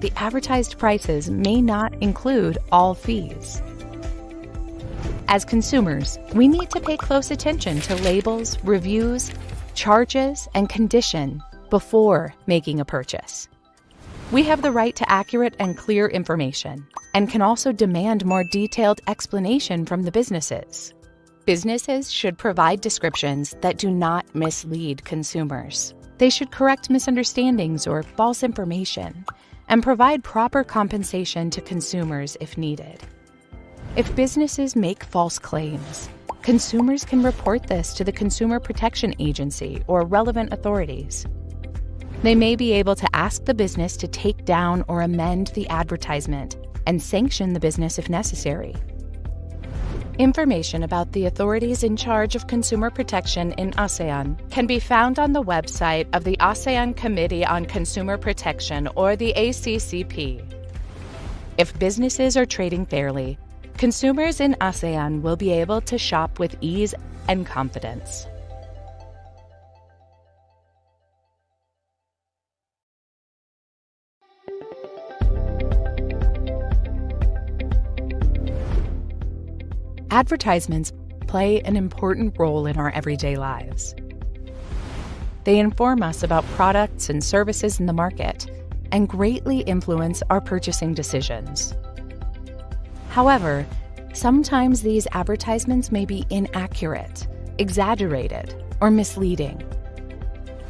the advertised prices may not include all fees. As consumers, we need to pay close attention to labels, reviews, charges, and condition before making a purchase. We have the right to accurate and clear information and can also demand more detailed explanation from the businesses. Businesses should provide descriptions that do not mislead consumers. They should correct misunderstandings or false information and provide proper compensation to consumers if needed. If businesses make false claims, consumers can report this to the Consumer Protection Agency or relevant authorities. They may be able to ask the business to take down or amend the advertisement and sanction the business if necessary. Information about the authorities in charge of consumer protection in ASEAN can be found on the website of the ASEAN Committee on Consumer Protection or the ACCP. If businesses are trading fairly, consumers in ASEAN will be able to shop with ease and confidence. Advertisements play an important role in our everyday lives. They inform us about products and services in the market and greatly influence our purchasing decisions. However, sometimes these advertisements may be inaccurate, exaggerated, or misleading.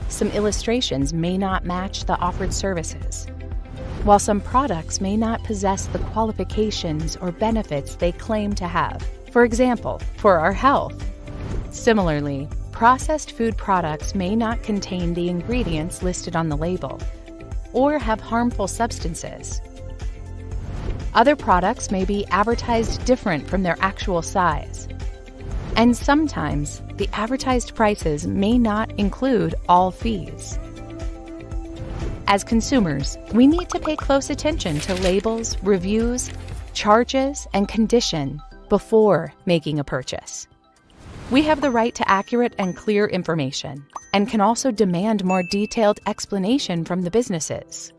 Some illustrations may not match the offered services, while some products may not possess the qualifications or benefits they claim to have for example, for our health. Similarly, processed food products may not contain the ingredients listed on the label or have harmful substances. Other products may be advertised different from their actual size. And sometimes the advertised prices may not include all fees. As consumers, we need to pay close attention to labels, reviews, charges, and condition before making a purchase. We have the right to accurate and clear information and can also demand more detailed explanation from the businesses.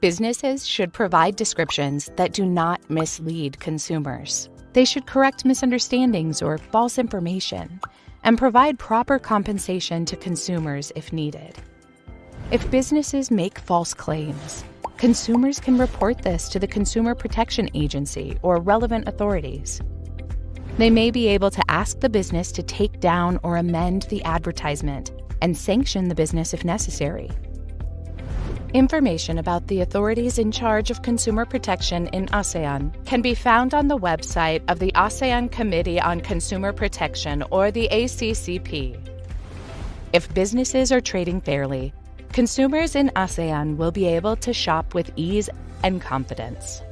Businesses should provide descriptions that do not mislead consumers. They should correct misunderstandings or false information and provide proper compensation to consumers if needed. If businesses make false claims, consumers can report this to the Consumer Protection Agency or relevant authorities. They may be able to ask the business to take down or amend the advertisement and sanction the business if necessary. Information about the authorities in charge of consumer protection in ASEAN can be found on the website of the ASEAN Committee on Consumer Protection or the ACCP. If businesses are trading fairly, consumers in ASEAN will be able to shop with ease and confidence.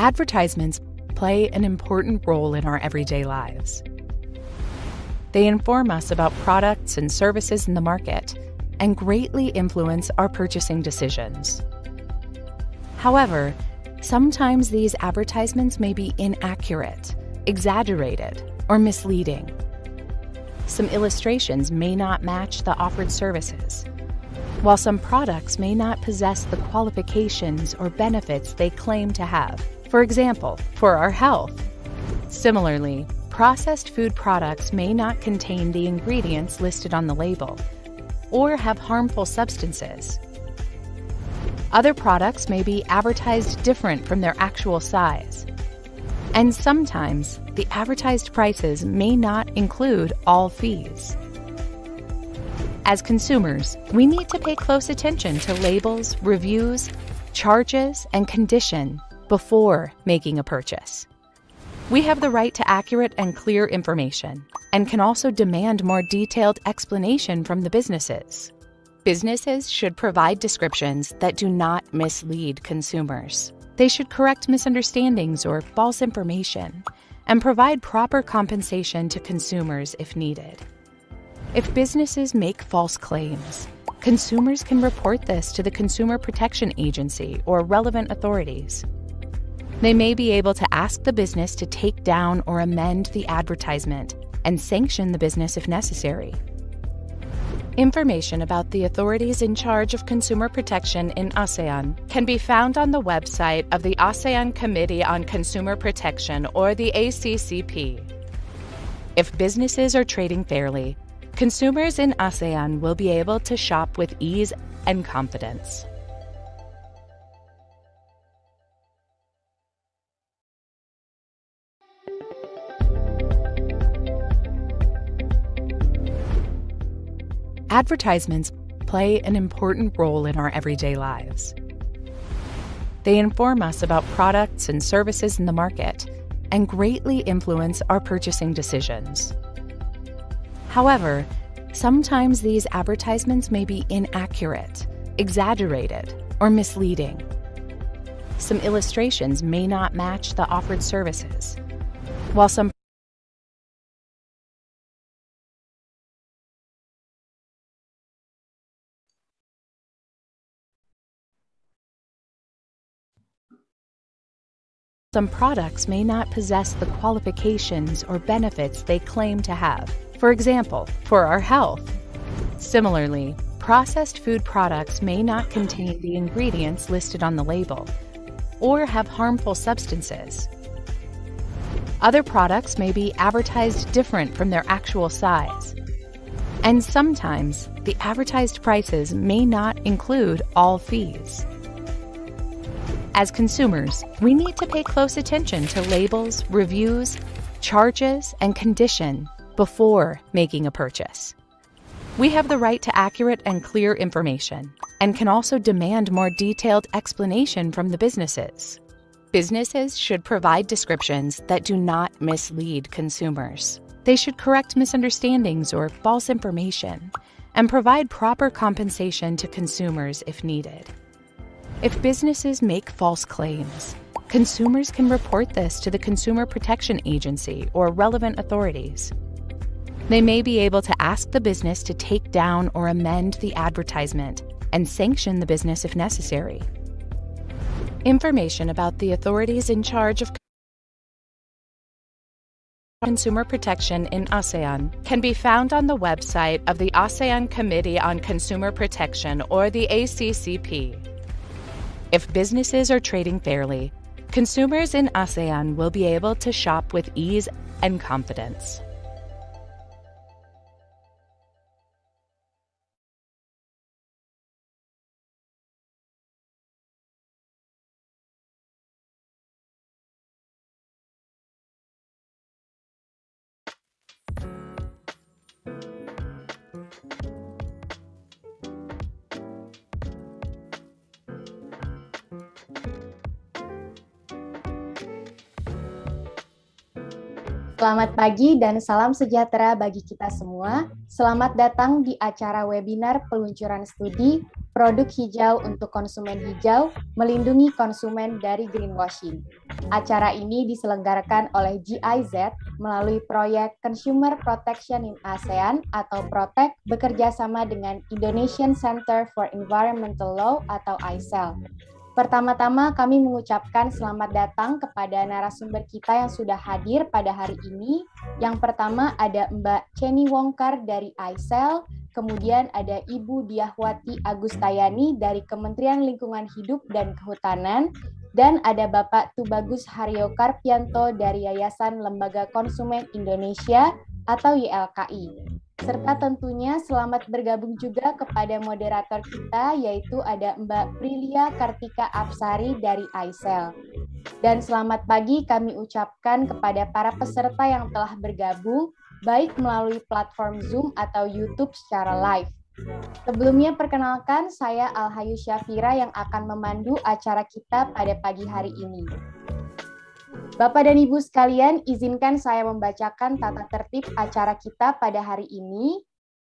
advertisements play an important role in our everyday lives. They inform us about products and services in the market and greatly influence our purchasing decisions. However, sometimes these advertisements may be inaccurate, exaggerated, or misleading. Some illustrations may not match the offered services, while some products may not possess the qualifications or benefits they claim to have for example, for our health. Similarly, processed food products may not contain the ingredients listed on the label or have harmful substances. Other products may be advertised different from their actual size. And sometimes the advertised prices may not include all fees. As consumers, we need to pay close attention to labels, reviews, charges, and condition before making a purchase. We have the right to accurate and clear information and can also demand more detailed explanation from the businesses. Businesses should provide descriptions that do not mislead consumers. They should correct misunderstandings or false information and provide proper compensation to consumers if needed. If businesses make false claims, consumers can report this to the Consumer Protection Agency or relevant authorities. They may be able to ask the business to take down or amend the advertisement and sanction the business if necessary. Information about the authorities in charge of consumer protection in ASEAN can be found on the website of the ASEAN Committee on Consumer Protection or the ACCP. If businesses are trading fairly, consumers in ASEAN will be able to shop with ease and confidence. advertisements play an important role in our everyday lives. They inform us about products and services in the market and greatly influence our purchasing decisions. However, sometimes these advertisements may be inaccurate, exaggerated, or misleading. Some illustrations may not match the offered services, while some Some products may not possess the qualifications or benefits they claim to have, for example, for our health. Similarly, processed food products may not contain the ingredients listed on the label or have harmful substances. Other products may be advertised different from their actual size. And sometimes the advertised prices may not include all fees. As consumers, we need to pay close attention to labels, reviews, charges, and condition before making a purchase. We have the right to accurate and clear information and can also demand more detailed explanation from the businesses. Businesses should provide descriptions that do not mislead consumers. They should correct misunderstandings or false information and provide proper compensation to consumers if needed. If businesses make false claims, consumers can report this to the Consumer Protection Agency or relevant authorities. They may be able to ask the business to take down or amend the advertisement and sanction the business if necessary. Information about the authorities in charge of consumer protection in ASEAN can be found on the website of the ASEAN Committee on Consumer Protection or the ACCP. If businesses are trading fairly, consumers in ASEAN will be able to shop with ease and confidence. Selamat pagi dan salam sejahtera bagi kita semua. Selamat datang di acara webinar peluncuran studi Produk Hijau untuk Konsumen Hijau Melindungi Konsumen dari Greenwashing. Acara ini diselenggarakan oleh GIZ melalui proyek Consumer Protection in ASEAN atau PROTEC bekerjasama dengan Indonesian Center for Environmental Law atau ICEL. Pertama-tama kami mengucapkan selamat datang kepada narasumber kita yang sudah hadir pada hari ini. Yang pertama ada Mbak Ceni Wongkar dari ISEL, kemudian ada Ibu Diahwati Agustayani dari Kementerian Lingkungan Hidup dan Kehutanan, dan ada Bapak Tubagus Haryo Karpianto dari Yayasan Lembaga Konsumen Indonesia atau YLKI serta tentunya selamat bergabung juga kepada moderator kita yaitu ada Mbak Prilia Kartika Apsari dari Aisel. Dan selamat pagi kami ucapkan kepada para peserta yang telah bergabung baik melalui platform Zoom atau YouTube secara live. Sebelumnya perkenalkan saya Alhayu Syafira yang akan memandu acara kita pada pagi hari ini. Bapak dan Ibu sekalian, izinkan saya membacakan tata tertib acara kita pada hari ini,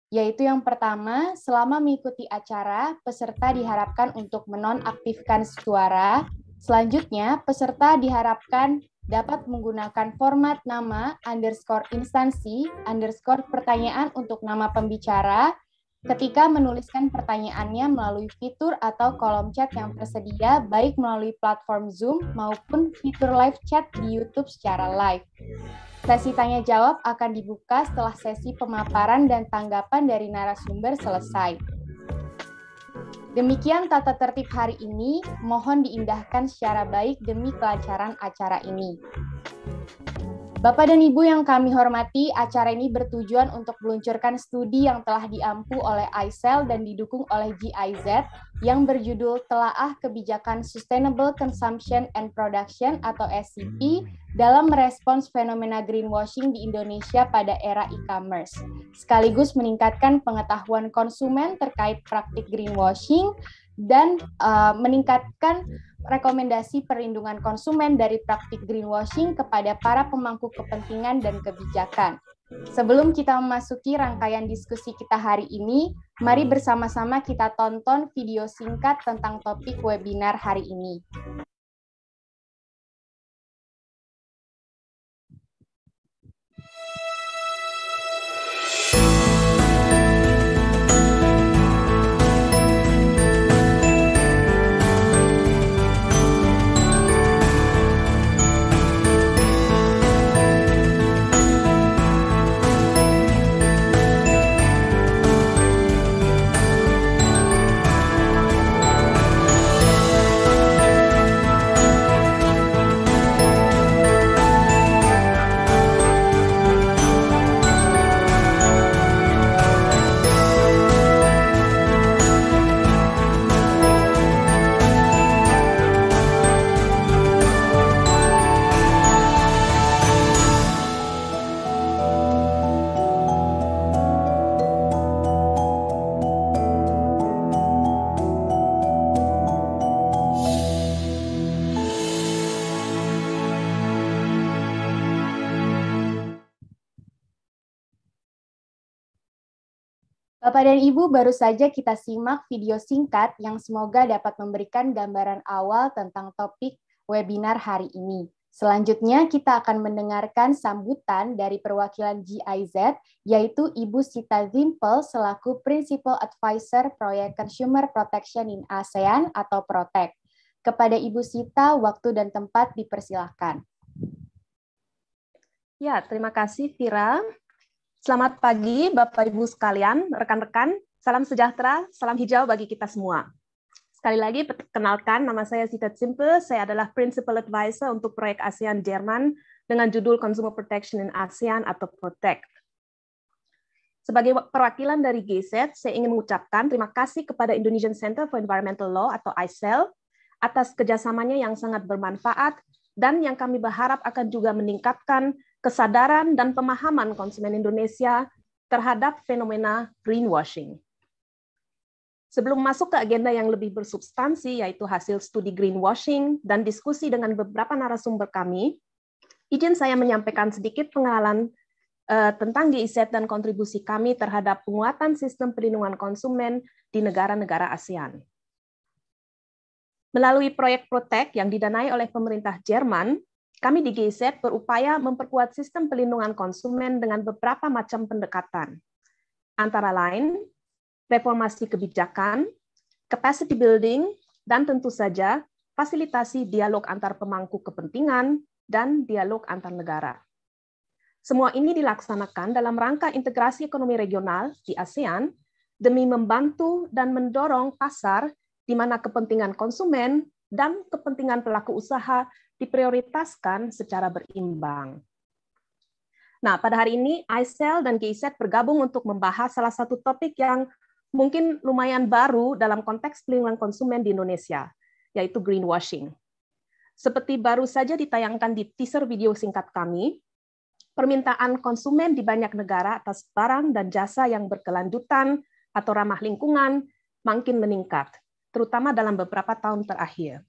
yaitu yang pertama, selama mengikuti acara, peserta diharapkan untuk menonaktifkan suara. Selanjutnya, peserta diharapkan dapat menggunakan format nama underscore instansi underscore pertanyaan untuk nama pembicara, Hmm. ketika menuliskan pertanyaannya melalui fitur atau hmm. kolom chat yang tersedia baik melalui platform Zoom maupun fitur live chat di YouTube secara live. Sesi tanya jawab akan dibuka setelah sesi pemaparan dan tanggapan dari narasumber selesai. Demikian tata tertib hari ini, mohon diindahkan secara baik demi kelancaran acara ini. Bapak dan Ibu yang kami hormati, acara ini bertujuan untuk meluncurkan studi yang telah diampu oleh ISEL dan didukung oleh GIZ yang berjudul Telaah Kebijakan Sustainable Consumption and Production atau SCP hmm. dalam merespons fenomena greenwashing di Indonesia pada era e-commerce, sekaligus meningkatkan pengetahuan konsumen terkait praktik greenwashing dan uh, meningkatkan rekomendasi perlindungan konsumen dari praktik greenwashing kepada para pemangku kepentingan dan kebijakan. Sebelum kita memasuki rangkaian diskusi kita hari ini, mari bersama-sama kita tonton video singkat tentang topik webinar hari ini. Bapak dan Ibu, baru saja kita simak video singkat yang semoga dapat memberikan gambaran awal tentang topik webinar hari ini. Selanjutnya, kita akan mendengarkan sambutan dari perwakilan GIZ, yaitu Ibu Sita Zimpel selaku Principal Advisor Proyek Consumer Protection in ASEAN atau PROTEC. Kepada Ibu Sita, waktu dan tempat dipersilahkan. Ya, terima kasih Vira. Selamat pagi, Bapak Ibu sekalian, rekan-rekan. Salam sejahtera, salam hijau bagi kita semua. Sekali lagi, perkenalkan, nama saya Zita Simple. Saya adalah Principal Advisor untuk proyek ASEAN Jerman dengan judul Consumer Protection in ASEAN atau PROTECT. Sebagai perwakilan dari GZ, saya ingin mengucapkan terima kasih kepada Indonesian Center for Environmental Law atau ICEL atas kerjasamanya yang sangat bermanfaat dan yang kami berharap akan juga meningkatkan kesadaran dan pemahaman konsumen Indonesia terhadap fenomena greenwashing. Sebelum masuk ke agenda yang lebih bersubstansi, yaitu hasil studi greenwashing dan diskusi dengan beberapa narasumber kami, izin saya menyampaikan sedikit pengalaman uh, tentang GIZ dan kontribusi kami terhadap penguatan sistem perlindungan konsumen di negara-negara ASEAN. Melalui proyek Protect yang didanai oleh pemerintah Jerman, kami di GZ berupaya memperkuat sistem pelindungan konsumen dengan beberapa macam pendekatan, antara lain reformasi kebijakan, capacity building, dan tentu saja fasilitasi dialog antar pemangku kepentingan dan dialog antar negara. Semua ini dilaksanakan dalam rangka integrasi ekonomi regional di ASEAN demi membantu dan mendorong pasar di mana kepentingan konsumen dan kepentingan pelaku usaha diprioritaskan secara berimbang. Nah, pada hari ini ISEL dan GIZ e bergabung untuk membahas salah satu topik yang mungkin lumayan baru dalam konteks pelindungan konsumen di Indonesia, yaitu greenwashing. Seperti baru saja ditayangkan di teaser video singkat kami, permintaan konsumen di banyak negara atas barang dan jasa yang berkelanjutan atau ramah lingkungan makin meningkat terutama dalam beberapa tahun terakhir.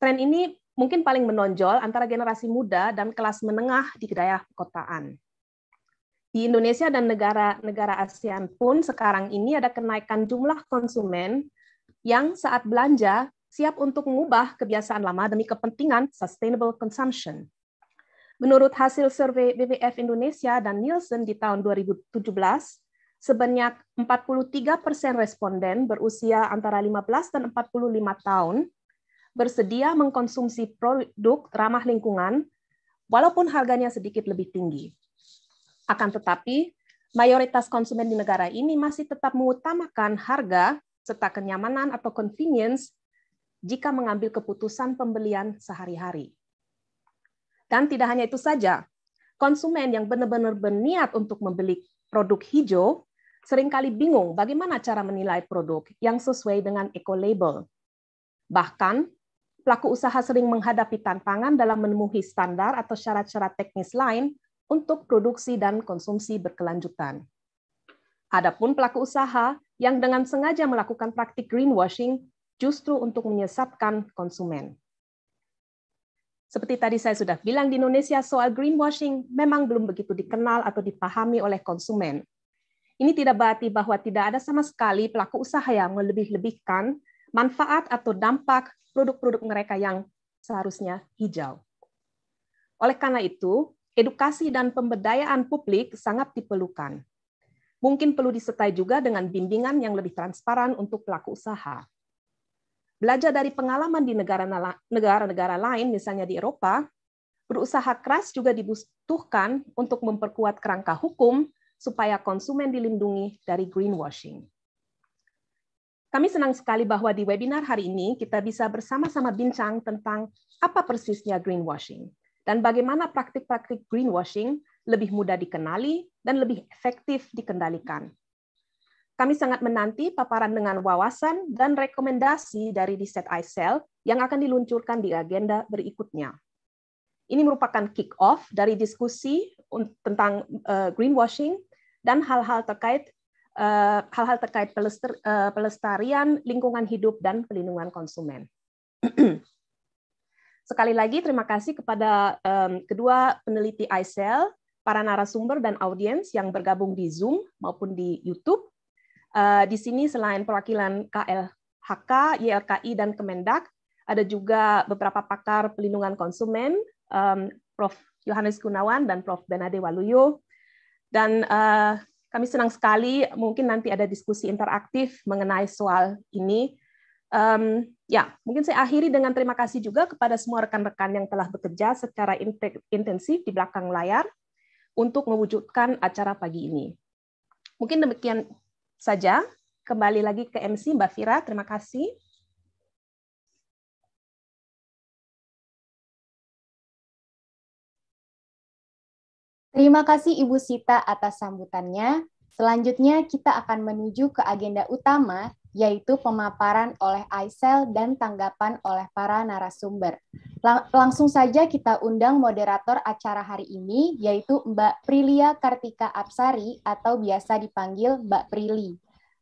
Tren ini mungkin paling menonjol antara generasi muda dan kelas menengah di daerah perkotaan. Di Indonesia dan negara-negara ASEAN pun sekarang ini ada kenaikan jumlah konsumen yang saat belanja siap untuk mengubah kebiasaan lama demi kepentingan sustainable consumption. Menurut hasil survei WWF Indonesia dan Nielsen di tahun 2017, sebanyak 43 responden berusia antara 15 dan 45 tahun bersedia mengkonsumsi produk ramah lingkungan walaupun harganya sedikit lebih tinggi. Akan tetapi, mayoritas konsumen di negara ini masih tetap mengutamakan harga serta kenyamanan atau convenience jika mengambil keputusan pembelian sehari-hari. Dan tidak hanya itu saja, konsumen yang benar-benar berniat untuk membeli produk hijau seringkali bingung bagaimana cara menilai produk yang sesuai dengan eco-label. Bahkan, pelaku usaha sering menghadapi tantangan dalam menemui standar atau syarat-syarat teknis lain untuk produksi dan konsumsi berkelanjutan. Adapun pelaku usaha yang dengan sengaja melakukan praktik greenwashing justru untuk menyesatkan konsumen. Seperti tadi saya sudah bilang di Indonesia soal greenwashing memang belum begitu dikenal atau dipahami oleh konsumen. Ini tidak berarti bahwa tidak ada sama sekali pelaku usaha yang melebih-lebihkan manfaat atau dampak produk-produk mereka yang seharusnya hijau. Oleh karena itu, edukasi dan pemberdayaan publik sangat diperlukan. Mungkin perlu disertai juga dengan bimbingan yang lebih transparan untuk pelaku usaha. Belajar dari pengalaman di negara-negara lain, misalnya di Eropa, berusaha keras juga dibutuhkan untuk memperkuat kerangka hukum supaya konsumen dilindungi dari greenwashing. Kami senang sekali bahwa di webinar hari ini kita bisa bersama-sama bincang tentang apa persisnya greenwashing dan bagaimana praktik-praktik greenwashing lebih mudah dikenali dan lebih efektif dikendalikan. Kami sangat menanti paparan dengan wawasan dan rekomendasi dari riset ICEL yang akan diluncurkan di agenda berikutnya. Ini merupakan kick-off dari diskusi tentang eh, greenwashing dan hal-hal terkait eh, hal-hal terkait eh, pelestarian lingkungan hidup dan pelindungan konsumen. Sekali lagi terima kasih kepada kedua peneliti ICEL, para narasumber dan audiens yang bergabung di Zoom maupun di YouTube. Eh, di sini selain perwakilan KLHK, YLKI dan Kemendak, ada juga beberapa pakar pelindungan konsumen, Prof. Yohanes Gunawan dan Prof. Benade Waluyo, dan uh, kami senang sekali, mungkin nanti ada diskusi interaktif mengenai soal ini. Um, ya, mungkin saya akhiri dengan terima kasih juga kepada semua rekan-rekan yang telah bekerja secara intensif di belakang layar untuk mewujudkan acara pagi ini. Mungkin demikian saja. Kembali lagi ke MC Mbak Fira, terima kasih. Terima kasih Ibu Sita atas sambutannya. Selanjutnya kita akan menuju ke agenda utama yaitu pemaparan oleh Aisel dan tanggapan oleh para narasumber. Lang langsung saja kita undang moderator acara hari ini, yaitu Mbak Prilia Kartika Apsari atau biasa dipanggil Mbak Prili.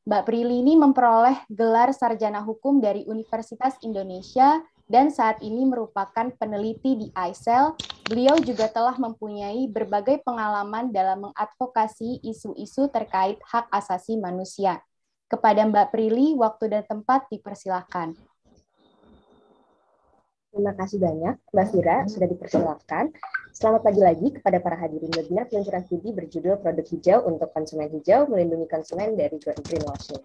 Mbak Prili ini memperoleh gelar sarjana hukum dari Universitas Indonesia dan saat ini merupakan peneliti di ISEL. Beliau juga telah mempunyai berbagai pengalaman dalam mengadvokasi isu-isu terkait hak asasi manusia. Kepada Mbak Prilly, waktu dan tempat dipersilahkan. Terima kasih banyak, Mbak Fira, sudah dipersilahkan. Selamat pagi lagi kepada para hadirin webinar peluncuran studi berjudul Produk Hijau untuk Konsumen Hijau, Melindungi Konsumen dari Greenwashing.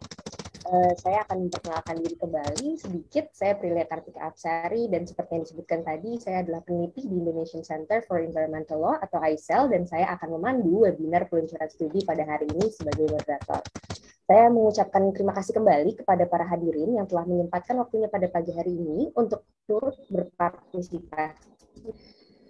Eh, saya akan memperkenalkan diri kembali sedikit. Saya Prilia Kartika Absari dan seperti yang disebutkan tadi, saya adalah peneliti di Indonesian Center for Environmental Law atau ICEL dan saya akan memandu webinar peluncuran studi pada hari ini sebagai moderator. Saya mengucapkan terima kasih kembali kepada para hadirin yang telah menyempatkan waktunya pada pagi hari ini untuk turut berpartisipasi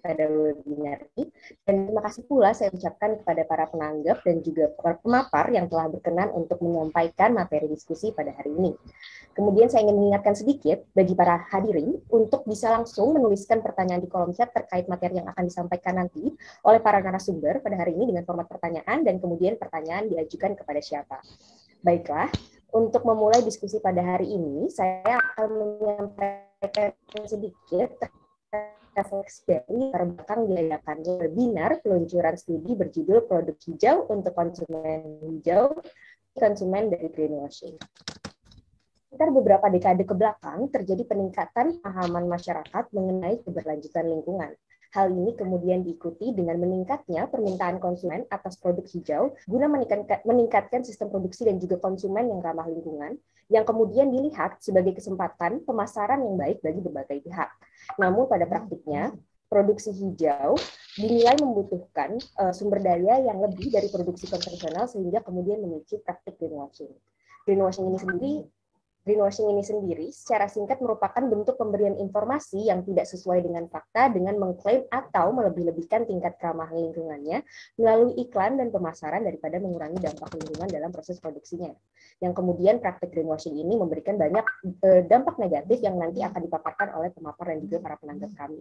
pada webinar ini. Dan terima kasih pula saya ucapkan kepada para penanggap dan juga pemapar yang telah berkenan untuk menyampaikan materi diskusi pada hari ini. Kemudian saya ingin mengingatkan sedikit bagi para hadirin untuk bisa langsung menuliskan pertanyaan di kolom chat terkait materi yang akan disampaikan nanti oleh para narasumber pada hari ini dengan format pertanyaan dan kemudian pertanyaan diajukan kepada siapa. Baiklah, untuk memulai diskusi pada hari ini, saya akan menyampaikan sedikit refleksi dari terbelakang diadakannya webinar peluncuran studi berjudul Produk Hijau untuk Konsumen Hijau, Konsumen dari Greenwashing. Sekitar beberapa dekade ke belakang, terjadi peningkatan pahaman masyarakat mengenai keberlanjutan lingkungan. Hal ini kemudian diikuti dengan meningkatnya permintaan konsumen atas produk hijau guna meningkatkan sistem produksi dan juga konsumen yang ramah lingkungan, yang kemudian dilihat sebagai kesempatan pemasaran yang baik bagi berbagai pihak. Namun pada praktiknya, produksi hijau dinilai membutuhkan uh, sumber daya yang lebih dari produksi konvensional sehingga kemudian memicu praktik greenwashing. Greenwashing ini sendiri Greenwashing ini sendiri secara singkat merupakan bentuk pemberian informasi yang tidak sesuai dengan fakta dengan mengklaim atau melebih-lebihkan tingkat ramah lingkungannya melalui iklan dan pemasaran daripada mengurangi dampak lingkungan dalam proses produksinya. Yang kemudian praktik greenwashing ini memberikan banyak eh, dampak negatif yang nanti akan dipaparkan oleh pemapar dan juga para penanggap kami.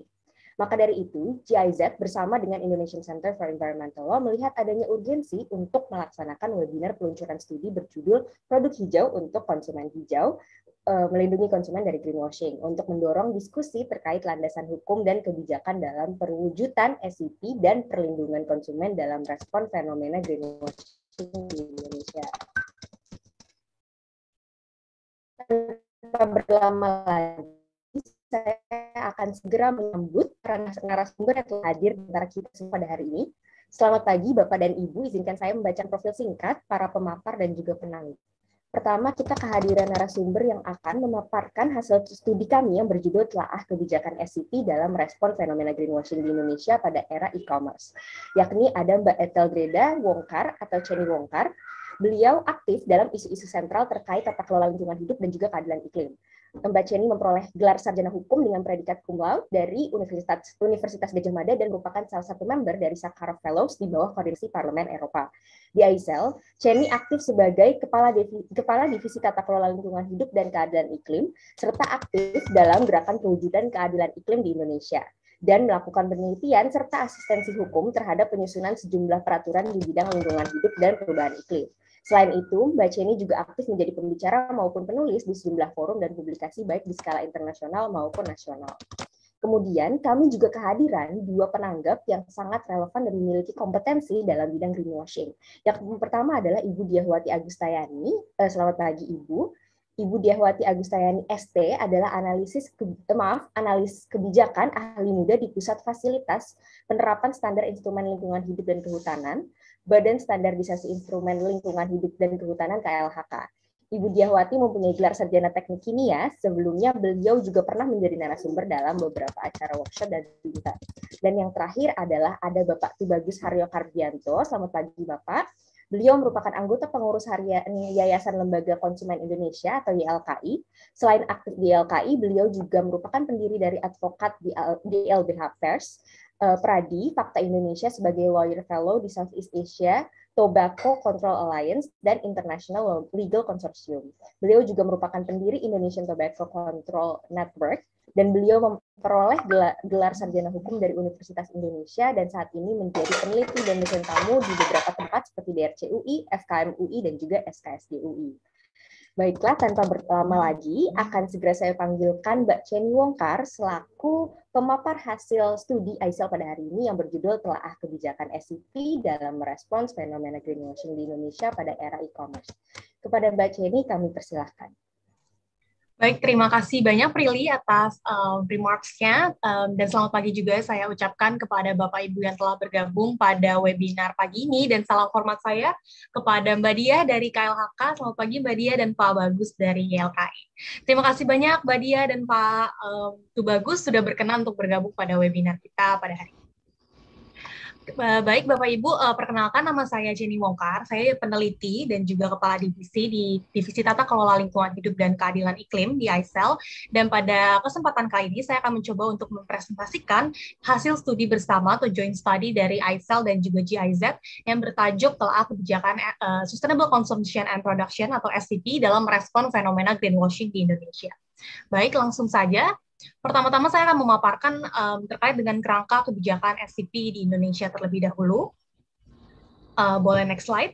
Maka dari itu, GIZ bersama dengan Indonesian Center for Environmental Law melihat adanya urgensi untuk melaksanakan webinar peluncuran studi berjudul Produk Hijau untuk Konsumen Hijau, eh, melindungi konsumen dari greenwashing untuk mendorong diskusi terkait landasan hukum dan kebijakan dalam perwujudan SCP e dan perlindungan konsumen dalam respon fenomena greenwashing di Indonesia. Tanpa berlama-lama saya akan segera menyambut para narasumber yang telah hadir di antara kita pada hari ini. Selamat pagi Bapak dan Ibu, izinkan saya membaca profil singkat para pemapar dan juga penanggung. Pertama, kita kehadiran narasumber yang akan memaparkan hasil studi kami yang berjudul Telaah Kebijakan SCP dalam Respon Fenomena Greenwashing di Indonesia pada Era E-Commerce, yakni ada Mbak Ethel Greda Wongkar atau Cheni Wongkar. Beliau aktif dalam isu-isu sentral terkait tata kelola lingkungan hidup dan juga keadilan iklim. Mbak Ceni memperoleh gelar sarjana hukum dengan predikat cum laude dari Universitas Universitas Gajah Mada dan merupakan salah satu member dari Sakharov Fellows di bawah koordinasi Parlemen Eropa. Di AISEL, Ceni aktif sebagai kepala Divi, kepala divisi tata kelola lingkungan hidup dan keadilan iklim serta aktif dalam gerakan perwujudan keadilan iklim di Indonesia dan melakukan penelitian serta asistensi hukum terhadap penyusunan sejumlah peraturan di bidang lingkungan hidup dan perubahan iklim. Selain itu, Mbak Ceni juga aktif menjadi pembicara maupun penulis di sejumlah forum dan publikasi baik di skala internasional maupun nasional. Kemudian, kami juga kehadiran dua penanggap yang sangat relevan dan memiliki kompetensi dalam bidang greenwashing. Yang pertama adalah Ibu Diahwati Agustayani. Eh, selamat pagi, Ibu. Ibu Diahwati Agustayani ST adalah analisis ke, eh, maaf analis kebijakan ahli muda di Pusat Fasilitas Penerapan Standar Instrumen Lingkungan Hidup dan Kehutanan. Badan Standardisasi Instrumen Lingkungan Hidup dan Kehutanan KLHK. Ibu Diahwati mempunyai gelar sarjana teknik kimia. Sebelumnya beliau juga pernah menjadi narasumber dalam beberapa acara workshop dan bintang. Dan yang terakhir adalah ada Bapak Tubagus Haryo Karbianto. Selamat pagi Bapak. Beliau merupakan anggota pengurus harian Yayasan Lembaga Konsumen Indonesia atau YLKI. Selain aktif di YLKI, beliau juga merupakan pendiri dari advokat di LBH Pers, Eh, Pradi, Fakta Indonesia sebagai Lawyer Fellow di Southeast Asia, Tobacco Control Alliance, dan International Legal Consortium. Beliau juga merupakan pendiri Indonesian Tobacco Control Network, dan beliau memperoleh gelar, sarjana hukum dari Universitas Indonesia, dan saat ini menjadi peneliti dan dosen tamu di beberapa tempat seperti DRCUI, FKMUI, FKM dan juga SKSDUI. UI. Baiklah, tanpa berlama lagi, akan segera saya panggilkan Mbak Cheni Wongkar selaku pemapar hasil studi ISEL pada hari ini yang berjudul Telaah Kebijakan SCP dalam merespons fenomena greenwashing di Indonesia pada era e-commerce. Kepada Mbak Cheni, kami persilahkan. Baik, terima kasih banyak Prilly atas um, remarks-nya um, dan selamat pagi juga saya ucapkan kepada Bapak Ibu yang telah bergabung pada webinar pagi ini dan salam hormat saya kepada Mbak Dia dari KLHK, selamat pagi Mbak Dia dan Pak Bagus dari YLKI. E. Terima kasih banyak Mbak Dia dan Pak um, Tubagus sudah berkenan untuk bergabung pada webinar kita pada hari ini. Baik, Bapak Ibu, eh, perkenalkan nama saya Jenny Wongkar. Saya peneliti dan juga kepala divisi di Divisi Tata Kelola Lingkungan Hidup dan Keadilan Iklim di ISEL. Dan pada kesempatan kali ini saya akan mencoba untuk mempresentasikan hasil studi bersama atau joint study dari ISEL dan juga GIZ yang bertajuk telah kebijakan eh, eh, Sustainable Consumption and Production atau SCP dalam merespon fenomena greenwashing di Indonesia. Baik, langsung saja Pertama-tama saya akan memaparkan um, terkait dengan kerangka kebijakan SCP di Indonesia terlebih dahulu. Uh, boleh next slide.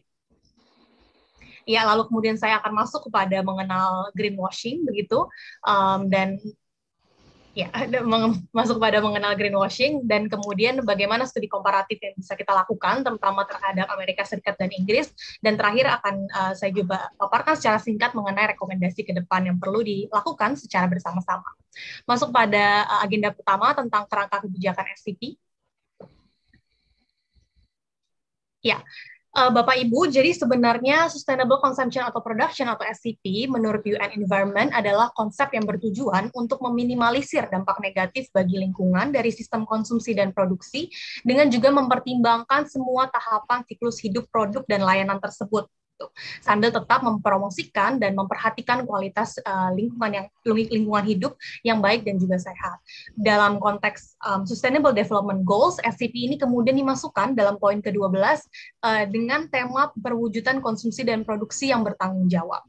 Ya, lalu kemudian saya akan masuk kepada mengenal greenwashing begitu um, dan ya ada masuk pada mengenal greenwashing dan kemudian bagaimana studi komparatif yang bisa kita lakukan terutama terhadap Amerika Serikat dan Inggris dan terakhir akan uh, saya coba paparkan secara singkat mengenai rekomendasi ke depan yang perlu dilakukan secara bersama-sama. Masuk pada uh, agenda pertama tentang kerangka kebijakan SCP Ya, uh, Bapak Ibu, jadi sebenarnya Sustainable Consumption atau Production atau SCP menurut UN Environment adalah konsep yang bertujuan untuk meminimalisir dampak negatif bagi lingkungan dari sistem konsumsi dan produksi dengan juga mempertimbangkan semua tahapan siklus hidup produk dan layanan tersebut gitu. Sandel tetap mempromosikan dan memperhatikan kualitas uh, lingkungan yang lingkungan hidup yang baik dan juga sehat. Dalam konteks um, Sustainable Development Goals, SCP ini kemudian dimasukkan dalam poin ke-12 uh, eh, dengan tema perwujudan konsumsi dan produksi yang bertanggung jawab.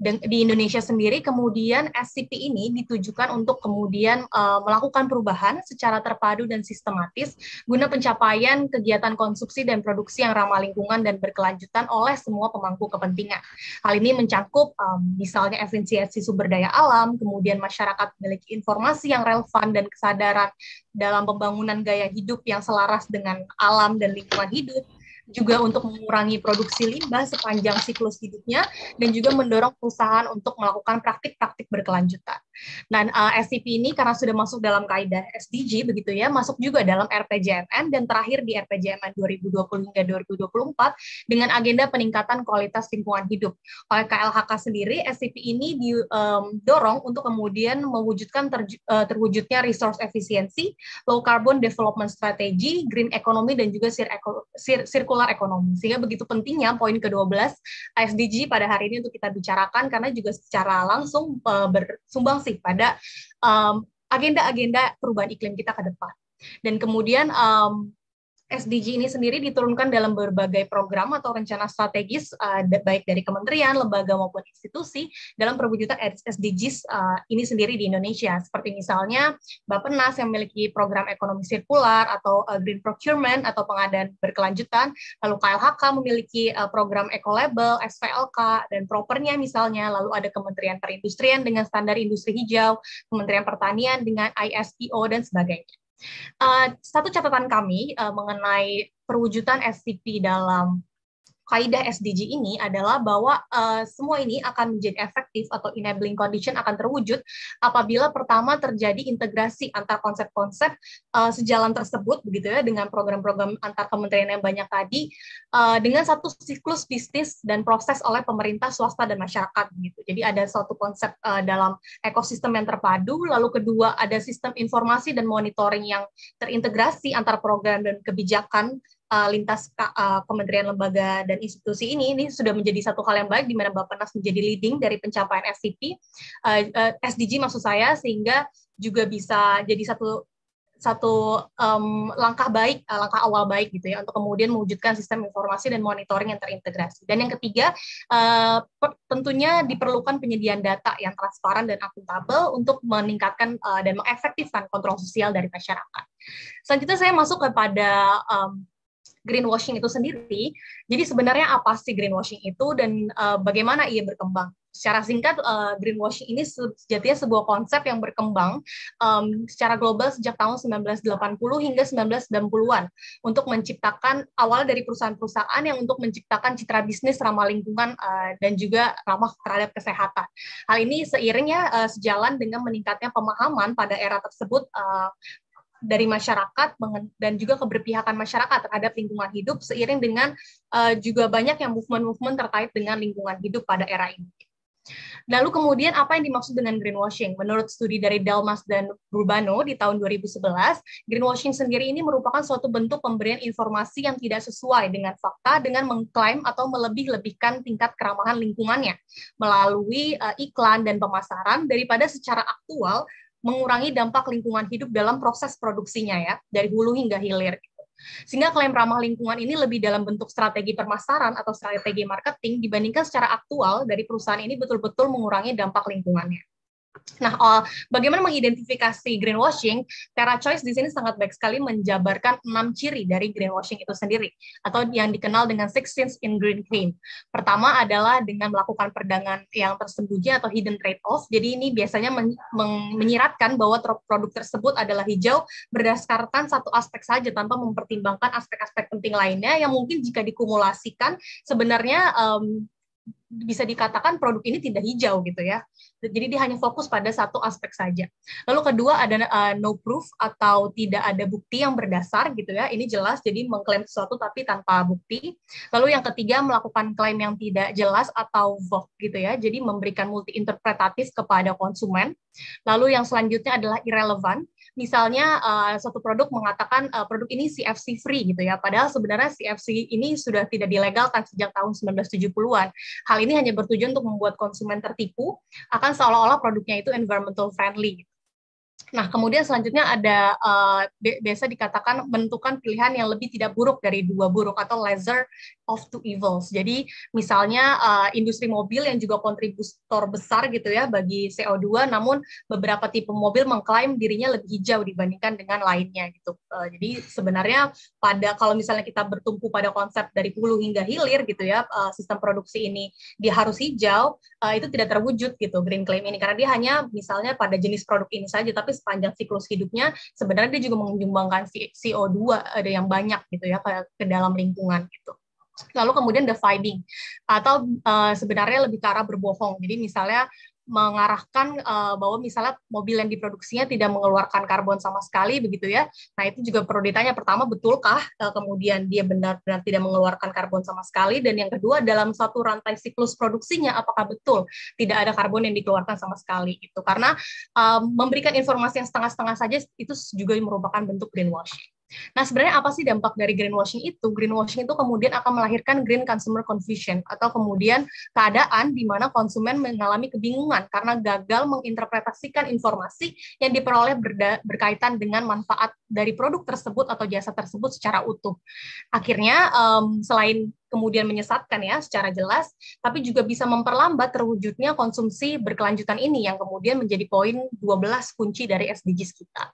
Dan, di Indonesia sendiri kemudian SCP ini ditujukan untuk kemudian uh, melakukan perubahan secara terpadu dan sistematis guna pencapaian kegiatan konsumsi dan produksi yang ramah lingkungan dan berkelanjutan oleh semua pemangku pemangku kepentingan. Hal ini mencakup um, misalnya efisiensi sumber daya alam, kemudian masyarakat memiliki informasi yang relevan dan kesadaran dalam pembangunan gaya hidup yang selaras dengan alam dan lingkungan hidup, juga untuk mengurangi produksi limbah sepanjang siklus hidupnya, dan juga mendorong perusahaan untuk melakukan praktik-praktik berkelanjutan. Nah, uh, eh, SCP ini karena sudah masuk dalam kaidah SDG begitu ya, masuk juga dalam RPJMN dan terakhir di RPJMN 2020 hingga 2024 dengan agenda peningkatan kualitas lingkungan hidup. Oleh KLHK sendiri, SCP ini didorong untuk kemudian mewujudkan ter, uh, eh, terwujudnya resource efficiency, low carbon development strategy, green economy dan juga sir sir circular economy. Sehingga begitu pentingnya poin ke-12 SDG pada hari ini untuk kita bicarakan karena juga secara langsung uh, bersumbang pada um, agenda-agenda um, perubahan iklim kita ke depan. Dan kemudian um, SDG ini sendiri diturunkan dalam berbagai program atau rencana strategis uh, baik dari kementerian, lembaga maupun institusi dalam perwujudan SDGs uh, eh, ini sendiri di Indonesia. Seperti misalnya Bappenas yang memiliki program ekonomi sirkular atau uh, green procurement atau pengadaan berkelanjutan, lalu KLHK memiliki uh, program ecolabel, SPLK dan propernya misalnya, lalu ada Kementerian Perindustrian dengan standar industri hijau, Kementerian Pertanian dengan ISPO e dan sebagainya. Eh, satu catatan kami uh, mengenai perwujudan SDP dalam kaidah SDG ini adalah bahwa uh, semua ini akan menjadi efektif atau enabling condition akan terwujud apabila pertama terjadi integrasi antar konsep-konsep uh, sejalan tersebut begitu ya dengan program-program antar kementerian yang banyak tadi uh, dengan satu siklus bisnis dan proses oleh pemerintah, swasta dan masyarakat gitu. Jadi ada satu konsep uh, dalam ekosistem yang terpadu, lalu kedua ada sistem informasi dan monitoring yang terintegrasi antar program dan kebijakan uh, lintas uh, kementerian lembaga dan institusi ini ini sudah menjadi satu hal yang baik di mana Bapak Bappenas menjadi leading dari pencapaian SDG uh, eh, uh, SDG maksud saya sehingga juga bisa jadi satu satu um, langkah baik, uh, langkah awal baik gitu ya untuk kemudian mewujudkan sistem informasi dan monitoring yang terintegrasi. Dan yang ketiga, uh, tentunya diperlukan penyediaan data yang transparan dan akuntabel untuk meningkatkan uh, dan mengefektifkan kontrol sosial dari masyarakat. Selanjutnya saya masuk kepada um, greenwashing itu sendiri. Jadi sebenarnya apa sih greenwashing itu dan uh, bagaimana ia berkembang? Secara singkat, uh, greenwashing ini sejatinya sebuah konsep yang berkembang um, secara global sejak tahun 1980 hingga 1990-an untuk menciptakan awal dari perusahaan-perusahaan yang untuk menciptakan citra bisnis ramah lingkungan uh, dan juga ramah terhadap kesehatan. Hal ini seiringnya uh, sejalan dengan meningkatnya pemahaman pada era tersebut uh, dari masyarakat dan juga keberpihakan masyarakat terhadap lingkungan hidup seiring dengan uh, juga banyak yang movement-movement terkait dengan lingkungan hidup pada era ini. Lalu kemudian apa yang dimaksud dengan greenwashing? Menurut studi dari Dalmas dan Rubano di tahun 2011, greenwashing sendiri ini merupakan suatu bentuk pemberian informasi yang tidak sesuai dengan fakta dengan mengklaim atau melebih-lebihkan tingkat keramahan lingkungannya melalui uh, iklan dan pemasaran daripada secara aktual mengurangi dampak lingkungan hidup dalam proses produksinya ya, dari hulu hingga hilir. Gitu. Sehingga klaim ramah lingkungan ini lebih dalam bentuk strategi pemasaran atau strategi marketing dibandingkan secara aktual dari perusahaan ini betul-betul mengurangi dampak lingkungannya. Nah, uh, bagaimana mengidentifikasi greenwashing? Terra Choice di sini sangat baik sekali menjabarkan enam ciri dari greenwashing itu sendiri, atau yang dikenal dengan six sins in green claim. Pertama adalah dengan melakukan perdagangan yang tersembunyi atau hidden trade-off. Jadi ini biasanya men men menyiratkan bahwa produk tersebut adalah hijau berdasarkan satu aspek saja tanpa mempertimbangkan aspek-aspek penting lainnya yang mungkin jika dikumulasikan sebenarnya um, bisa dikatakan produk ini tidak hijau gitu ya. Jadi dia hanya fokus pada satu aspek saja. Lalu kedua ada uh, no proof atau tidak ada bukti yang berdasar gitu ya. Ini jelas jadi mengklaim sesuatu tapi tanpa bukti. Lalu yang ketiga melakukan klaim yang tidak jelas atau vogue gitu ya. Jadi memberikan multi interpretatif kepada konsumen. Lalu yang selanjutnya adalah irrelevant misalnya uh, suatu produk mengatakan uh, produk ini CFC free gitu ya, padahal sebenarnya CFC ini sudah tidak dilegalkan sejak tahun 1970-an. Hal ini hanya bertujuan untuk membuat konsumen tertipu akan seolah-olah produknya itu environmental friendly. Nah, kemudian selanjutnya ada uh, biasa dikatakan bentukan pilihan yang lebih tidak buruk dari dua buruk atau lesser of two evils. Jadi misalnya uh, industri mobil yang juga kontributor besar gitu ya bagi CO2, namun beberapa tipe mobil mengklaim dirinya lebih hijau dibandingkan dengan lainnya gitu. Uh, jadi sebenarnya pada kalau misalnya kita bertumpu pada konsep dari hulu hingga hilir gitu ya, uh, sistem produksi ini dia harus hijau, uh, itu tidak terwujud gitu green claim ini karena dia hanya misalnya pada jenis produk ini saja, tapi sepanjang siklus hidupnya sebenarnya dia juga menyumbangkan CO2 ada yang banyak gitu ya ke, ke dalam lingkungan gitu. Lalu kemudian the finding atau uh, sebenarnya lebih ke arah berbohong. Jadi misalnya mengarahkan uh, bahwa misalnya mobil yang diproduksinya tidak mengeluarkan karbon sama sekali begitu ya. Nah, itu juga perlu ditanya pertama betulkah uh, kemudian dia benar-benar tidak mengeluarkan karbon sama sekali dan yang kedua dalam suatu rantai siklus produksinya apakah betul tidak ada karbon yang dikeluarkan sama sekali itu. Karena uh, memberikan informasi yang setengah-setengah saja itu juga merupakan bentuk greenwashing. Nah, sebenarnya apa sih dampak dari greenwashing itu? Greenwashing itu kemudian akan melahirkan green consumer confusion atau kemudian keadaan di mana konsumen mengalami kebingungan karena gagal menginterpretasikan informasi yang diperoleh berkaitan dengan manfaat dari produk tersebut atau jasa tersebut secara utuh. Akhirnya um, selain kemudian menyesatkan ya secara jelas, tapi juga bisa memperlambat terwujudnya konsumsi berkelanjutan ini yang kemudian menjadi poin 12 kunci dari SDGs kita.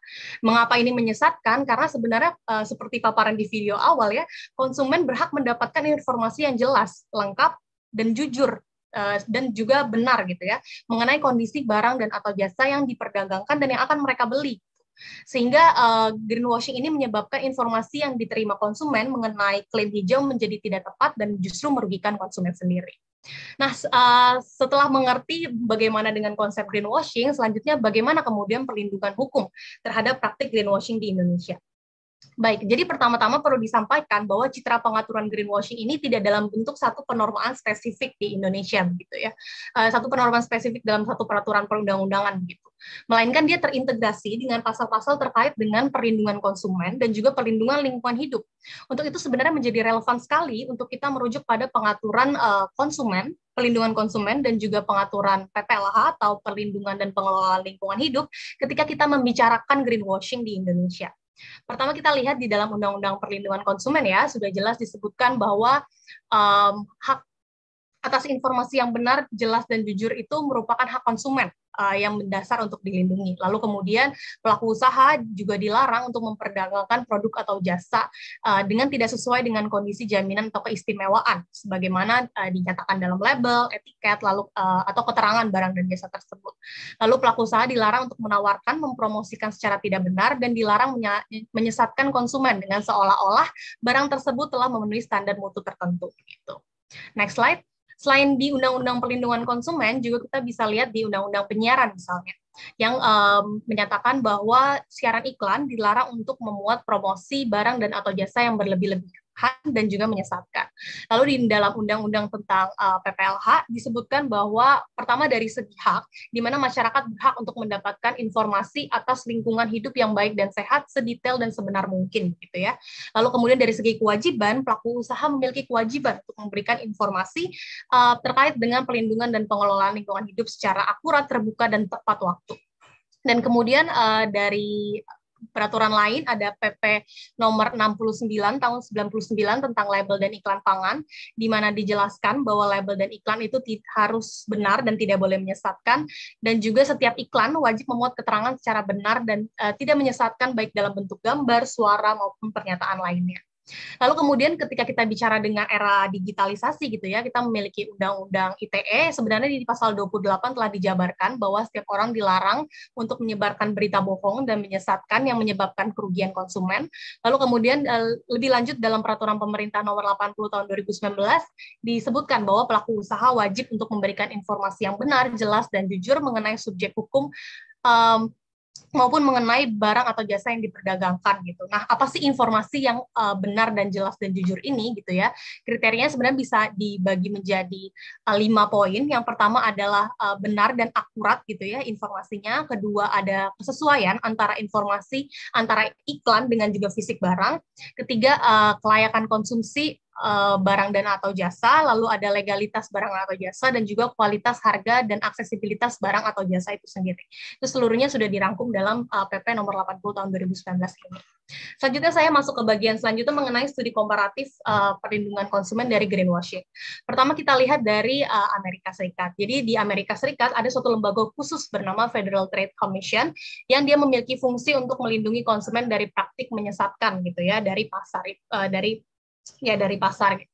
Mengapa ini menyesatkan? Karena sebenarnya eh, seperti paparan di video awal ya, konsumen berhak mendapatkan informasi yang jelas, lengkap, dan jujur eh, dan juga benar gitu ya mengenai kondisi barang dan atau jasa yang diperdagangkan dan yang akan mereka beli sehingga uh, greenwashing ini menyebabkan informasi yang diterima konsumen mengenai klaim hijau menjadi tidak tepat dan justru merugikan konsumen sendiri. Nah, uh, setelah mengerti bagaimana dengan konsep greenwashing, selanjutnya bagaimana kemudian perlindungan hukum terhadap praktik greenwashing di Indonesia. Baik, jadi pertama-tama perlu disampaikan bahwa citra pengaturan greenwashing ini tidak dalam bentuk satu penormaan spesifik di Indonesia gitu ya. Eh, satu penormaan spesifik dalam satu peraturan perundang-undangan gitu. Melainkan dia terintegrasi dengan pasal-pasal terkait dengan perlindungan konsumen dan juga perlindungan lingkungan hidup. Untuk itu sebenarnya menjadi relevan sekali untuk kita merujuk pada pengaturan eh, konsumen perlindungan konsumen dan juga pengaturan PPLH atau perlindungan dan pengelolaan lingkungan hidup ketika kita membicarakan greenwashing di Indonesia. Pertama kita lihat di dalam Undang-Undang Perlindungan Konsumen ya, sudah jelas disebutkan bahwa um, hak atas informasi yang benar, jelas dan jujur itu merupakan hak konsumen uh, yang mendasar untuk dilindungi. Lalu kemudian pelaku usaha juga dilarang untuk memperdagangkan produk atau jasa uh, dengan tidak sesuai dengan kondisi jaminan atau keistimewaan sebagaimana uh, dinyatakan dalam label, etiket, lalu uh, atau keterangan barang dan jasa tersebut. Lalu pelaku usaha dilarang untuk menawarkan, mempromosikan secara tidak benar dan dilarang menyesatkan konsumen dengan seolah-olah barang tersebut telah memenuhi standar mutu tertentu gitu. Next slide. Selain di Undang-Undang Perlindungan Konsumen, juga kita bisa lihat di Undang-Undang Penyiaran misalnya, yang um, menyatakan bahwa siaran iklan dilarang untuk memuat promosi barang dan atau jasa yang berlebih-lebihan dan juga menyesatkan. Lalu di dalam undang-undang tentang uh, eh, PPLH disebutkan bahwa pertama dari segi hak, di mana masyarakat berhak untuk mendapatkan informasi atas lingkungan hidup yang baik dan sehat sedetail dan sebenar mungkin, gitu ya. Lalu kemudian dari segi kewajiban, pelaku usaha memiliki kewajiban untuk memberikan informasi uh, terkait dengan pelindungan dan pengelolaan lingkungan hidup secara akurat, terbuka dan tepat waktu dan kemudian uh, dari peraturan lain ada PP nomor 69 tahun 99 tentang label dan iklan pangan di mana dijelaskan bahwa label dan iklan itu harus benar dan tidak boleh menyesatkan dan juga setiap iklan wajib memuat keterangan secara benar dan uh, tidak menyesatkan baik dalam bentuk gambar, suara maupun pernyataan lainnya. Lalu kemudian ketika kita bicara dengan era digitalisasi gitu ya, kita memiliki undang-undang ITE, sebenarnya di pasal 28 telah dijabarkan bahwa setiap orang dilarang untuk menyebarkan berita bohong dan menyesatkan yang menyebabkan kerugian konsumen. Lalu kemudian eh, lebih lanjut dalam peraturan pemerintah nomor 80 tahun 2019 disebutkan bahwa pelaku usaha wajib untuk memberikan informasi yang benar, jelas dan jujur mengenai subjek hukum maupun mengenai barang atau jasa yang diperdagangkan gitu. Nah, apa sih informasi yang uh, benar dan jelas dan jujur ini gitu ya? Kriterianya sebenarnya bisa dibagi menjadi uh, lima poin. Yang pertama adalah uh, benar dan akurat gitu ya informasinya. Kedua ada kesesuaian antara informasi antara iklan dengan juga fisik barang. Ketiga uh, kelayakan konsumsi Eh, barang dan atau jasa, lalu ada legalitas barang atau jasa, dan juga kualitas harga dan aksesibilitas barang atau jasa itu sendiri. Itu seluruhnya sudah dirangkum dalam PP eh, nomor 80 tahun 2019 ini. Selanjutnya saya masuk ke bagian selanjutnya mengenai studi komparatif uh, perlindungan konsumen dari greenwashing. Pertama kita lihat dari uh, Amerika Serikat. Jadi di Amerika Serikat ada suatu lembaga khusus bernama Federal Trade Commission yang dia memiliki fungsi untuk melindungi konsumen dari praktik menyesatkan gitu ya dari pasar uh, dari ya dari pasar gitu.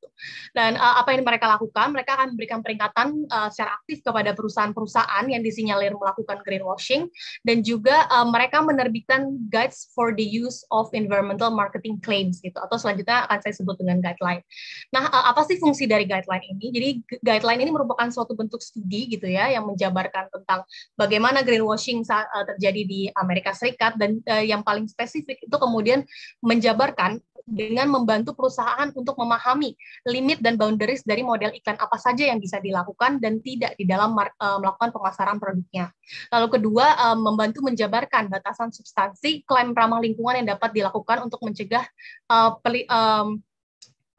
Dan uh, apa yang mereka lakukan? Mereka akan memberikan peringatan uh, secara aktif kepada perusahaan-perusahaan yang disinyalir melakukan greenwashing dan juga uh, mereka menerbitkan guides for the use of environmental marketing claims gitu atau selanjutnya akan saya sebut dengan guideline. Nah, uh, apa sih fungsi dari guideline ini? Jadi guideline ini merupakan suatu bentuk studi gitu ya yang menjabarkan tentang bagaimana greenwashing saat, uh, terjadi di Amerika Serikat dan uh, yang paling spesifik itu kemudian menjabarkan dengan membantu perusahaan untuk memahami limit dan boundaries dari model iklan apa saja yang bisa dilakukan dan tidak di dalam eh, melakukan pemasaran produknya. Lalu kedua, eh, membantu menjabarkan batasan substansi klaim ramah lingkungan yang dapat dilakukan untuk mencegah eh,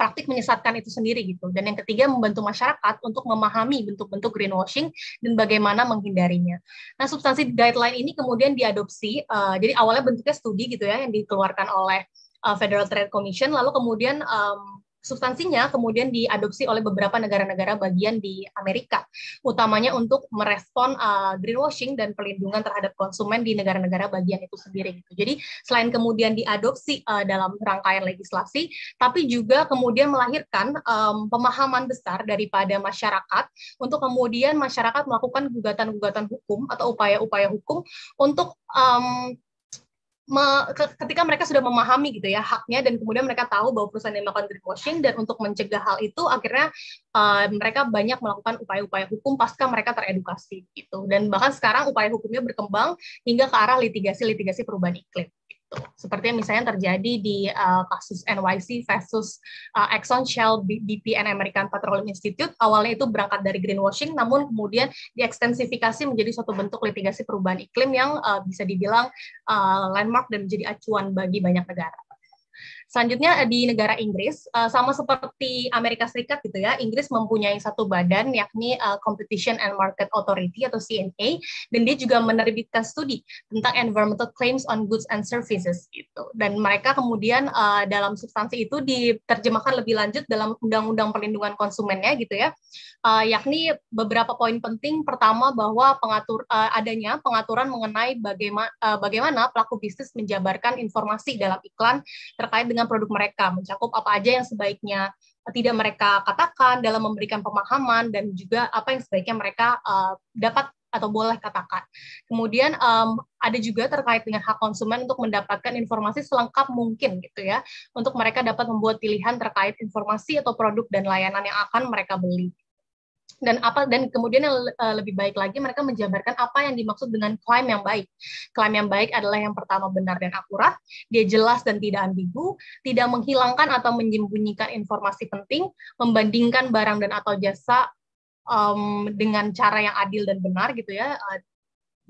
praktik menyesatkan itu sendiri gitu. Dan yang ketiga membantu masyarakat untuk memahami bentuk-bentuk greenwashing dan bagaimana menghindarinya. Nah, substansi guideline ini kemudian diadopsi. jadi awalnya bentuknya studi gitu ya yang dikeluarkan oleh uh, Federal Trade Commission lalu kemudian um, substansinya kemudian diadopsi oleh beberapa negara-negara bagian di Amerika, utamanya untuk merespon uh, greenwashing dan pelindungan terhadap konsumen di negara-negara bagian itu sendiri. Gitu. Jadi selain kemudian diadopsi uh, dalam rangkaian legislasi, tapi juga kemudian melahirkan um, pemahaman besar daripada masyarakat untuk kemudian masyarakat melakukan gugatan-gugatan hukum atau upaya-upaya hukum untuk um, me, ketika mereka sudah memahami gitu ya haknya dan kemudian mereka tahu bahwa perusahaan yang melakukan greenwashing dan untuk mencegah hal itu akhirnya uh, mereka banyak melakukan upaya-upaya hukum pasca mereka teredukasi gitu dan bahkan sekarang upaya hukumnya berkembang hingga ke arah litigasi-litigasi perubahan iklim gitu. Seperti yang misalnya terjadi di uh, kasus NYC versus uh, Exxon, Shell, BP, and American Petroleum Institute. Awalnya itu berangkat dari greenwashing, namun kemudian diekstensifikasi menjadi suatu bentuk litigasi perubahan iklim yang uh, bisa dibilang uh, landmark dan menjadi acuan bagi banyak negara. Selanjutnya eh, di negara Inggris, eh, sama seperti Amerika Serikat gitu ya, Inggris mempunyai satu badan yakni eh, Competition and Market Authority atau CMA, dan dia juga menerbitkan studi tentang environmental claims on goods and services gitu. Dan mereka kemudian dalam substansi itu diterjemahkan lebih lanjut dalam Undang-Undang Perlindungan Konsumennya gitu ya, yakni beberapa poin penting. Pertama bahwa pengatur adanya pengaturan mengenai bagaimana pelaku bisnis menjabarkan informasi dalam iklan terkait dengan dengan produk mereka, mencakup apa aja yang sebaiknya eh, tidak mereka katakan dalam memberikan pemahaman dan juga apa yang sebaiknya mereka uh, dapat atau boleh katakan. Kemudian um, ada juga terkait dengan hak konsumen untuk mendapatkan informasi selengkap mungkin gitu ya, untuk mereka dapat membuat pilihan terkait informasi atau produk dan layanan yang akan mereka beli dan apa dan kemudian yang eh, lebih baik lagi mereka menjabarkan apa yang dimaksud dengan klaim yang baik. Klaim yang baik adalah yang pertama benar dan akurat, dia jelas dan tidak ambigu, tidak menghilangkan atau menyembunyikan informasi penting, membandingkan barang dan atau jasa um, dengan cara yang adil dan benar gitu ya, eh,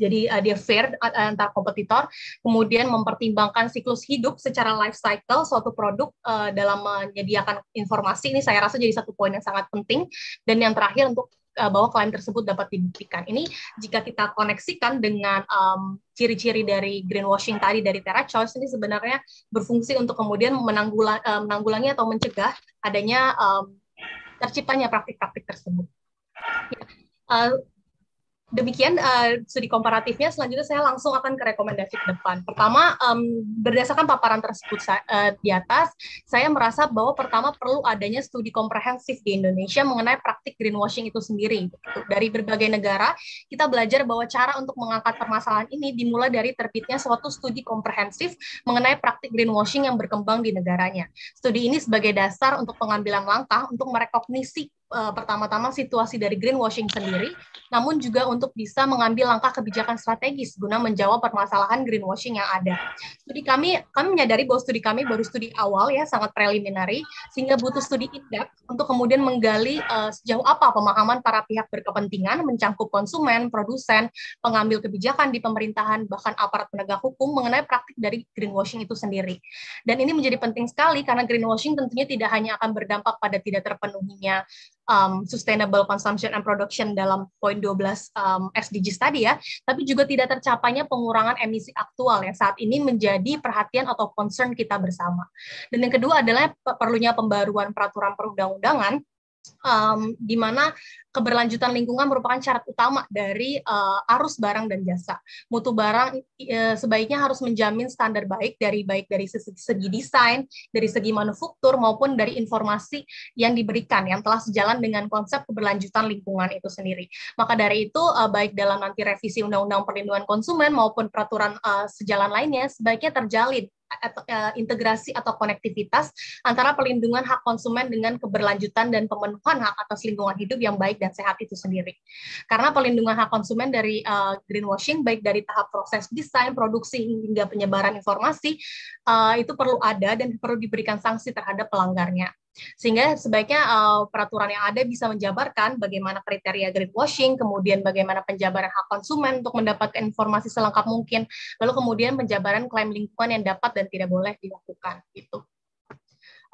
jadi uh, dia fair eh, antar kompetitor, kemudian mempertimbangkan siklus hidup secara life cycle suatu produk uh, dalam menyediakan informasi ini saya rasa jadi satu poin yang sangat penting dan yang terakhir untuk bahwa klaim tersebut dapat dibuktikan. Ini jika kita koneksikan dengan um, ciri-ciri dari greenwashing tadi dari Terra Choice ini sebenarnya berfungsi untuk kemudian menanggulang, uh, menanggulangi atau mencegah adanya um, terciptanya praktik-praktik tersebut. Ya. Uh, demikian uh, studi komparatifnya. Selanjutnya saya langsung akan ke rekomendasi ke depan. Pertama, um, berdasarkan paparan tersebut uh, di atas, saya merasa bahwa pertama perlu adanya studi komprehensif di Indonesia mengenai praktik greenwashing itu sendiri. Dari berbagai negara, kita belajar bahwa cara untuk mengangkat permasalahan ini dimulai dari terbitnya suatu studi komprehensif mengenai praktik greenwashing yang berkembang di negaranya. Studi ini sebagai dasar untuk pengambilan langkah untuk merekognisi uh, pertama-tama situasi dari greenwashing sendiri, namun juga untuk bisa mengambil langkah kebijakan strategis guna menjawab permasalahan greenwashing yang ada. Studi kami kami menyadari bahwa studi kami baru studi awal ya sangat preliminary sehingga butuh studi in-depth untuk kemudian menggali uh, sejauh apa pemahaman para pihak berkepentingan mencangkup konsumen, produsen, pengambil kebijakan di pemerintahan bahkan aparat penegak hukum mengenai praktik dari greenwashing itu sendiri. Dan ini menjadi penting sekali karena greenwashing tentunya tidak hanya akan berdampak pada tidak terpenuhinya um, sustainable consumption and production dalam poin 12 um, SDGs tadi ya, tapi juga tidak tercapainya pengurangan emisi aktual yang saat ini menjadi perhatian atau concern kita bersama. Dan yang kedua adalah perlunya pembaruan peraturan perundang-undangan um, di mana keberlanjutan lingkungan merupakan syarat utama dari uh, arus barang dan jasa. Mutu barang uh, sebaiknya harus menjamin standar baik dari baik dari segi, segi desain, dari segi manufaktur maupun dari informasi yang diberikan yang telah sejalan dengan konsep keberlanjutan lingkungan itu sendiri. Maka dari itu uh, baik dalam nanti revisi undang-undang perlindungan konsumen maupun peraturan uh, sejalan lainnya sebaiknya terjalin atau, e, integrasi atau konektivitas antara perlindungan hak konsumen dengan keberlanjutan dan pemenuhan hak atas lingkungan hidup yang baik dan sehat itu sendiri. Karena pelindungan hak konsumen dari uh, greenwashing baik dari tahap proses desain, produksi hingga penyebaran informasi uh, itu perlu ada dan perlu diberikan sanksi terhadap pelanggarnya sehingga sebaiknya uh, peraturan yang ada bisa menjabarkan bagaimana kriteria greenwashing, kemudian bagaimana penjabaran hak konsumen untuk mendapatkan informasi selengkap mungkin, lalu kemudian penjabaran klaim lingkungan yang dapat dan tidak boleh dilakukan gitu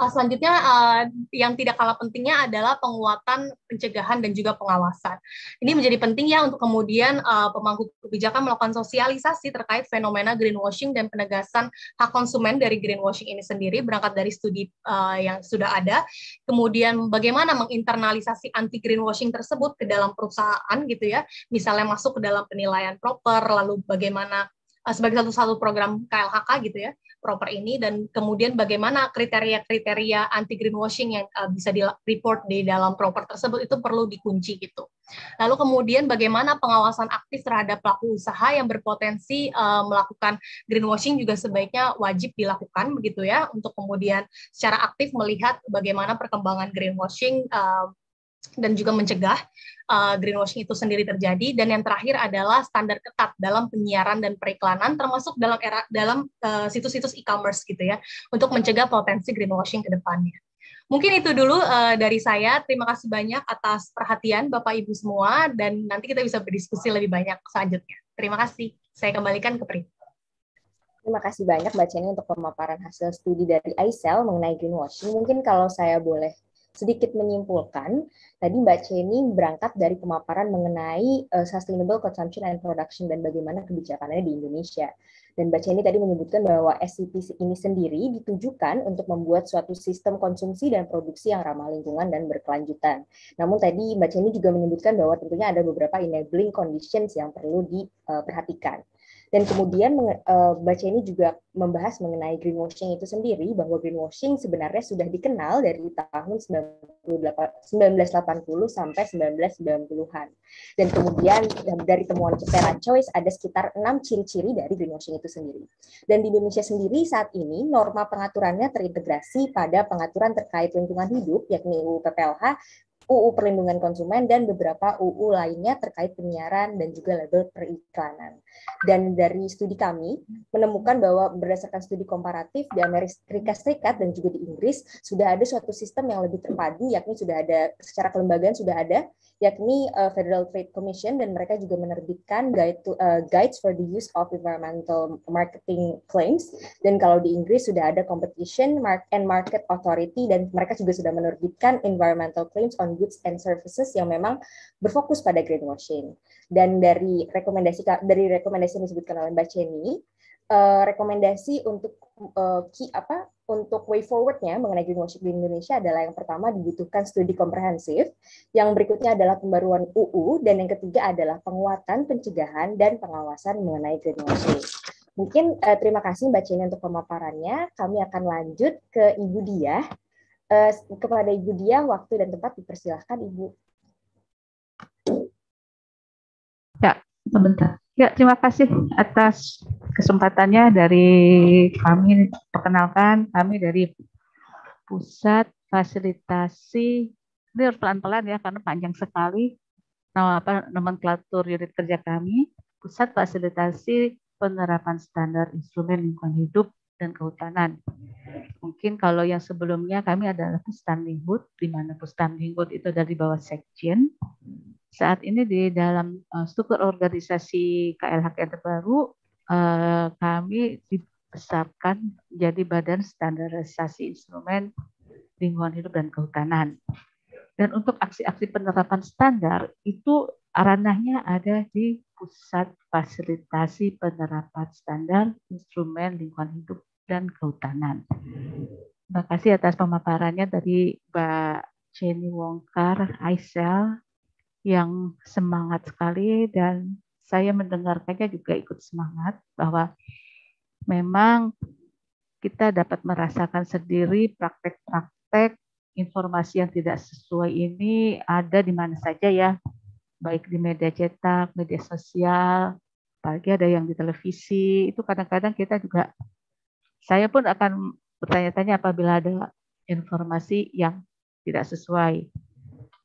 uh, selanjutnya uh, yang tidak kalah pentingnya adalah penguatan pencegahan dan juga pengawasan. Ini menjadi penting ya untuk kemudian uh, pemangku kebijakan melakukan sosialisasi terkait fenomena greenwashing dan penegasan hak konsumen dari greenwashing ini sendiri berangkat dari studi uh, yang sudah ada. Kemudian bagaimana menginternalisasi anti greenwashing tersebut ke dalam perusahaan gitu ya. Misalnya masuk ke dalam penilaian proper lalu bagaimana Eh, sebagai satu-satu program KLHK gitu ya proper ini dan kemudian bagaimana kriteria-kriteria anti greenwashing yang uh, bisa di report di dalam proper tersebut itu perlu dikunci gitu. Lalu kemudian bagaimana pengawasan aktif terhadap pelaku usaha yang berpotensi uh, melakukan greenwashing juga sebaiknya wajib dilakukan begitu ya untuk kemudian secara aktif melihat bagaimana perkembangan greenwashing uh, dan juga mencegah uh, greenwashing itu sendiri terjadi dan yang terakhir adalah standar ketat dalam penyiaran dan periklanan termasuk dalam era dalam uh, situs-situs e-commerce gitu ya untuk mencegah potensi greenwashing ke depannya. Mungkin itu dulu uh, dari saya. Terima kasih banyak atas perhatian Bapak Ibu semua dan nanti kita bisa berdiskusi lebih banyak selanjutnya. Terima kasih. Saya kembalikan ke Pri. Terima kasih banyak Mbak Ceni untuk pemaparan hasil studi dari ISEL mengenai greenwashing. Mungkin kalau saya boleh sedikit menyimpulkan, tadi Mbak Ceni berangkat dari pemaparan mengenai uh, sustainable consumption and production dan bagaimana kebijakannya di Indonesia. Dan Mbak Ceni tadi menyebutkan bahwa SCP ini sendiri ditujukan untuk membuat suatu sistem konsumsi dan produksi yang ramah lingkungan dan berkelanjutan. Namun tadi Mbak Ceni juga menyebutkan bahwa tentunya ada beberapa enabling conditions yang perlu diperhatikan. Eh, uh, dan kemudian e, baca ini juga membahas mengenai greenwashing itu sendiri bahwa greenwashing sebenarnya sudah dikenal dari tahun 1980 sampai 1990-an. Dan kemudian dari temuan Cetera Choice ada sekitar enam ciri-ciri dari greenwashing itu sendiri. Dan di Indonesia sendiri saat ini norma pengaturannya terintegrasi pada pengaturan terkait lingkungan hidup yakni UU PPLH UU Perlindungan Konsumen dan beberapa UU lainnya terkait penyiaran dan juga label periklanan. Dan dari studi kami menemukan bahwa berdasarkan studi komparatif di Amerika Serikat dan juga di Inggris sudah ada suatu sistem yang lebih terpadu yakni sudah ada secara kelembagaan sudah ada yakni uh, Federal Trade Commission dan mereka juga menerbitkan guide to, uh, guides for the use of environmental marketing claims dan kalau di Inggris sudah ada Competition and Market Authority dan mereka juga sudah menerbitkan environmental claims on goods and services yang memang berfokus pada greenwashing. Dan dari rekomendasi dari rekomendasi yang disebutkan oleh Mbak Ceni, uh, eh, rekomendasi untuk uh, eh, key apa untuk way forwardnya mengenai greenwashing di Indonesia adalah yang pertama dibutuhkan studi komprehensif, yang berikutnya adalah pembaruan UU, dan yang ketiga adalah penguatan pencegahan dan pengawasan mengenai greenwashing. Mungkin eh, terima kasih Mbak Cini untuk pemaparannya. Kami akan lanjut ke Ibu Diah eh, kepada Ibu Dia waktu dan tempat dipersilahkan Ibu. Ya, sebentar. Ya, terima kasih atas kesempatannya dari kami perkenalkan kami dari Pusat Fasilitasi ini pelan-pelan ya karena panjang sekali nama apa nomenklatur unit kerja kami Pusat Fasilitasi Penerapan Standar Instrumen Lingkungan Hidup dan kehutanan. Mungkin kalau yang sebelumnya kami adalah Pustan Lingkut, di mana Pustan Lingkut itu dari bawah sekjen. Saat ini di dalam eh, struktur organisasi KLHK yang terbaru, eh, kami dibesarkan jadi Badan Standarisasi Instrumen Lingkungan Hidup dan Kehutanan. Dan untuk aksi-aksi penerapan standar itu arahnya ada di Pusat Fasilitasi Penerapan Standar Instrumen Lingkungan Hidup dan Kehutanan. Terima kasih atas pemaparannya dari Mbak Jenny Wongkar Aisel yang semangat sekali dan saya mendengarkannya juga ikut semangat bahwa memang kita dapat merasakan sendiri praktek-praktek informasi yang tidak sesuai ini ada di mana saja ya, baik di media cetak, media sosial, apalagi ada yang di televisi, itu kadang-kadang kita juga saya pun akan bertanya-tanya apabila ada informasi yang tidak sesuai.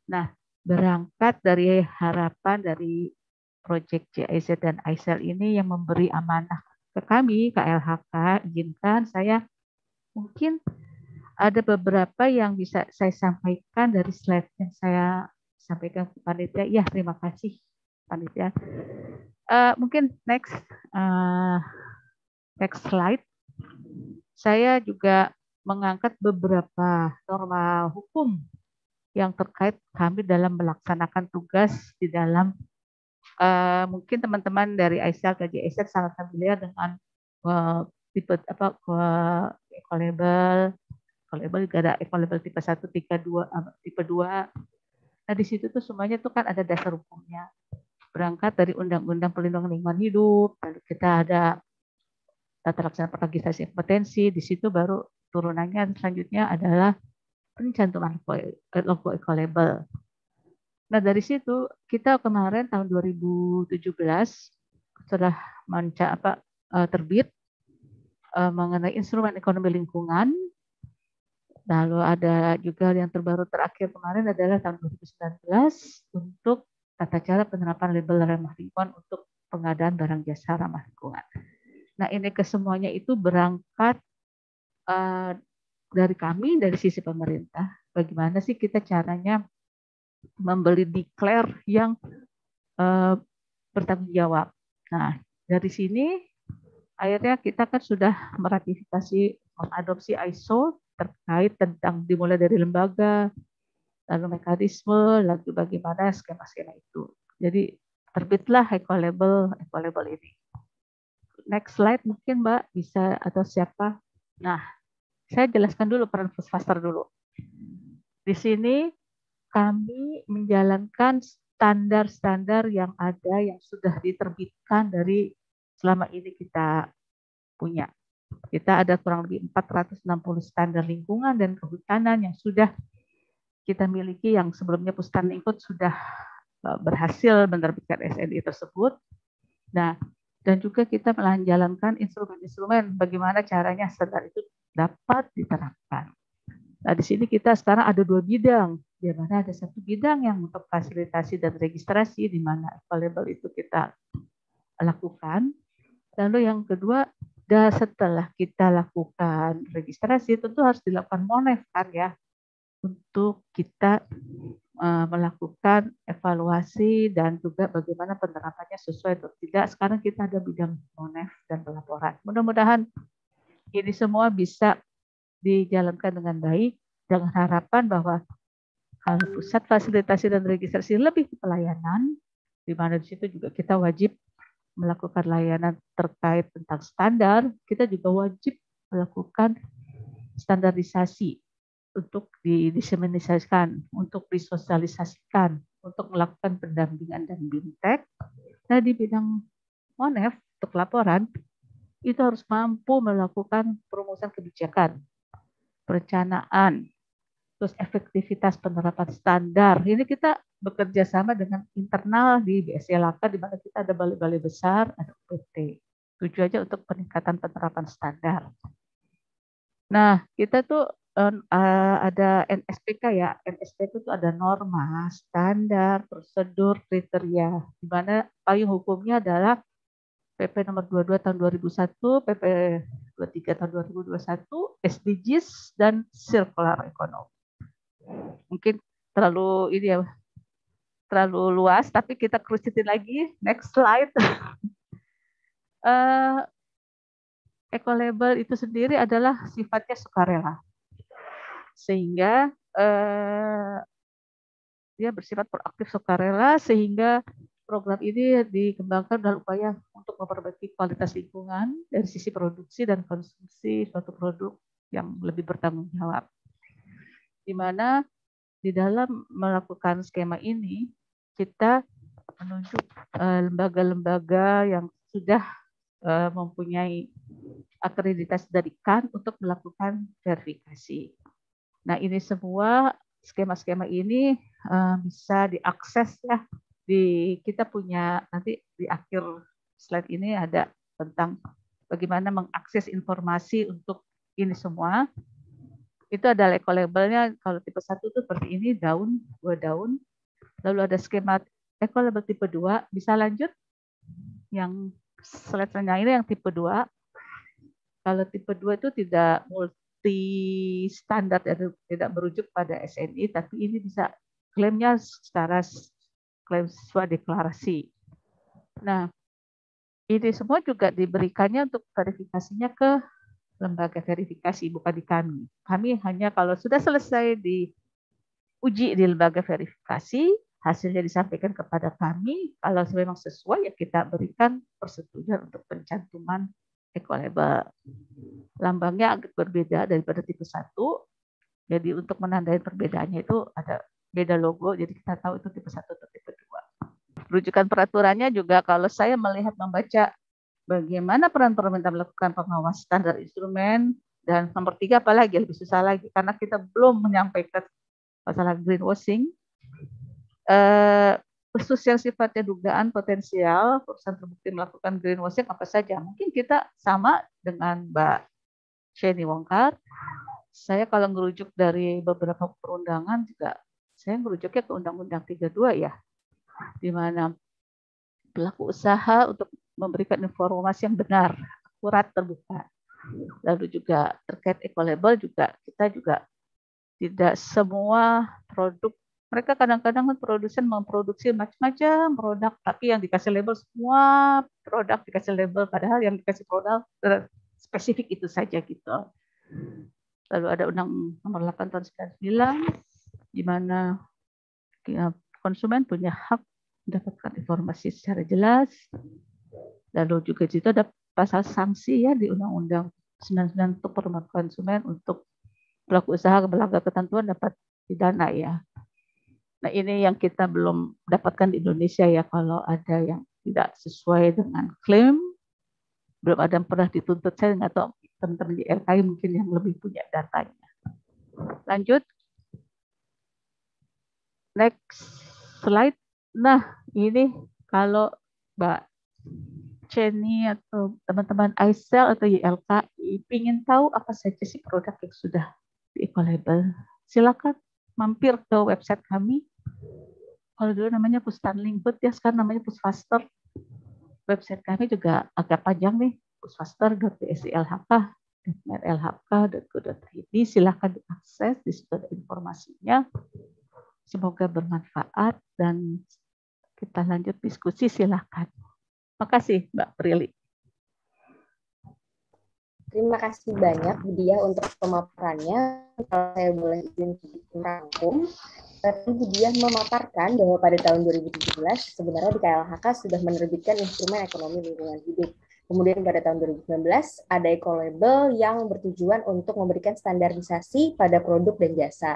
Nah, berangkat dari harapan dari proyek JIC dan ISEL ini yang memberi amanah ke kami, KLHK, izinkan saya mungkin ada beberapa yang bisa saya sampaikan dari slide yang saya sampaikan ke panitia. Ya, terima kasih panitia. Uh, mungkin next uh, next slide. Saya juga mengangkat beberapa norma hukum yang terkait kami dalam melaksanakan tugas di dalam uh, mungkin teman-teman dari ISAC ke ISAC sangat familiar dengan uh, tipe apa kolabel ecolabel juga ada ecolabel tipe satu tipe dua tipe dua Nah, di situ tuh semuanya tuh kan ada dasar hukumnya. Berangkat dari Undang-Undang Perlindungan Lingkungan Hidup, lalu kita ada tata laksana organisasi kompetensi, di situ baru turunannya selanjutnya adalah pencantuman logo eh, ecolabel. Nah dari situ kita kemarin tahun 2017 sudah manca apa eh, terbit eh, mengenai instrumen ekonomi lingkungan. Lalu ada juga yang terbaru terakhir kemarin adalah tahun 2019 untuk tata cara penerapan label ramah lingkungan untuk pengadaan barang jasa ramah lingkungan. Nah ini kesemuanya itu berangkat eh, dari kami dari sisi pemerintah. Bagaimana sih kita caranya membeli declare yang uh, bertanggung jawab. Nah dari sini akhirnya kita kan sudah meratifikasi mengadopsi ISO terkait tentang dimulai dari lembaga, lalu mekanisme, lalu bagaimana skema-skema itu. Jadi terbitlah eco label, eco label ini next slide mungkin Mbak bisa atau siapa. Nah, saya jelaskan dulu peran faster dulu. Di sini kami menjalankan standar-standar yang ada yang sudah diterbitkan dari selama ini kita punya. Kita ada kurang lebih 460 standar lingkungan dan kehutanan yang sudah kita miliki yang sebelumnya Pustan Lingkut sudah eh, berhasil menerbitkan SNI tersebut. Nah, dan juga kita menjalankan instrumen-instrumen bagaimana caranya standar itu dapat diterapkan. Nah, di sini kita sekarang ada dua bidang, di mana ada satu bidang yang untuk fasilitasi dan registrasi, di mana available itu kita lakukan. Lalu yang kedua, dan setelah kita lakukan registrasi, tentu harus dilakukan monef ya, untuk kita eh, melakukan evaluasi dan juga bagaimana penerapannya sesuai atau tidak. Sekarang kita ada bidang monef dan pelaporan. Mudah-mudahan ini semua bisa dijalankan dengan baik dengan harapan bahwa hal pusat fasilitasi dan registrasi lebih ke pelayanan, di mana di situ juga kita wajib melakukan layanan terkait tentang standar, kita juga wajib melakukan standarisasi untuk didiseminasikan, untuk disosialisasikan, untuk melakukan pendampingan dan bimtek. Nah, di bidang Monef untuk laporan itu harus mampu melakukan perumusan kebijakan, perencanaan, terus efektivitas penerapan standar. Ini kita bekerja sama dengan internal di BSI Laka di mana kita ada balai-balai besar, ada UPT. Tujuannya untuk peningkatan penerapan standar. Nah, kita tuh Ehm, eh, ada NSPK ya. NSPK itu ada norma, standar, prosedur, kriteria. Di mana payung hukumnya adalah PP nomor 22 tahun 2001, PP 23 tahun 2021, SDGs dan circular economy. Mungkin terlalu ini ya terlalu luas, tapi kita kerucutin lagi. Next slide. Eh, eco label itu sendiri adalah sifatnya sukarela sehingga eh, dia bersifat proaktif sukarela sehingga program ini dikembangkan dalam upaya untuk memperbaiki kualitas lingkungan dari sisi produksi dan konsumsi suatu produk yang lebih bertanggung jawab. Di mana di dalam melakukan skema ini kita menunjuk eh, lembaga-lembaga yang sudah eh, mempunyai akreditasi dari KAN untuk melakukan verifikasi. Nah ini semua skema-skema ini eh, bisa diakses ya di kita punya nanti di akhir slide ini ada tentang bagaimana mengakses informasi untuk ini semua. Itu ada labelnya kalau tipe satu itu seperti ini daun, dua daun. Lalu ada skema eh, label tipe 2. Bisa lanjut? Yang slide selanjutnya ini yang tipe 2. Kalau tipe 2 itu tidak multi anti standar dan tidak merujuk pada SNI, tapi ini bisa klaimnya secara klaim sesuai deklarasi. Nah, ini semua juga diberikannya untuk verifikasinya ke lembaga verifikasi, bukan di kami. Kami hanya kalau sudah selesai di uji di lembaga verifikasi, hasilnya disampaikan kepada kami. Kalau memang sesuai, ya kita berikan persetujuan untuk pencantuman equilever. Lambangnya agak berbeda daripada tipe satu. Jadi untuk menandai perbedaannya itu ada beda logo, jadi kita tahu itu tipe satu atau tipe dua. Rujukan peraturannya juga kalau saya melihat membaca bagaimana peran pemerintah melakukan pengawas standar instrumen, dan nomor tiga apalagi lebih susah lagi karena kita belum menyampaikan masalah greenwashing. Eh, khusus yang sifatnya dugaan potensial perusahaan terbukti melakukan greenwashing apa saja. Mungkin kita sama dengan Mbak Sheni Wongkar. Saya kalau ngerujuk dari beberapa perundangan juga, saya ngerujuknya ke Undang-Undang 32 ya, di mana pelaku usaha untuk memberikan informasi yang benar, akurat, terbuka. Lalu juga terkait equal juga kita juga tidak semua produk mereka kadang-kadang kan produsen memproduksi macam-macam produk tapi yang dikasih label semua produk dikasih label padahal yang dikasih produk eh, spesifik itu saja gitu lalu ada undang nomor 8 tahun 99 di mana ya, konsumen punya hak mendapatkan informasi secara jelas lalu juga itu ada pasal sanksi ya di undang-undang 99 untuk perumahan konsumen untuk pelaku usaha melanggar ketentuan dapat pidana ya Nah ini yang kita belum dapatkan di Indonesia ya kalau ada yang tidak sesuai dengan klaim belum ada yang pernah dituntut saya nggak tahu teman-teman di RKI mungkin yang lebih punya datanya. Lanjut. Next slide. Nah, ini kalau Mbak Ceni atau teman-teman ISEL atau YLKI ingin tahu apa saja sih produk yang sudah di label, silakan mampir ke website kami kalau dulu namanya Pustanling, but ya sekarang namanya Pusfaster. Website kami juga agak panjang nih, pusfaster.bslhk.lhk.go.id. Silahkan diakses, di situ ada informasinya. Semoga bermanfaat dan kita lanjut diskusi silahkan. Makasih Mbak Prilly. Terima kasih banyak Bu Dia untuk pemaparannya. Kalau saya boleh izin merangkum, tapi dia memaparkan bahwa pada tahun 2017 sebenarnya di KLHK sudah menerbitkan instrumen ekonomi lingkungan hidup. Kemudian pada tahun 2019 ada ecolabel yang bertujuan untuk memberikan standarisasi pada produk dan jasa.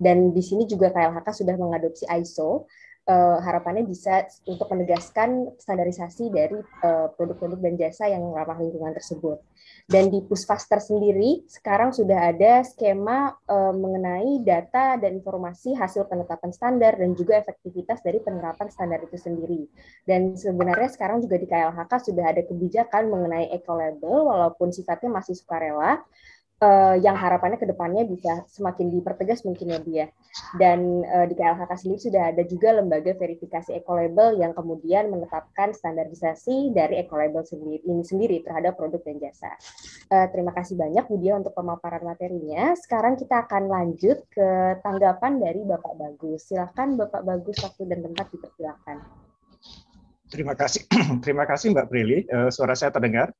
Dan di sini juga KLHK sudah mengadopsi ISO uh, harapannya bisa untuk menegaskan standarisasi dari eh, produk-produk uh, dan jasa yang ramah lingkungan tersebut. Dan di Pusfaster sendiri sekarang sudah ada skema uh, mengenai data dan informasi hasil penetapan standar dan juga efektivitas dari penerapan standar itu sendiri. Dan sebenarnya sekarang juga di KLHK sudah ada kebijakan mengenai eco label walaupun sifatnya masih sukarela uh, yang harapannya kedepannya bisa semakin dipertegas mungkin ya dia. Ya. Dan uh, di KLHK sendiri sudah ada juga lembaga verifikasi ekolabel yang kemudian menetapkan standarisasi dari ekolabel sendiri ini sendiri terhadap produk dan jasa. Uh, terima kasih banyak Budia untuk pemaparan materinya. Sekarang kita akan lanjut ke tanggapan dari Bapak Bagus. Silakan Bapak Bagus waktu dan tempat dipersilakan. Terima kasih, terima kasih Mbak Prilly. suara saya terdengar.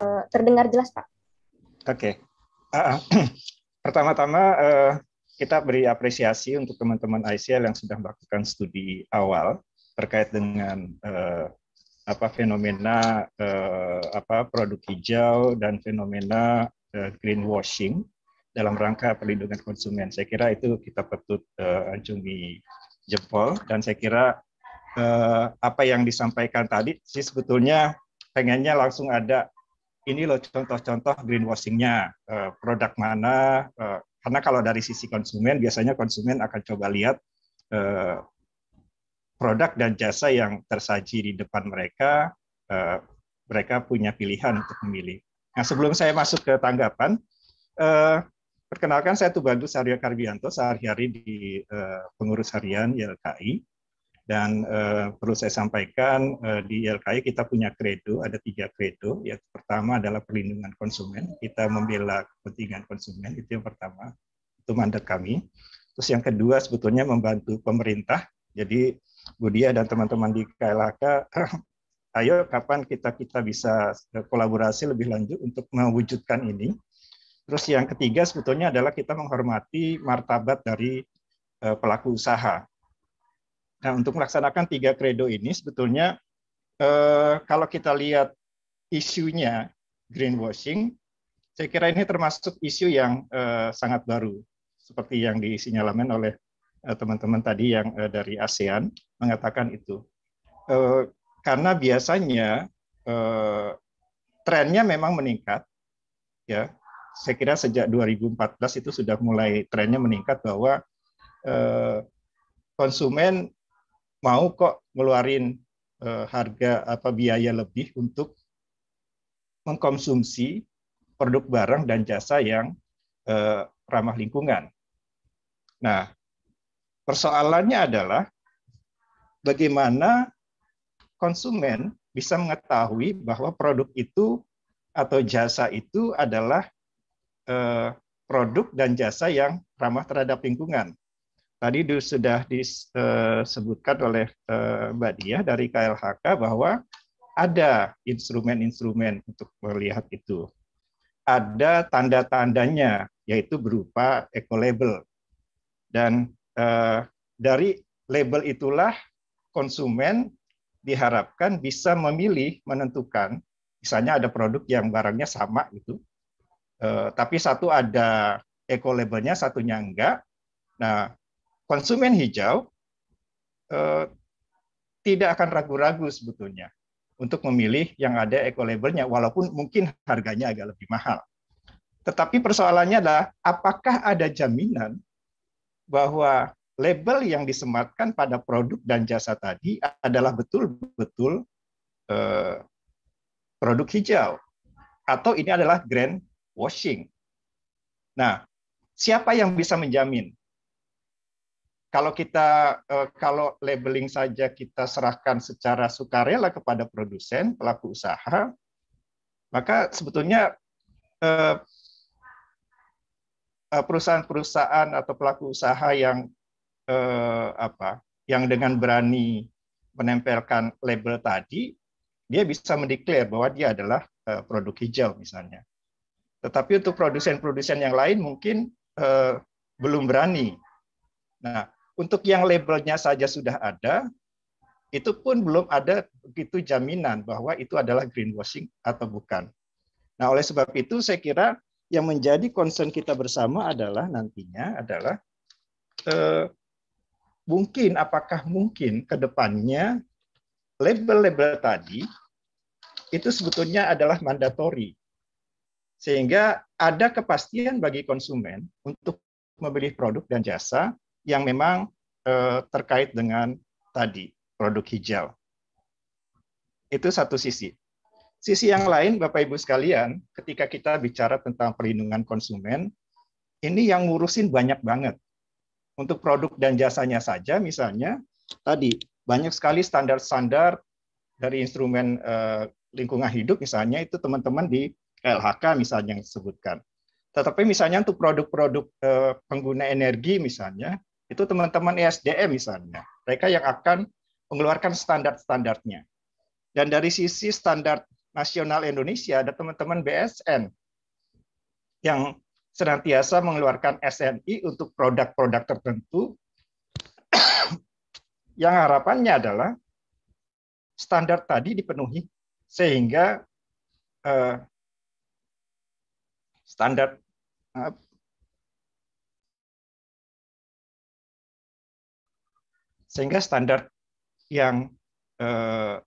Eh, terdengar jelas Pak. Oke. Okay. Uh, ah. Pertama-tama uh, kita beri apresiasi untuk teman-teman ICL yang sudah melakukan studi awal terkait dengan uh, apa fenomena uh, apa produk hijau dan fenomena uh, greenwashing dalam rangka perlindungan konsumen. Saya kira itu kita patut uh, acungi jempol dan saya kira uh, apa yang disampaikan tadi sih sebetulnya pengennya langsung ada ini loh contoh-contoh greenwashingnya eh, produk mana eh, karena kalau dari sisi konsumen biasanya konsumen akan coba lihat eh, produk dan jasa yang tersaji di depan mereka mereka punya pilihan untuk memilih. Nah sebelum saya masuk ke tanggapan perkenalkan saya Tubagus Arya Karbianto sehari-hari di pengurus harian YLKI dan eh, perlu saya sampaikan eh, di ILKI kita punya kredo, ada tiga kredo. Yang pertama adalah perlindungan konsumen. Kita membela kepentingan konsumen, itu yang pertama. Itu mandat kami. Terus yang kedua sebetulnya membantu pemerintah. Jadi Budia dan teman-teman di KLHK, ayo kapan kita kita bisa eh, kolaborasi lebih lanjut untuk mewujudkan ini. Terus yang ketiga sebetulnya adalah kita menghormati martabat dari eh, pelaku usaha. Nah, untuk melaksanakan tiga kredo ini sebetulnya eh, kalau kita lihat isunya greenwashing, saya kira ini termasuk isu yang eh, sangat baru seperti yang disinyalamen oleh eh, teman-teman eh, tadi yang eh, dari ASEAN mengatakan itu. Eh, karena biasanya eh, trennya memang meningkat ya. Saya kira sejak 2014 itu sudah mulai trennya meningkat bahwa eh, konsumen mau kok ngeluarin uh, harga apa biaya lebih untuk mengkonsumsi produk barang dan jasa yang uh, ramah lingkungan. Nah, persoalannya adalah bagaimana konsumen bisa mengetahui bahwa produk itu atau jasa itu adalah eh, produk dan jasa yang ramah terhadap lingkungan. Tadi sudah disebutkan eh, oleh eh, Mbak Dia dari KLHK bahwa ada instrumen-instrumen untuk melihat itu. Ada tanda-tandanya, yaitu berupa eco Dan eh, dari label itulah konsumen diharapkan bisa memilih, menentukan, misalnya ada produk yang barangnya sama gitu, tapi satu ada eco labelnya, satunya enggak. Nah, konsumen hijau eh, tidak akan ragu-ragu sebetulnya untuk memilih yang ada ekolabelnya, walaupun mungkin harganya agak lebih mahal. Tetapi persoalannya adalah apakah ada jaminan bahwa label yang disematkan pada produk dan jasa tadi adalah betul-betul eh, produk hijau atau ini adalah grand washing. Nah, siapa yang bisa menjamin kalau kita eh, kalau labeling saja kita serahkan secara sukarela kepada produsen pelaku usaha maka sebetulnya eh, eh, perusahaan-perusahaan atau pelaku usaha yang apa yang dengan berani menempelkan label tadi dia bisa mendeklar bahwa dia adalah produk hijau misalnya tetapi untuk produsen-produsen yang lain mungkin belum berani nah untuk yang labelnya saja sudah ada, itu pun belum ada begitu jaminan bahwa itu adalah greenwashing atau bukan. Nah, oleh sebab itu saya kira yang menjadi concern kita bersama adalah nantinya adalah eh, mungkin apakah mungkin kedepannya label-label tadi itu sebetulnya adalah mandatory Sehingga ada kepastian bagi konsumen untuk membeli produk dan jasa yang memang eh, terkait dengan tadi produk hijau. Itu satu sisi. Sisi yang lain, Bapak Ibu sekalian, ketika kita bicara tentang perlindungan konsumen, ini yang ngurusin banyak banget. Untuk produk dan jasanya saja, misalnya tadi banyak sekali standar-standar dari instrumen eh, lingkungan hidup, misalnya itu teman-teman di LHK misalnya yang disebutkan. Tetapi misalnya untuk produk-produk eh, pengguna energi misalnya, itu teman-teman ESDM misalnya. Mereka yang akan mengeluarkan standar-standarnya. Dan dari sisi standar nasional Indonesia ada teman-teman BSN yang senantiasa mengeluarkan SNI untuk produk-produk tertentu yang harapannya adalah standar tadi dipenuhi sehingga eh, standar eh, sehingga standar yang eh,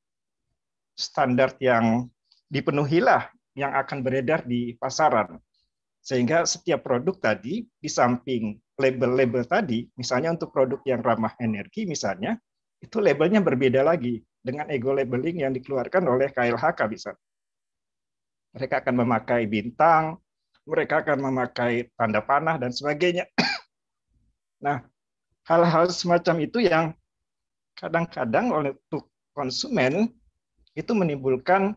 standar yang dipenuhilah yang akan beredar di pasaran sehingga setiap produk tadi di samping label-label tadi misalnya untuk produk yang ramah energi misalnya itu labelnya berbeda lagi dengan ego labeling yang dikeluarkan oleh KLHK bisa mereka akan memakai bintang mereka akan memakai tanda panah dan sebagainya nah hal-hal semacam itu yang kadang-kadang oleh konsumen itu menimbulkan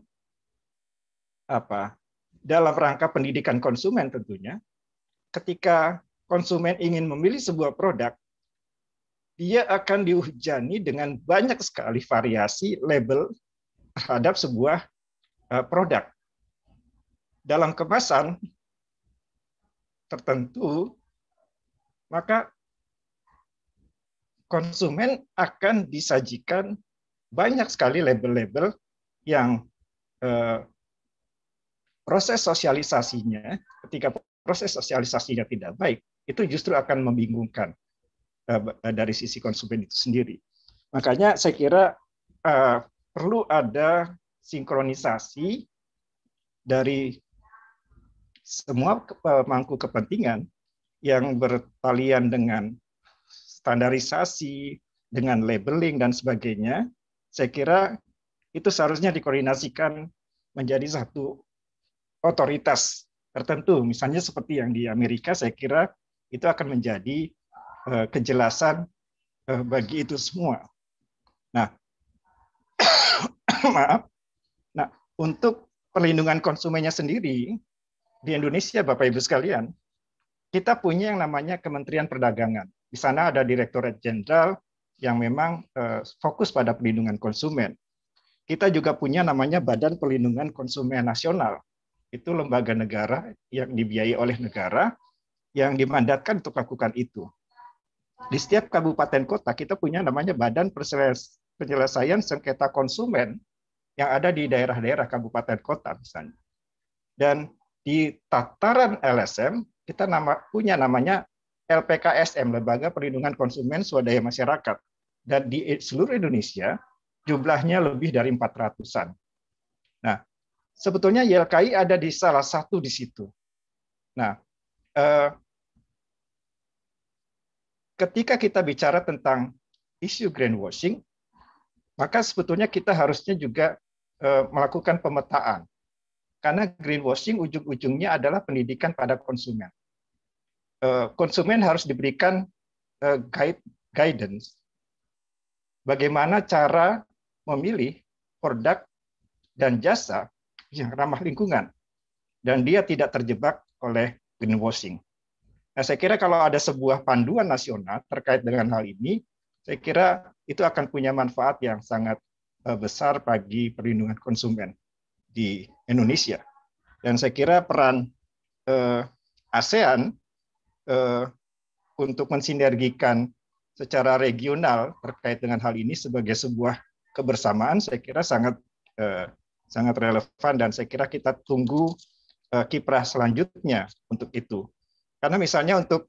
apa dalam rangka pendidikan konsumen tentunya ketika konsumen ingin memilih sebuah produk dia akan dihujani dengan banyak sekali variasi label terhadap sebuah eh, produk dalam kemasan tertentu maka konsumen akan disajikan banyak sekali label-label yang eh, proses sosialisasinya ketika proses sosialisasinya tidak baik itu justru akan membingungkan eh, eh dari sisi konsumen itu sendiri. Makanya saya kira eh, perlu ada sinkronisasi dari semua pemangku eh, kepentingan yang bertalian dengan standarisasi, dengan labeling dan sebagainya, saya kira itu seharusnya dikoordinasikan menjadi satu otoritas tertentu. Misalnya seperti yang di Amerika, saya kira itu akan menjadi eh, kejelasan eh, bagi itu semua. Nah, maaf. Nah, untuk perlindungan konsumennya sendiri di Indonesia, Bapak Ibu sekalian, kita punya yang namanya Kementerian Perdagangan. Di sana ada Direktorat Jenderal yang memang eh, fokus pada perlindungan konsumen. Kita juga punya namanya Badan Perlindungan Konsumen Nasional. Itu lembaga negara yang dibiayai oleh negara yang dimandatkan untuk melakukan itu. Di setiap kabupaten kota kita punya namanya Badan Penyelesaian Sengketa Konsumen yang ada di daerah-daerah kabupaten kota misalnya. Dan di tataran LSM kita nama, punya namanya LPKSM Lembaga Perlindungan Konsumen Swadaya Masyarakat dan di seluruh Indonesia jumlahnya lebih dari 400-an. Nah, sebetulnya YLKI ada di salah satu di situ. Nah, eh, ketika kita bicara tentang isu greenwashing, maka sebetulnya kita harusnya juga eh, melakukan pemetaan. Karena greenwashing ujung-ujungnya adalah pendidikan pada konsumen. Eh, konsumen harus diberikan eh, guide guidance bagaimana cara memilih produk dan jasa yang ramah lingkungan dan dia tidak terjebak oleh greenwashing. Nah, saya kira kalau ada sebuah panduan nasional terkait dengan hal ini, saya kira itu akan punya manfaat yang sangat eh, besar bagi perlindungan konsumen di Indonesia. Dan saya kira peran ASEAN Eh, untuk mensinergikan secara regional terkait dengan hal ini sebagai sebuah kebersamaan saya kira sangat eh, sangat relevan dan saya kira kita tunggu eh, kiprah selanjutnya untuk itu karena misalnya untuk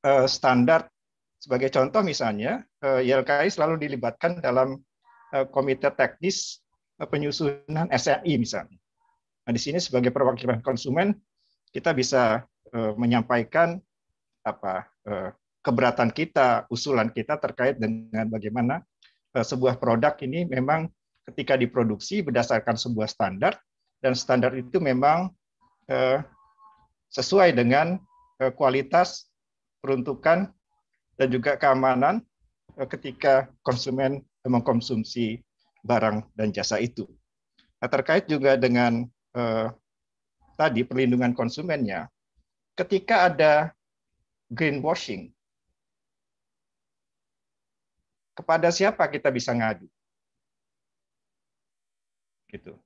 eh, standar sebagai contoh misalnya YLKI eh, selalu dilibatkan dalam eh, komite teknis penyusunan SNI misalnya nah di sini sebagai perwakilan konsumen kita bisa Eh, menyampaikan apa eh, keberatan kita, usulan kita terkait dengan bagaimana eh, sebuah produk ini memang ketika diproduksi berdasarkan sebuah standar dan standar itu memang sesuai dengan kualitas peruntukan dan juga keamanan ketika konsumen mengkonsumsi barang dan jasa itu. Nah, terkait juga dengan eh, tadi perlindungan konsumennya, ketika ada greenwashing, kepada siapa kita bisa ngadu? Gitu.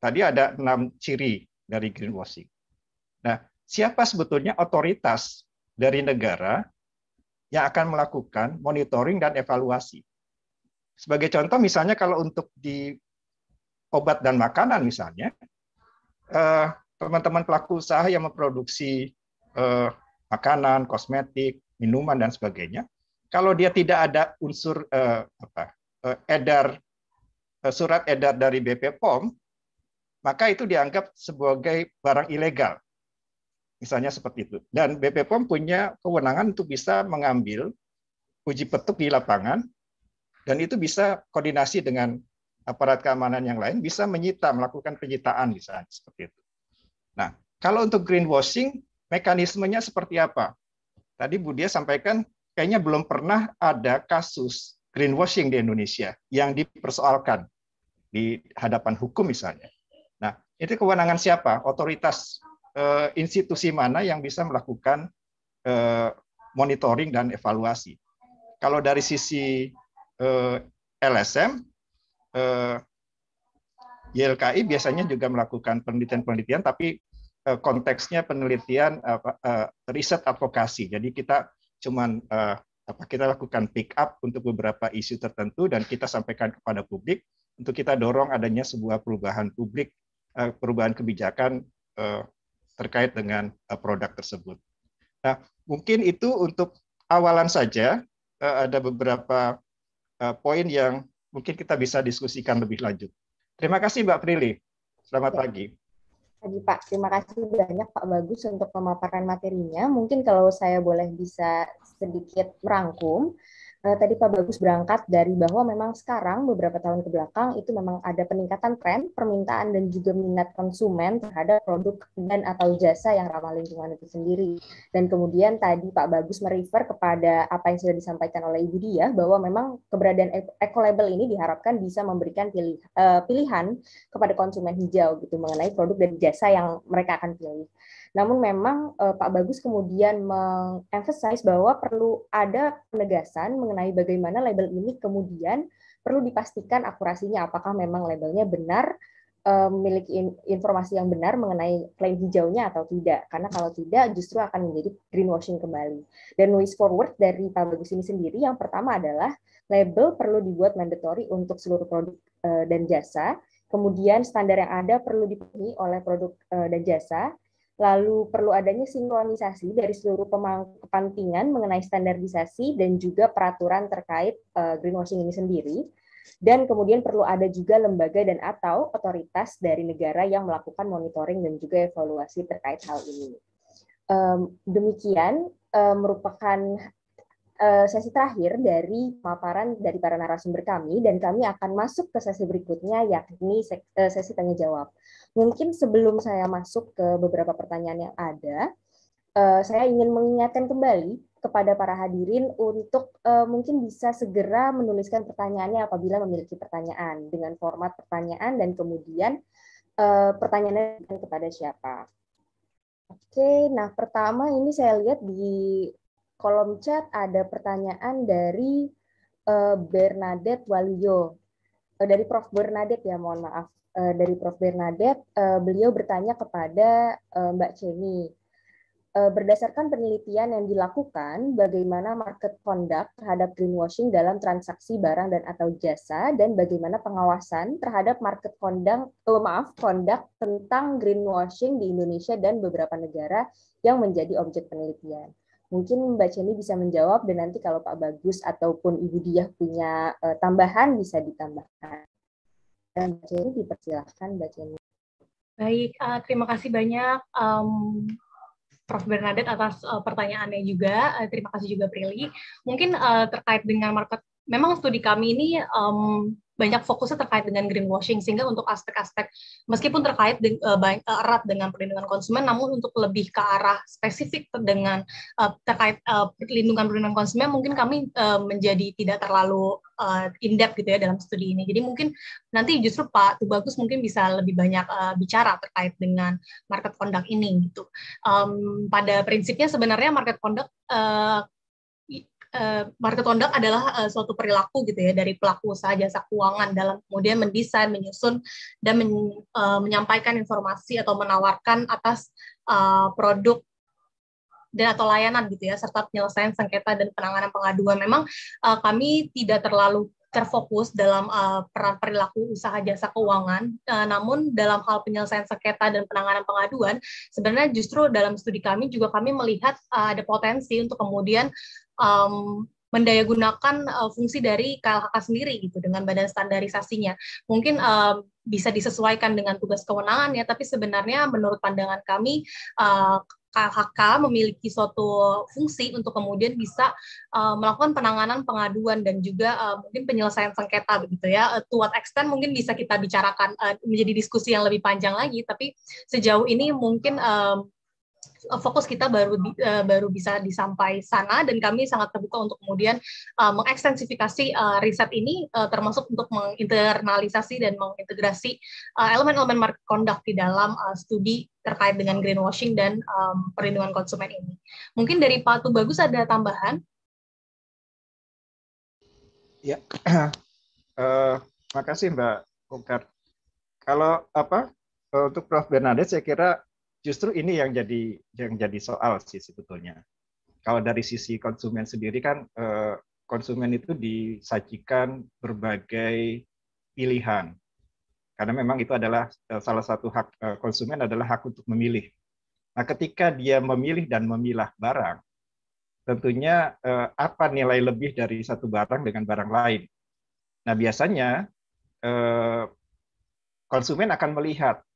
Tadi ada enam ciri dari greenwashing. Nah, siapa sebetulnya otoritas dari negara yang akan melakukan monitoring dan evaluasi? Sebagai contoh, misalnya kalau untuk di obat dan makanan misalnya, eh, teman-teman pelaku usaha yang memproduksi eh, makanan, kosmetik, minuman dan sebagainya, kalau dia tidak ada unsur eh, apa eh, edar eh, surat edar dari BP POM, maka itu dianggap sebagai barang ilegal. Misalnya seperti itu. Dan BP POM punya kewenangan untuk bisa mengambil uji petuk di lapangan dan itu bisa koordinasi dengan aparat keamanan yang lain bisa menyita melakukan penyitaan misalnya seperti itu. Nah, kalau untuk greenwashing, mekanismenya seperti apa? Tadi Bu Dia sampaikan, kayaknya belum pernah ada kasus greenwashing di Indonesia yang dipersoalkan di hadapan hukum misalnya. Nah, itu kewenangan siapa? Otoritas eh, institusi mana yang bisa melakukan eh, monitoring dan evaluasi? Kalau dari sisi eh, LSM, eh, YLKI biasanya juga melakukan penelitian-penelitian, tapi eh, konteksnya penelitian eh, riset advokasi. Jadi kita cuman eh, apa kita lakukan pick up untuk beberapa isu tertentu dan kita sampaikan kepada publik untuk kita dorong adanya sebuah perubahan publik perubahan kebijakan terkait dengan produk tersebut. Nah, mungkin itu untuk awalan saja ada beberapa poin yang mungkin kita bisa diskusikan lebih lanjut. Terima kasih Mbak Prilly. Selamat ya. pagi. Pagi Pak, terima kasih banyak Pak Bagus untuk pemaparan materinya. Mungkin kalau saya boleh bisa sedikit merangkum, uh, tadi Pak Bagus berangkat dari bahwa memang sekarang beberapa tahun ke belakang itu memang ada peningkatan tren permintaan dan juga minat konsumen terhadap produk dan atau jasa yang ramah lingkungan itu sendiri. Dan kemudian tadi Pak Bagus merefer kepada apa yang sudah disampaikan oleh Ibu Dia bahwa memang keberadaan e-, ecolabel ini diharapkan bisa memberikan pilih, uh, pilihan kepada konsumen hijau gitu mengenai produk dan jasa yang mereka akan pilih. Namun memang uh, Pak Bagus kemudian mengemphasize bahwa perlu ada penegasan mengenai bagaimana label ini kemudian perlu dipastikan akurasinya apakah memang labelnya benar eh, memiliki informasi yang benar mengenai klaim hijaunya atau tidak. Karena kalau tidak justru akan menjadi greenwashing kembali. Dan noise forward dari Pak Bagus ini sendiri yang pertama adalah label perlu dibuat mandatory untuk seluruh produk eh, dan jasa. Kemudian standar yang ada perlu dipenuhi oleh produk dan jasa lalu perlu adanya sinkronisasi dari seluruh kepentingan mengenai standarisasi dan juga peraturan terkait uh, greenwashing ini sendiri. Dan kemudian perlu ada juga lembaga dan atau otoritas dari negara yang melakukan monitoring dan juga evaluasi terkait hal ini. Um, demikian um, merupakan Eh, sesi terakhir dari paparan dari para narasumber kami dan kami akan masuk ke sesi berikutnya yakni eh, sesi tanya jawab. Mungkin sebelum saya masuk ke beberapa pertanyaan yang ada, eh, saya ingin mengingatkan kembali kepada para hadirin untuk mungkin bisa segera menuliskan pertanyaannya apabila memiliki pertanyaan dengan format pertanyaan dan kemudian pertanyaannya kepada siapa. Oke, nah pertama ini saya lihat di kolom chat ada pertanyaan dari uh, Bernadette Walio. Uh, dari Prof. Bernadette ya, mohon maaf. Uh, dari Prof. Bernadette, uh, beliau bertanya kepada uh, Mbak Ceni. Uh, berdasarkan penelitian yang dilakukan, bagaimana market conduct terhadap greenwashing dalam transaksi barang dan atau jasa, dan bagaimana pengawasan terhadap market conduct, oh, maaf, conduct tentang greenwashing di Indonesia dan beberapa negara yang menjadi objek penelitian. Mungkin Mbak Ceni bisa menjawab dan nanti kalau Pak Bagus ataupun Ibu Diah punya uh, tambahan bisa ditambahkan. Dan Mbak Ceni dipersilahkan Mbak Ceni. Baik, uh, terima kasih banyak um, Prof. Bernadette atas uh, pertanyaannya juga. Uh, terima kasih juga Prilly. Mungkin uh, terkait dengan market, memang studi kami ini um, banyak fokusnya terkait dengan greenwashing sehingga untuk aspek-aspek meskipun terkait de, uh, eh, baik, uh, erat dengan perlindungan konsumen namun untuk lebih ke arah spesifik dengan uh, terkait uh, perlindungan perlindungan konsumen mungkin kami uh, menjadi tidak terlalu uh, in depth gitu ya dalam studi ini. Jadi mungkin nanti justru Pak Tubagus mungkin bisa lebih banyak uh, bicara terkait dengan market conduct ini gitu. Um, pada prinsipnya sebenarnya market conduct uh, Eh, market conduct adalah uh, suatu perilaku gitu ya dari pelaku usaha jasa keuangan dalam kemudian mendesain, menyusun dan men, uh, menyampaikan informasi atau menawarkan atas uh, produk dan atau layanan gitu ya serta penyelesaian sengketa dan penanganan pengaduan. Memang uh, kami tidak terlalu terfokus dalam uh, peran perilaku usaha jasa keuangan. Uh, namun dalam hal penyelesaian sengketa dan penanganan pengaduan, sebenarnya justru dalam studi kami juga kami melihat uh, ada potensi untuk kemudian um, mendayagunakan uh, fungsi dari KLHK sendiri gitu dengan badan standarisasinya. Mungkin um, bisa disesuaikan dengan tugas kewenangan ya, tapi sebenarnya menurut pandangan kami uh, eh, KHK memiliki suatu fungsi untuk kemudian bisa uh, melakukan penanganan pengaduan dan juga uh, mungkin penyelesaian sengketa begitu ya. Uh, to what extent mungkin bisa kita bicarakan uh, menjadi diskusi yang lebih panjang lagi, tapi sejauh ini mungkin uh, fokus kita baru uh, baru bisa disampai sana dan kami sangat terbuka untuk kemudian uh, mengekstensifikasi uh, riset ini uh, termasuk untuk menginternalisasi dan mengintegrasi elemen-elemen uh, market conduct di dalam uh, studi terkait dengan greenwashing dan um, perlindungan konsumen ini. Mungkin dari Pak tu bagus ada tambahan? Ya, uh, kasih Mbak Kukar. Kalau apa untuk Prof Bernadette, saya kira justru ini yang jadi yang jadi soal sih sebetulnya. Kalau dari sisi konsumen sendiri kan eh, konsumen itu disajikan berbagai pilihan. Karena memang itu adalah eh, salah satu hak eh, konsumen adalah hak untuk memilih. Nah, ketika dia memilih dan memilah barang, tentunya apa nilai lebih dari satu barang dengan barang lain. Nah, biasanya konsumen akan melihat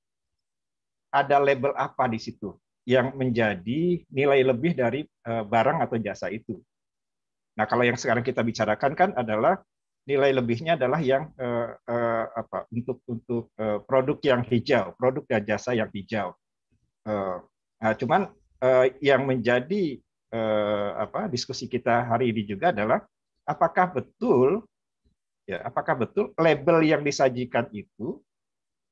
ada label apa di situ yang menjadi nilai lebih dari eh, barang atau jasa itu. Nah, kalau yang sekarang kita bicarakan kan adalah nilai lebihnya adalah yang eh, eh, apa untuk untuk eh, produk yang hijau, produk dan jasa yang hijau. Eh, nah, cuman eh, yang menjadi eh, apa diskusi kita hari ini juga adalah apakah betul ya apakah betul label yang disajikan itu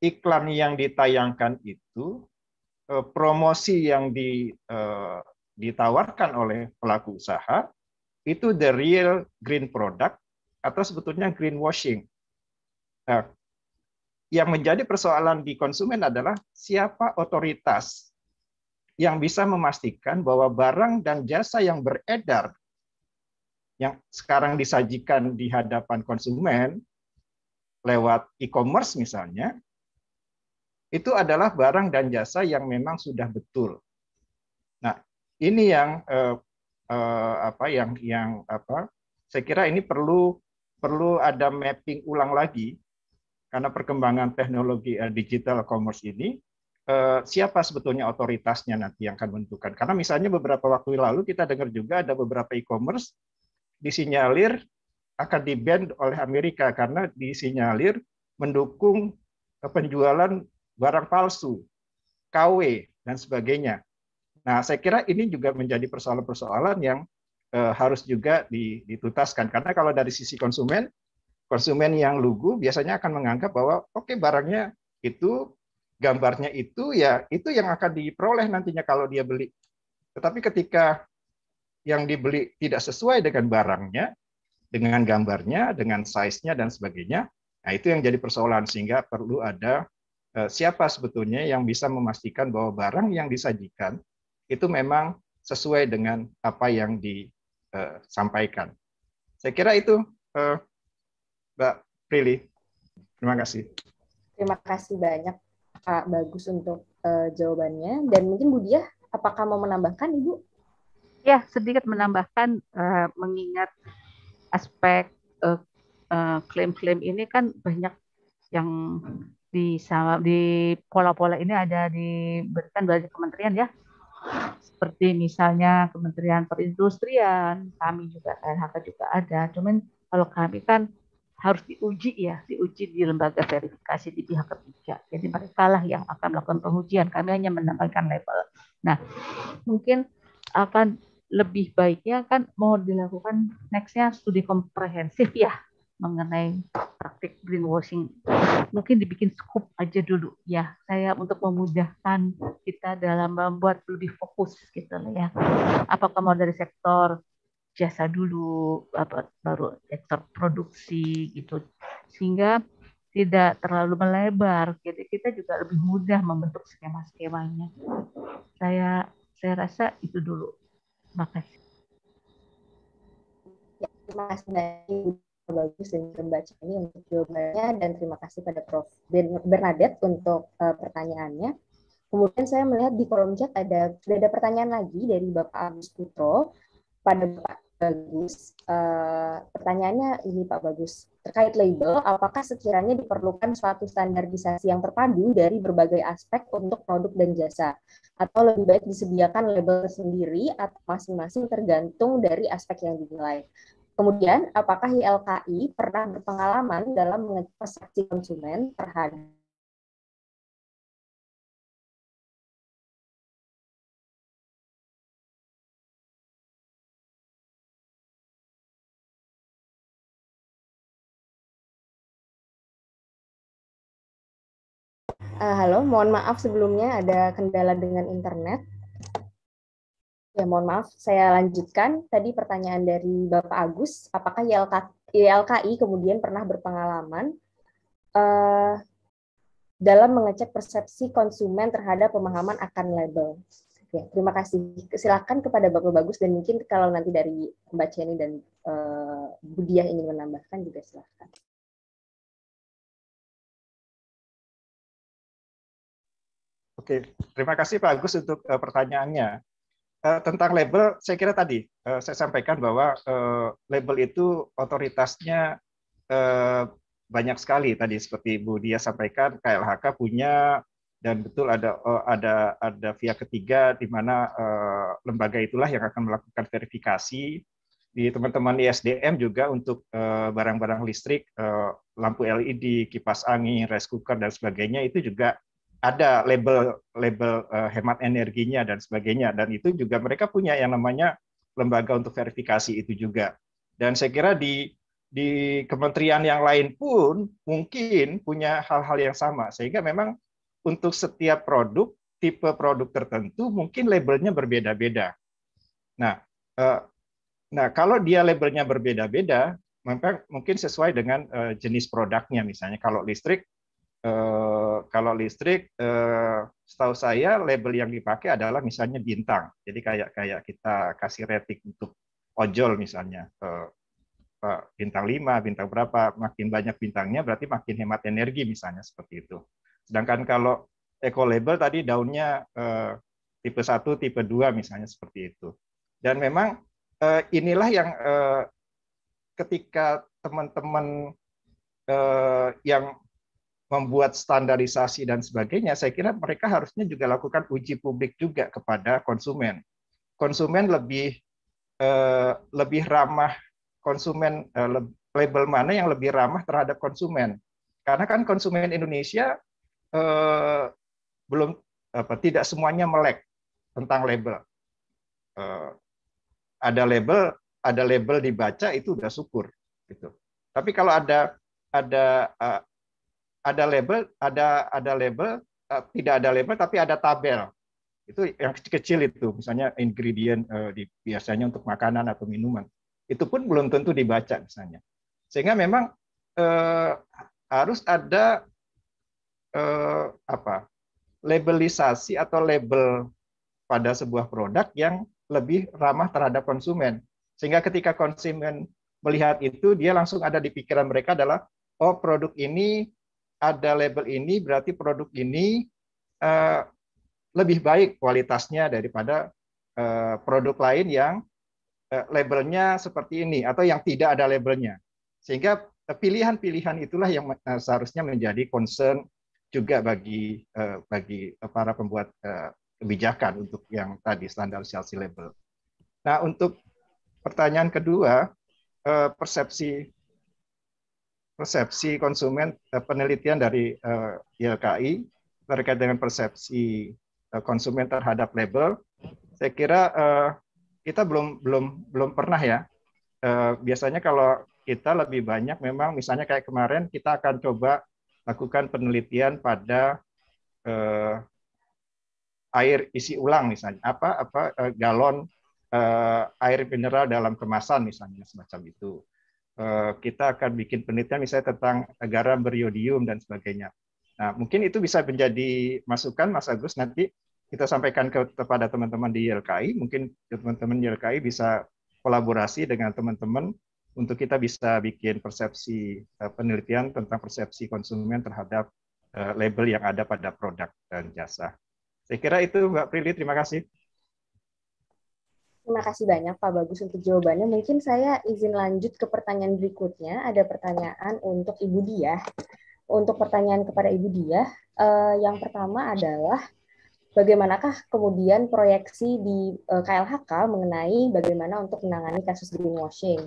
iklan yang ditayangkan itu, e, promosi yang di, e, ditawarkan oleh pelaku usaha, itu the real green product atau sebetulnya greenwashing. Nah, yang menjadi persoalan di konsumen adalah siapa otoritas yang bisa memastikan bahwa barang dan jasa yang beredar yang sekarang disajikan di hadapan konsumen lewat e-commerce misalnya itu adalah barang dan jasa yang memang sudah betul. Nah, ini yang eh, eh, apa yang yang apa? Saya kira ini perlu perlu ada mapping ulang lagi karena perkembangan teknologi eh, digital commerce ini eh, siapa sebetulnya otoritasnya nanti yang akan menentukan. Karena misalnya beberapa waktu lalu kita dengar juga ada beberapa e-commerce disinyalir akan di oleh Amerika karena disinyalir mendukung eh, penjualan barang palsu, KW, dan sebagainya. Nah, saya kira ini juga menjadi persoalan-persoalan yang eh, harus juga ditutaskan. Karena kalau dari sisi konsumen, konsumen yang lugu biasanya akan menganggap bahwa oke okay, barangnya itu, gambarnya itu, ya itu yang akan diperoleh nantinya kalau dia beli. Tetapi ketika yang dibeli tidak sesuai dengan barangnya, dengan gambarnya, dengan size-nya, dan sebagainya, nah itu yang jadi persoalan. Sehingga perlu ada Eh, siapa sebetulnya yang bisa memastikan bahwa barang yang disajikan itu memang sesuai dengan apa yang disampaikan. Eh, Saya kira itu eh, Mbak Prilly. Terima kasih. Terima kasih banyak Kak Bagus untuk jawabannya dan mungkin Bu Diah apakah mau menambahkan Ibu? Ya, sedikit menambahkan mengingat aspek klaim -klaim ini kan banyak yang di di pola-pola ini ada diberikan dari kementerian ya seperti misalnya Kementerian Perindustrian kami juga LHK juga ada cuman kalau kami kan harus diuji ya diuji di lembaga verifikasi di pihak ketiga jadi mereka lah yang akan melakukan pengujian kami hanya menambahkan level. nah mungkin akan lebih baiknya kan mau dilakukan nextnya studi komprehensif ya mengenai praktik greenwashing. Mungkin dibikin scoop aja dulu ya. Saya untuk memudahkan kita dalam membuat lebih fokus gitu lah ya. Apakah mau dari sektor jasa dulu apa, baru sektor produksi gitu. Sehingga tidak terlalu melebar. Jadi kita juga lebih mudah membentuk skema-skemanya. Saya saya rasa itu dulu. makasih Ya, terima kasih bagus dan membaca ini untuk jawabannya dan terima kasih pada Prof. Bernadette untuk uh, pertanyaannya. Kemudian saya melihat di kolom chat ada sudah ada pertanyaan lagi dari Bapak Agus Putro pada Pak Bagus. Uh, eh, pertanyaannya ini Pak Bagus terkait label, apakah sekiranya diperlukan suatu standarisasi yang terpadu dari berbagai aspek untuk produk dan jasa, atau lebih baik disediakan label sendiri atau masing-masing tergantung dari aspek yang dinilai. Kemudian, apakah YLKI pernah berpengalaman dalam mengecek persepsi konsumen terhadap Uh, halo, mohon maaf sebelumnya ada kendala dengan internet. Ya, mohon maaf, saya lanjutkan. Tadi pertanyaan dari Bapak Agus, apakah YLKI, YLKI kemudian pernah berpengalaman uh, dalam mengecek persepsi konsumen terhadap pemahaman akan label? Ya, terima kasih. Silakan kepada Bapak Bagus dan mungkin kalau nanti dari Mbak Ceni dan uh, Budiah ingin menambahkan juga silakan. Oke, terima kasih Pak Agus untuk uh, pertanyaannya. Eh, tentang label, saya kira tadi uh, saya sampaikan bahwa uh, label itu otoritasnya uh, banyak sekali tadi seperti Bu Dia sampaikan KLHK punya dan betul ada uh, ada ada pihak ketiga di mana uh, lembaga itulah yang akan melakukan verifikasi di teman-teman ISDM juga untuk barang-barang uh, listrik, uh, lampu LED, kipas angin, rice cooker dan sebagainya itu juga ada label label uh, hemat energinya dan sebagainya dan itu juga mereka punya yang namanya lembaga untuk verifikasi itu juga dan saya kira di di kementerian yang lain pun mungkin punya hal-hal yang sama sehingga memang untuk setiap produk tipe produk tertentu mungkin labelnya berbeda-beda nah uh, nah kalau dia labelnya berbeda-beda maka mungkin sesuai dengan uh, jenis produknya misalnya kalau listrik Eh, kalau listrik, eh, setahu saya label yang dipakai adalah misalnya bintang. Jadi kayak kayak kita kasih rating untuk ojol misalnya, eh, bintang 5, bintang berapa, makin banyak bintangnya berarti makin hemat energi misalnya seperti itu. Sedangkan kalau eco label tadi daunnya tipe 1, tipe 2 misalnya seperti itu. Dan memang inilah yang ketika teman-teman yang membuat standarisasi dan sebagainya, saya kira mereka harusnya juga lakukan uji publik juga kepada konsumen. Konsumen lebih eh, lebih ramah konsumen eh, label mana yang lebih ramah terhadap konsumen. Karena kan konsumen Indonesia eh, belum apa tidak semuanya melek tentang label. Eh, ada label, ada label dibaca itu udah syukur gitu. Tapi kalau ada ada eh, ada label, ada ada label, uh, tidak ada label tapi ada tabel. Itu yang kecil-kecil itu, misalnya ingredient uh, di, biasanya untuk makanan atau minuman. Itu pun belum tentu dibaca misalnya. Sehingga memang uh, harus ada uh, apa labelisasi atau label pada sebuah produk yang lebih ramah terhadap konsumen sehingga ketika konsumen melihat itu dia langsung ada di pikiran mereka adalah oh produk ini ada label ini berarti produk ini uh, lebih baik kualitasnya daripada uh, produk lain yang uh, labelnya seperti ini atau yang tidak ada labelnya. Sehingga pilihan-pilihan itulah yang seharusnya menjadi concern juga bagi uh, bagi para pembuat uh, kebijakan untuk yang tadi standar standarisasi label. Nah, untuk pertanyaan kedua, uh, persepsi persepsi konsumen eh, penelitian dari YLKI eh, terkait dengan persepsi eh, konsumen terhadap label. Saya kira kita belum belum belum pernah ya. biasanya kalau kita lebih banyak memang misalnya kayak kemarin kita akan coba lakukan penelitian pada air isi ulang misalnya apa apa galon air mineral dalam kemasan misalnya semacam itu Eh, kita akan bikin penelitian misalnya tentang garam beriodium dan sebagainya. Nah, mungkin itu bisa menjadi masukan Mas Agus nanti kita sampaikan kepada teman-teman di YLKI, mungkin teman-teman YLKI bisa kolaborasi dengan teman-teman untuk kita bisa bikin persepsi eh, penelitian tentang persepsi konsumen terhadap eh, label yang ada pada produk dan jasa. Saya kira itu Mbak Prilly, terima kasih. Terima kasih banyak Pak Bagus untuk jawabannya. Mungkin saya izin lanjut ke pertanyaan berikutnya. Ada pertanyaan untuk Ibu Dia. Untuk pertanyaan kepada Ibu Dia, uh, eh, yang pertama adalah bagaimanakah kemudian proyeksi di uh, eh, KLHK mengenai bagaimana untuk menangani kasus greenwashing?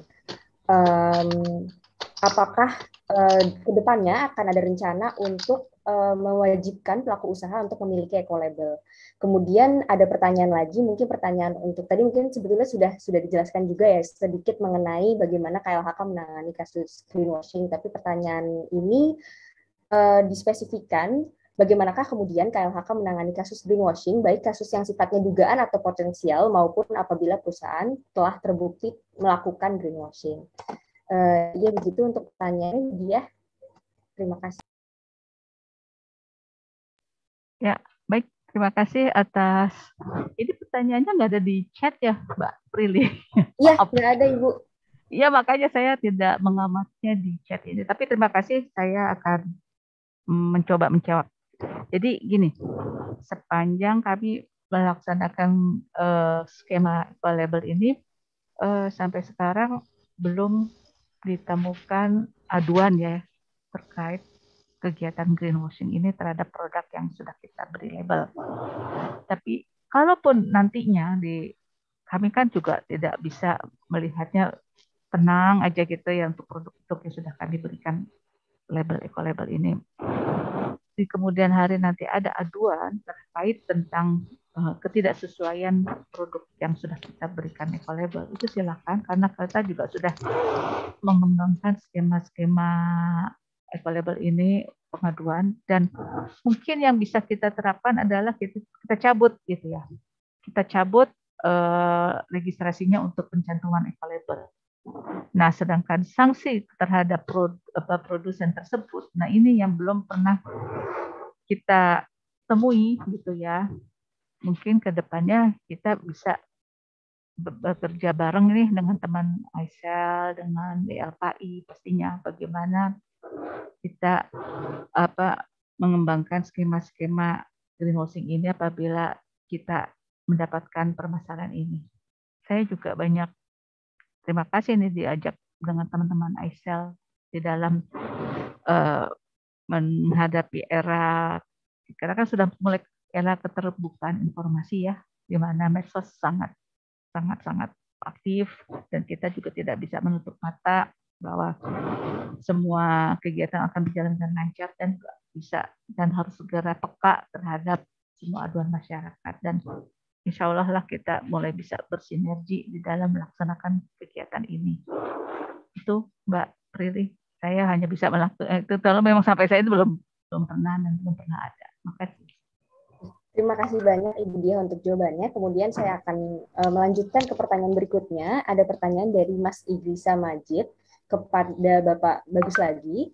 Um, apakah uh, eh, kedepannya akan ada rencana untuk Eh, mewajibkan pelaku usaha untuk memiliki eco label. Kemudian ada pertanyaan lagi, mungkin pertanyaan untuk tadi mungkin sebetulnya sudah sudah dijelaskan juga ya sedikit mengenai bagaimana KLHK menangani kasus greenwashing. Tapi pertanyaan ini uh, dispesifikan bagaimanakah kemudian KLHK menangani kasus greenwashing, baik kasus yang sifatnya dugaan atau potensial maupun apabila perusahaan telah terbukti melakukan greenwashing. Uh, ya begitu untuk pertanyaan dia. Terima kasih. Ya, baik. Terima kasih atas ini pertanyaannya nggak ada di chat ya, Mbak Prilly. Iya, nggak ada Ibu. Iya, makanya saya tidak mengamatnya di chat ini. Tapi terima kasih, saya akan mencoba menjawab. Jadi gini, sepanjang kami melaksanakan uh, skema label ini uh, sampai sekarang belum ditemukan aduan ya terkait kegiatan greenwashing ini terhadap produk yang sudah kita beri label. Tapi kalaupun nantinya di kami kan juga tidak bisa melihatnya tenang aja gitu ya untuk produk-produk yang sudah kami berikan label eco label ini. Di kemudian hari nanti ada aduan terkait tentang eh, ketidaksesuaian produk yang sudah kita berikan eco label itu silakan karena kita juga sudah mengembangkan skema-skema available ini pengaduan dan mungkin yang bisa kita terapkan adalah kita, kita cabut gitu ya kita cabut eh, registrasinya untuk pencantuman available nah sedangkan sanksi terhadap produsen tersebut nah ini yang belum pernah kita temui gitu ya mungkin kedepannya kita bisa bekerja bareng nih dengan teman Aisel, dengan BLPI, pastinya bagaimana kita apa mengembangkan skema-skema greenwashing ini apabila kita mendapatkan permasalahan ini. Saya juga banyak terima kasih ini diajak dengan teman-teman Aisel di dalam uh, menghadapi era karena kan sudah mulai era keterbukaan informasi ya, di mana medsos sangat sangat sangat aktif dan kita juga tidak bisa menutup mata bahwa semua kegiatan akan berjalan dengan lancar dan bisa dan harus segera peka terhadap semua aduan masyarakat dan insya Allah lah kita mulai bisa bersinergi di dalam melaksanakan kegiatan ini itu Mbak Riri saya hanya bisa melakukan eh, itu kalau memang sampai saya itu belum belum pernah dan belum pernah ada makasih Terima kasih banyak Ibu Dia untuk jawabannya. Kemudian saya akan eh, melanjutkan ke pertanyaan berikutnya. Ada pertanyaan dari Mas Idrisa Majid kepada Bapak Bagus lagi.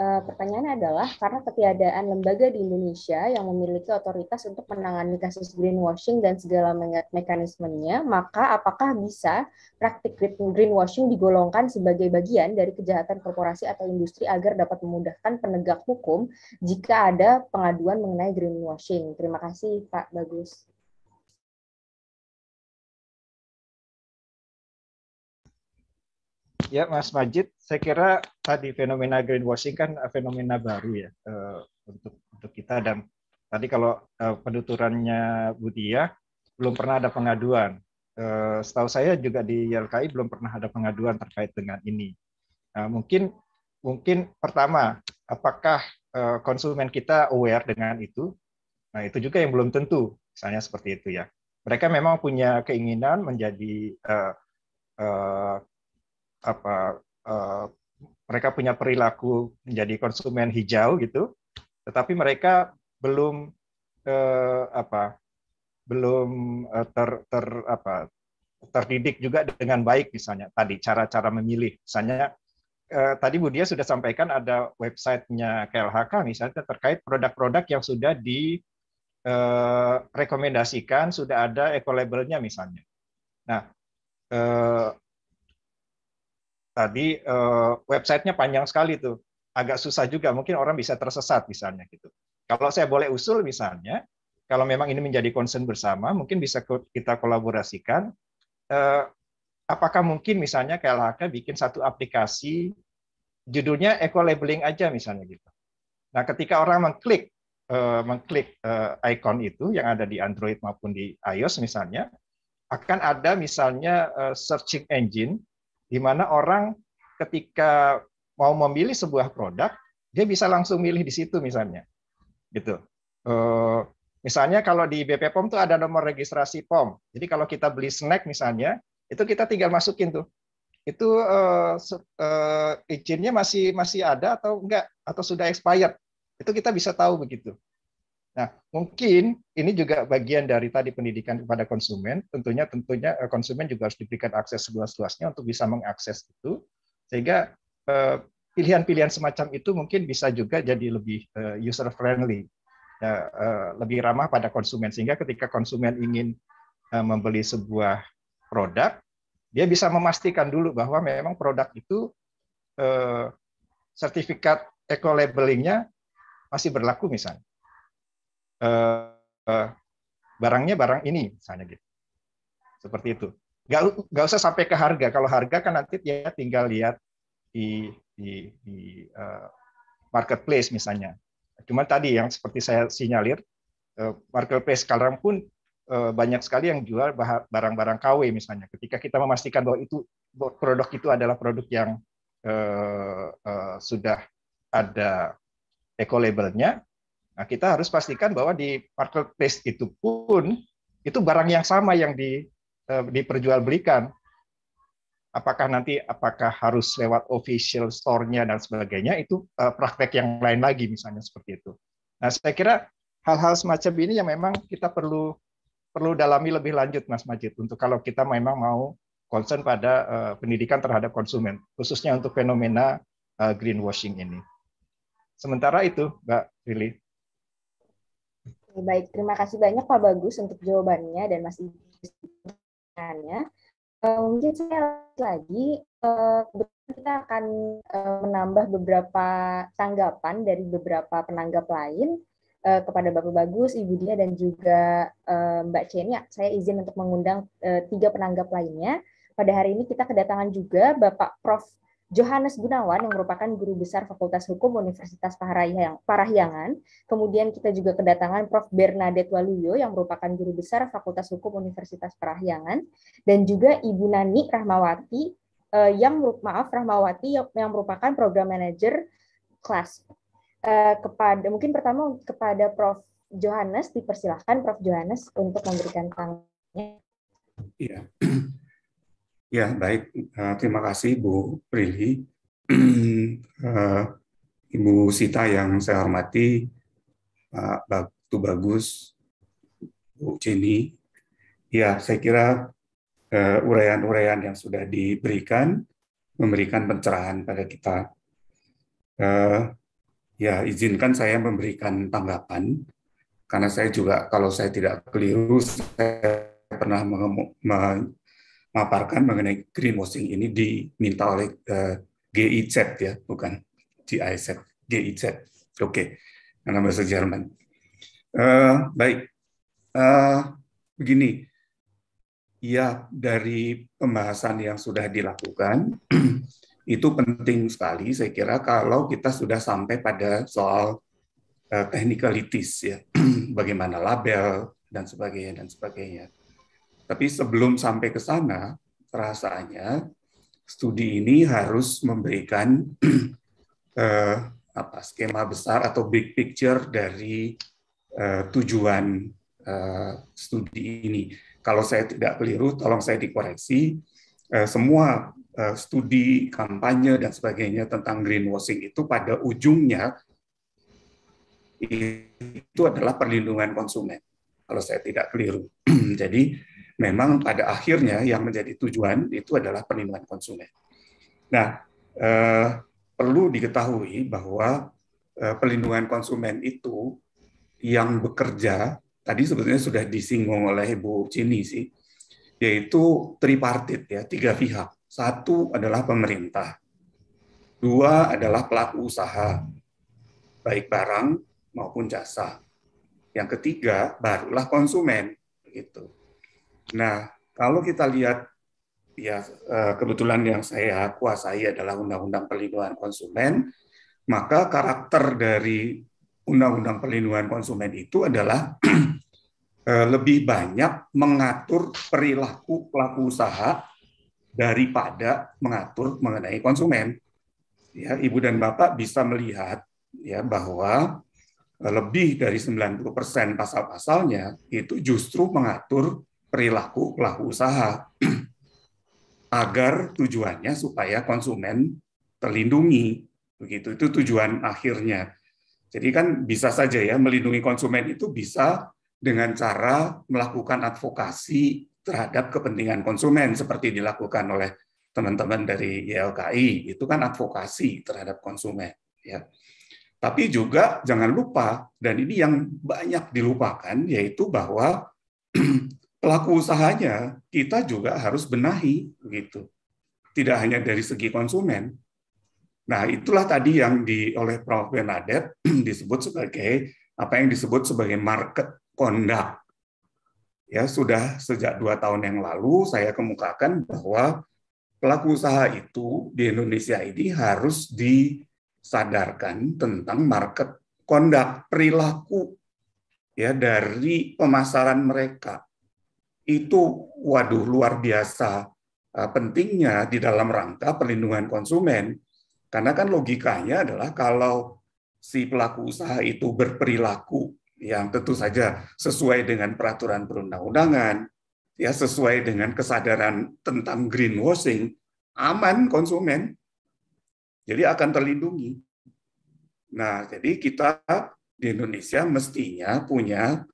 Uh, pertanyaannya adalah karena ketiadaan lembaga di Indonesia yang memiliki otoritas untuk menangani kasus greenwashing dan segala me mekanismenya, maka apakah bisa praktik greenwashing digolongkan sebagai bagian dari kejahatan korporasi atau industri agar dapat memudahkan penegak hukum jika ada pengaduan mengenai greenwashing? Terima kasih Pak Bagus. Ya, Mas Majid, saya kira tadi fenomena greenwashing kan eh, fenomena baru ya eh, untuk untuk kita dan tadi kalau eh, penuturannya penuturannya ya belum pernah ada pengaduan. setahu saya juga di YLKI belum pernah ada pengaduan terkait dengan ini. Nah, mungkin mungkin pertama, apakah konsumen kita aware dengan itu? Nah, itu juga yang belum tentu. Misalnya seperti itu ya. Mereka memang punya keinginan menjadi apa uh, mereka punya perilaku menjadi konsumen hijau gitu, tetapi mereka belum uh, apa belum uh, ter, ter apa terdidik juga dengan baik misalnya tadi cara-cara memilih misalnya eh, tadi Bu Dia sudah sampaikan ada websitenya KLHK misalnya terkait produk-produk yang sudah direkomendasikan sudah ada eco labelnya misalnya. Nah eh, tadi eh, websitenya panjang sekali tuh, agak susah juga. Mungkin orang bisa tersesat misalnya gitu. Kalau saya boleh usul misalnya, kalau memang ini menjadi concern bersama, mungkin bisa kita kolaborasikan. Eh, apakah mungkin misalnya KLHK bikin satu aplikasi judulnya eco labeling aja misalnya gitu. Nah, ketika orang mengklik eh, mengklik icon itu yang ada di Android maupun di iOS misalnya, akan ada misalnya searching engine di mana orang ketika mau memilih sebuah produk, dia bisa langsung milih di situ misalnya. Gitu. Eh, misalnya kalau di BP POM tuh ada nomor registrasi POM. Jadi kalau kita beli snack misalnya, itu kita tinggal masukin tuh. Itu eh, eh, izinnya masih masih ada atau enggak atau sudah expired. Itu kita bisa tahu begitu. Nah, mungkin ini juga bagian dari tadi pendidikan kepada konsumen. Tentunya tentunya eh, konsumen juga harus diberikan akses seluas-luasnya untuk bisa mengakses itu sehingga eh, pilihan-pilihan semacam itu mungkin bisa juga jadi lebih eh, user friendly. Ya, lebih ramah pada konsumen sehingga ketika konsumen ingin membeli sebuah produk, dia bisa memastikan dulu bahwa memang produk itu sertifikat eco labelingnya masih berlaku misalnya Eh, barangnya barang ini misalnya gitu. Seperti itu. Gak, gak usah sampai ke harga. Kalau harga kan nanti dia tinggal lihat di di, di uh, marketplace misalnya. Cuma tadi yang seperti saya sinyalir eh, marketplace sekarang pun banyak sekali yang jual barang-barang KW misalnya. Ketika kita memastikan bahwa itu produk itu adalah produk yang uh, uh, sudah ada eco labelnya, Nah, kita harus pastikan bahwa di marketplace itu pun itu barang yang sama yang di eh, diperjualbelikan. Apakah nanti apakah harus lewat official store-nya dan sebagainya itu eh, praktek yang lain lagi misalnya seperti itu. Nah, saya kira hal-hal semacam ini yang memang kita perlu perlu dalami lebih lanjut Mas Majid untuk kalau kita memang mau concern pada eh, pendidikan terhadap konsumen khususnya untuk fenomena greenwashing ini. Sementara itu, Mbak Rili. Oke, baik. Terima kasih banyak Pak Bagus untuk jawabannya dan Mas Idris pertanyaannya. Uh, mungkin saya lagi eh, kita akan eh, menambah beberapa tanggapan dari beberapa penanggap lain kepada Bapak Bagus, Ibu Dia dan juga Mbak Ceni. Saya izin untuk mengundang tiga penanggap lainnya. Pada hari ini kita kedatangan juga Bapak Prof. Johannes Gunawan yang merupakan guru besar Fakultas Hukum Universitas Parahyangan. Kemudian kita juga kedatangan Prof. Bernadette Waluyo yang merupakan guru besar Fakultas Hukum Universitas Parahyangan dan juga Ibu Nani Rahmawati eh, yang maaf Rahmawati yang, yang merupakan program manager kelas. Eh, kepada mungkin pertama kepada Prof. Johannes dipersilahkan Prof. Johannes untuk memberikan tangannya. Iya. Ya, baik. Eh, terima kasih Bu Prilly. Eh, Ibu Sita yang saya hormati, Pak Batu Bagus, Bu Jenny. Ya, saya kira eh, uraian-uraian yang sudah diberikan memberikan pencerahan pada kita. Ya, izinkan saya memberikan tanggapan, karena saya juga kalau saya tidak keliru, saya pernah mengemuk memaparkan mengenai greenwashing ini diminta oleh uh, eh, GIZ ya, bukan GIZ, GIZ. Oke, okay. dalam bahasa Jerman. Uh, baik, uh, begini, ya dari pembahasan yang sudah dilakukan itu penting sekali saya kira kalau kita sudah sampai pada soal uh, technicalities ya bagaimana label dan sebagainya dan sebagainya tapi sebelum sampai ke sana, rasanya studi ini harus memberikan eh, apa skema besar atau big picture dari eh, tujuan eh, studi ini. Kalau saya tidak keliru, tolong saya dikoreksi. Eh, semua eh, studi kampanye dan sebagainya tentang greenwashing itu pada ujungnya itu adalah perlindungan konsumen. Kalau saya tidak keliru, jadi memang pada akhirnya yang menjadi tujuan itu adalah perlindungan konsumen. Nah, eh, perlu diketahui bahwa eh, perlindungan konsumen itu yang bekerja tadi sebetulnya sudah disinggung oleh Bu Cini sih, yaitu tripartit ya, tiga pihak. Satu adalah pemerintah, dua adalah pelaku usaha, baik barang maupun jasa. Yang ketiga barulah konsumen, gitu. Nah, kalau kita lihat ya eh, kebetulan yang saya kuasai adalah Undang-Undang Perlindungan Konsumen, maka karakter dari Undang-Undang Perlindungan Konsumen itu adalah eh, lebih banyak mengatur perilaku pelaku usaha daripada mengatur mengenai konsumen. Ya, Ibu dan Bapak bisa melihat ya bahwa eh, lebih dari 90% pasal-pasalnya itu justru mengatur perilaku pelaku usaha agar tujuannya supaya konsumen terlindungi begitu itu tujuan akhirnya jadi kan bisa saja ya melindungi konsumen itu bisa dengan cara melakukan advokasi terhadap kepentingan konsumen seperti dilakukan oleh teman-teman dari YLKI itu kan advokasi terhadap konsumen ya. Tapi juga jangan lupa dan ini yang banyak dilupakan yaitu bahwa pelaku usahanya kita juga harus benahi gitu. Tidak hanya dari segi konsumen. Nah, itulah tadi yang di oleh Prof Benadet disebut sebagai apa yang disebut sebagai market conduct. Ya, sudah sejak dua tahun yang lalu saya kemukakan bahwa pelaku usaha itu di Indonesia ini harus disadarkan tentang market conduct, perilaku ya dari pemasaran mereka itu waduh luar biasa eh, pentingnya di dalam rangka perlindungan konsumen. Karena kan logikanya adalah kalau si pelaku usaha itu berperilaku yang tentu saja sesuai dengan peraturan perundang-undangan, ya sesuai dengan kesadaran tentang greenwashing, aman konsumen. Jadi akan terlindungi. Nah, jadi kita di Indonesia mestinya punya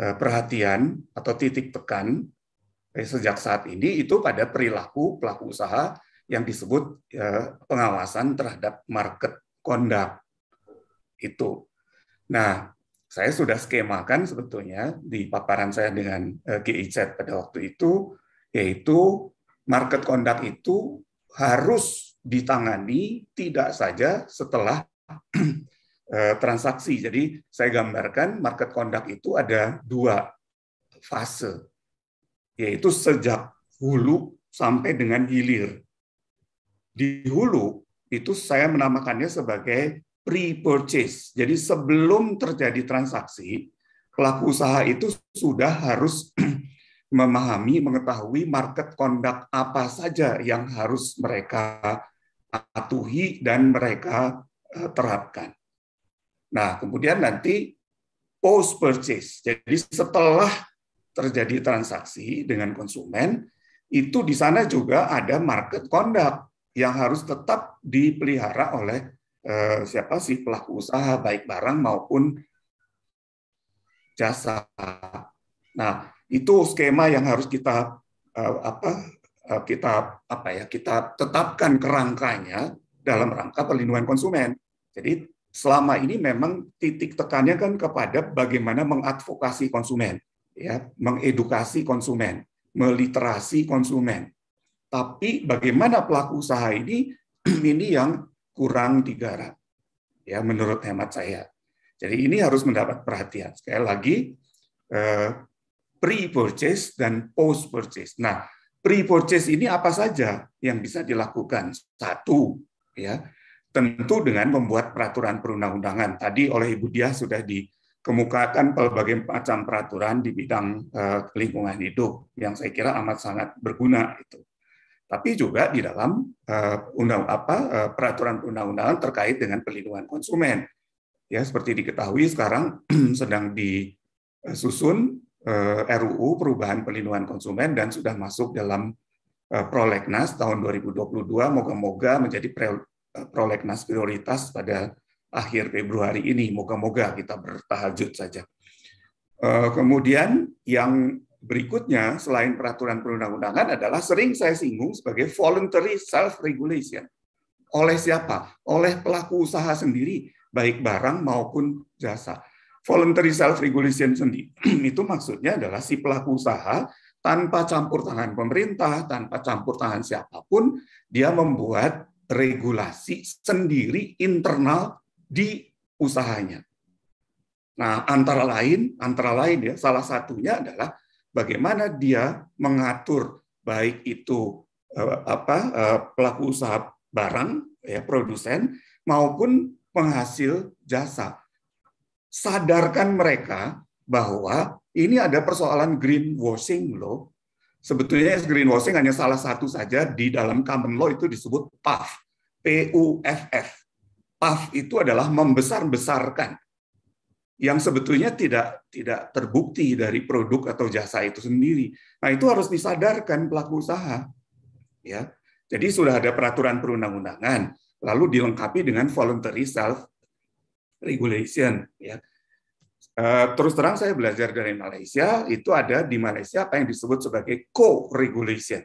Eh, perhatian atau titik tekan eh, sejak saat ini itu pada perilaku pelaku usaha yang disebut eh, pengawasan terhadap market conduct itu. Nah, saya sudah skemakan sebetulnya di paparan saya dengan GIZ pada waktu itu, yaitu market conduct itu harus ditangani tidak saja setelah Eh, transaksi. Jadi saya gambarkan market conduct itu ada dua fase, yaitu sejak hulu sampai dengan hilir. Di hulu itu saya menamakannya sebagai pre-purchase. Jadi sebelum terjadi transaksi, pelaku usaha itu sudah harus memahami, mengetahui market conduct apa saja yang harus mereka patuhi dan mereka eh, terapkan. Nah, kemudian nanti post purchase. Jadi setelah terjadi transaksi dengan konsumen, itu di sana juga ada market conduct yang harus tetap dipelihara oleh eh, siapa sih pelaku usaha baik barang maupun jasa. Nah, itu skema yang harus kita eh, apa eh, kita apa ya kita tetapkan kerangkanya dalam rangka perlindungan konsumen. Jadi selama ini memang titik tekannya kan kepada bagaimana mengadvokasi konsumen, ya, mengedukasi konsumen, meliterasi konsumen. Tapi bagaimana pelaku usaha ini ini yang kurang digarap. Ya, menurut hemat saya. Jadi ini harus mendapat perhatian. Sekali lagi eh, pre-purchase dan post-purchase. Nah, pre-purchase ini apa saja yang bisa dilakukan? Satu, ya, tentu dengan membuat peraturan perundang-undangan. Tadi oleh Ibu Diah sudah dikemukakan pelbagai macam peraturan di bidang eh, lingkungan hidup yang saya kira amat sangat berguna itu. Tapi juga di dalam eh, undang apa eh, peraturan perundang-undangan terkait dengan perlindungan konsumen. Ya seperti diketahui sekarang sedang disusun eh, RUU perubahan perlindungan konsumen dan sudah masuk dalam eh, Prolegnas tahun 2022 moga-moga menjadi Eh, prolegnas prioritas pada akhir Februari ini. Moga-moga kita bertahajud saja. Eh, kemudian yang berikutnya selain peraturan perundang-undangan adalah sering saya singgung sebagai voluntary self-regulation. Oleh siapa? Oleh pelaku usaha sendiri, baik barang maupun jasa. Voluntary self-regulation sendiri itu maksudnya adalah si pelaku usaha tanpa campur tangan pemerintah, tanpa campur tangan siapapun, dia membuat regulasi sendiri internal di usahanya. Nah, antara lain, antara lain ya, salah satunya adalah bagaimana dia mengatur baik itu eh, apa eh, pelaku usaha barang ya produsen maupun penghasil jasa. Sadarkan mereka bahwa ini ada persoalan greenwashing loh Sebetulnya greenwashing hanya salah satu saja di dalam common law itu disebut puff. F. Puff itu adalah membesar-besarkan yang sebetulnya tidak tidak terbukti dari produk atau jasa itu sendiri. Nah, itu harus disadarkan pelaku usaha. Ya. Jadi sudah ada peraturan perundang-undangan, lalu dilengkapi dengan voluntary self regulation ya. Eh, terus terang saya belajar dari Malaysia, itu ada di Malaysia apa yang disebut sebagai co-regulation.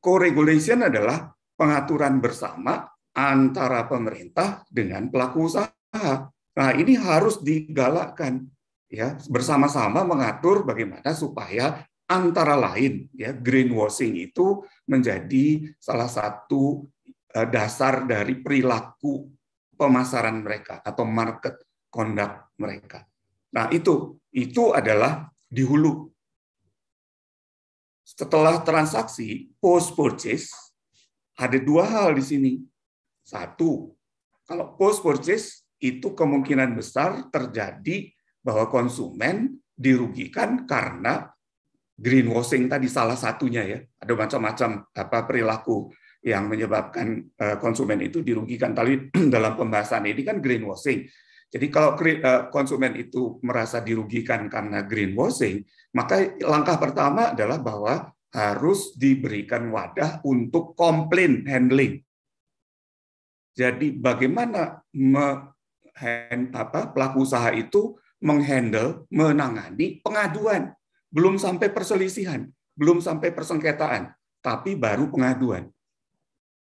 Co-regulation adalah pengaturan bersama antara pemerintah dengan pelaku usaha. Nah, ini harus digalakkan ya, bersama-sama mengatur bagaimana supaya antara lain ya greenwashing itu menjadi salah satu eh, dasar dari perilaku pemasaran mereka atau market conduct mereka. Nah, itu itu adalah di hulu. Setelah transaksi post purchase ada dua hal di sini. Satu, kalau post purchase itu kemungkinan besar terjadi bahwa konsumen dirugikan karena greenwashing tadi salah satunya ya. Ada macam-macam apa perilaku yang menyebabkan eh, konsumen itu dirugikan. Tadi dalam pembahasan ini kan greenwashing. Jadi kalau eh, konsumen itu merasa dirugikan karena greenwashing, maka langkah pertama adalah bahwa harus diberikan wadah untuk komplain handling. Jadi bagaimana me, hand, apa, pelaku usaha itu menghandle, menangani pengaduan. Belum sampai perselisihan, belum sampai persengketaan, tapi baru pengaduan.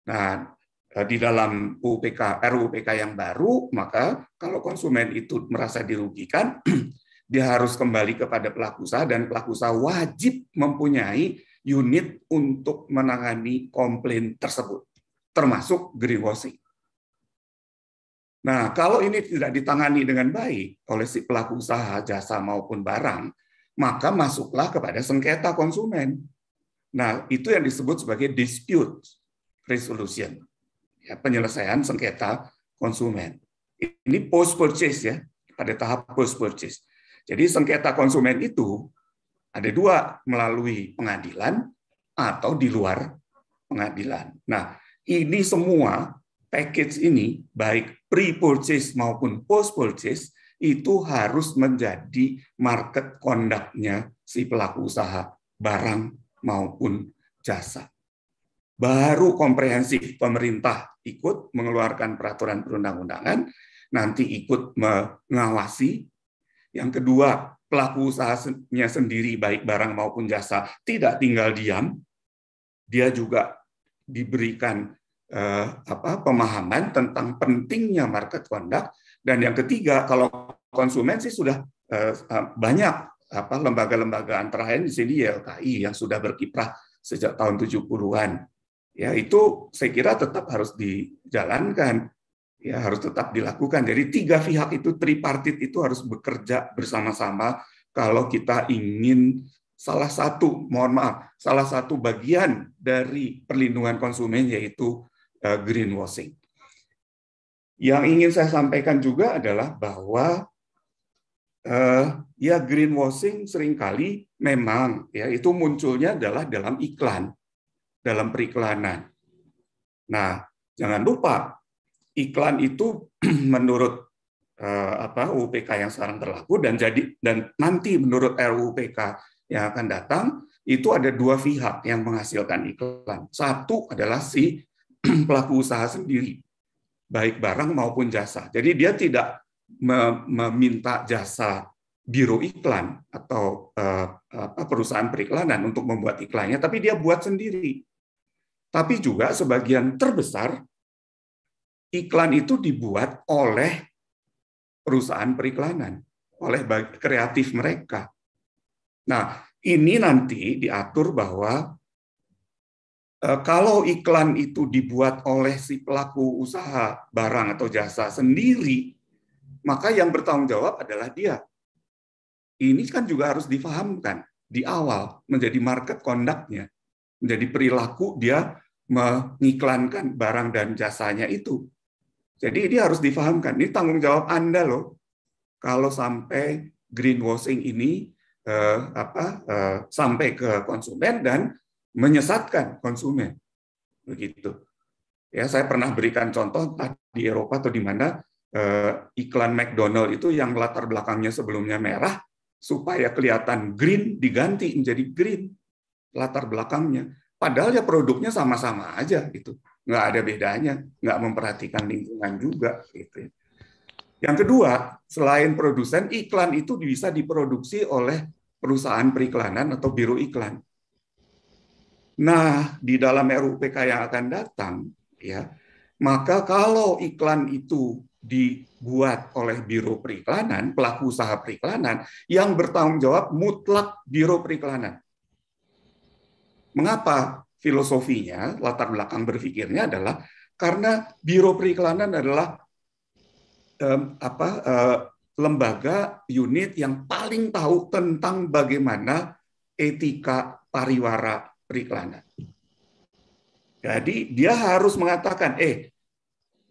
Nah, Eh, di dalam UPK RUPK yang baru, maka kalau konsumen itu merasa dirugikan, dia harus kembali kepada pelaku usaha dan pelaku usaha wajib mempunyai unit untuk menangani komplain tersebut, termasuk greenwashing. Nah, kalau ini tidak ditangani dengan baik oleh si pelaku usaha jasa maupun barang, maka masuklah kepada sengketa konsumen. Nah, itu yang disebut sebagai dispute resolution ya, penyelesaian sengketa konsumen. Ini post purchase ya, pada tahap post purchase. Jadi sengketa konsumen itu ada dua melalui pengadilan atau di luar pengadilan. Nah, ini semua package ini baik pre-purchase maupun post-purchase itu harus menjadi market conductnya si pelaku usaha barang maupun jasa. Baru komprehensif pemerintah ikut mengeluarkan peraturan perundang-undangan, nanti ikut mengawasi. Yang kedua, pelaku usahanya sendiri baik barang maupun jasa tidak tinggal diam. Dia juga diberikan eh, apa pemahaman tentang pentingnya market conduct dan yang ketiga kalau konsumen sih sudah eh, eh banyak lembaga-lembaga antara lain di sini YLKI yang sudah berkiprah sejak tahun 70-an ya itu saya kira tetap harus dijalankan ya harus tetap dilakukan. Jadi tiga pihak itu tripartit itu harus bekerja bersama-sama kalau kita ingin salah satu mohon maaf salah satu bagian dari perlindungan konsumen yaitu eh, greenwashing. Yang ingin saya sampaikan juga adalah bahwa uh, ya greenwashing seringkali memang ya itu munculnya adalah dalam iklan dalam periklanan. Nah, jangan lupa iklan itu menurut eh, apa UPK yang sekarang berlaku dan jadi dan nanti menurut RUPK yang akan datang itu ada dua pihak yang menghasilkan iklan. Satu adalah si pelaku usaha sendiri, baik barang maupun jasa. Jadi dia tidak meminta jasa biro iklan atau eh, perusahaan periklanan untuk membuat iklannya, tapi dia buat sendiri. Tapi juga sebagian terbesar iklan itu dibuat oleh perusahaan periklanan, oleh kreatif mereka. Nah, ini nanti diatur bahwa eh, kalau iklan itu dibuat oleh si pelaku usaha barang atau jasa sendiri, maka yang bertanggung jawab adalah dia. Ini kan juga harus difahamkan di awal menjadi market conduct-nya, menjadi perilaku dia mengiklankan barang dan jasanya itu. Jadi ini harus difahamkan, ini tanggung jawab Anda loh. Kalau sampai greenwashing ini eh, apa eh, sampai ke konsumen dan menyesatkan konsumen. Begitu. Ya, saya pernah berikan contoh di Eropa atau di mana eh, iklan McDonald itu yang latar belakangnya sebelumnya merah supaya kelihatan green diganti menjadi green latar belakangnya Padahal ya produknya sama-sama aja gitu, nggak ada bedanya, nggak memperhatikan lingkungan juga gitu. Yang kedua, selain produsen, iklan itu bisa diproduksi oleh perusahaan periklanan atau biro iklan. Nah, di dalam RUPK yang akan datang, ya, maka kalau iklan itu dibuat oleh biro periklanan, pelaku usaha periklanan, yang bertanggung jawab mutlak biro periklanan. Mengapa filosofinya, latar belakang berpikirnya adalah karena Biro Periklanan adalah um, apa uh, lembaga unit yang paling tahu tentang bagaimana etika pariwara periklanan. Jadi dia harus mengatakan, eh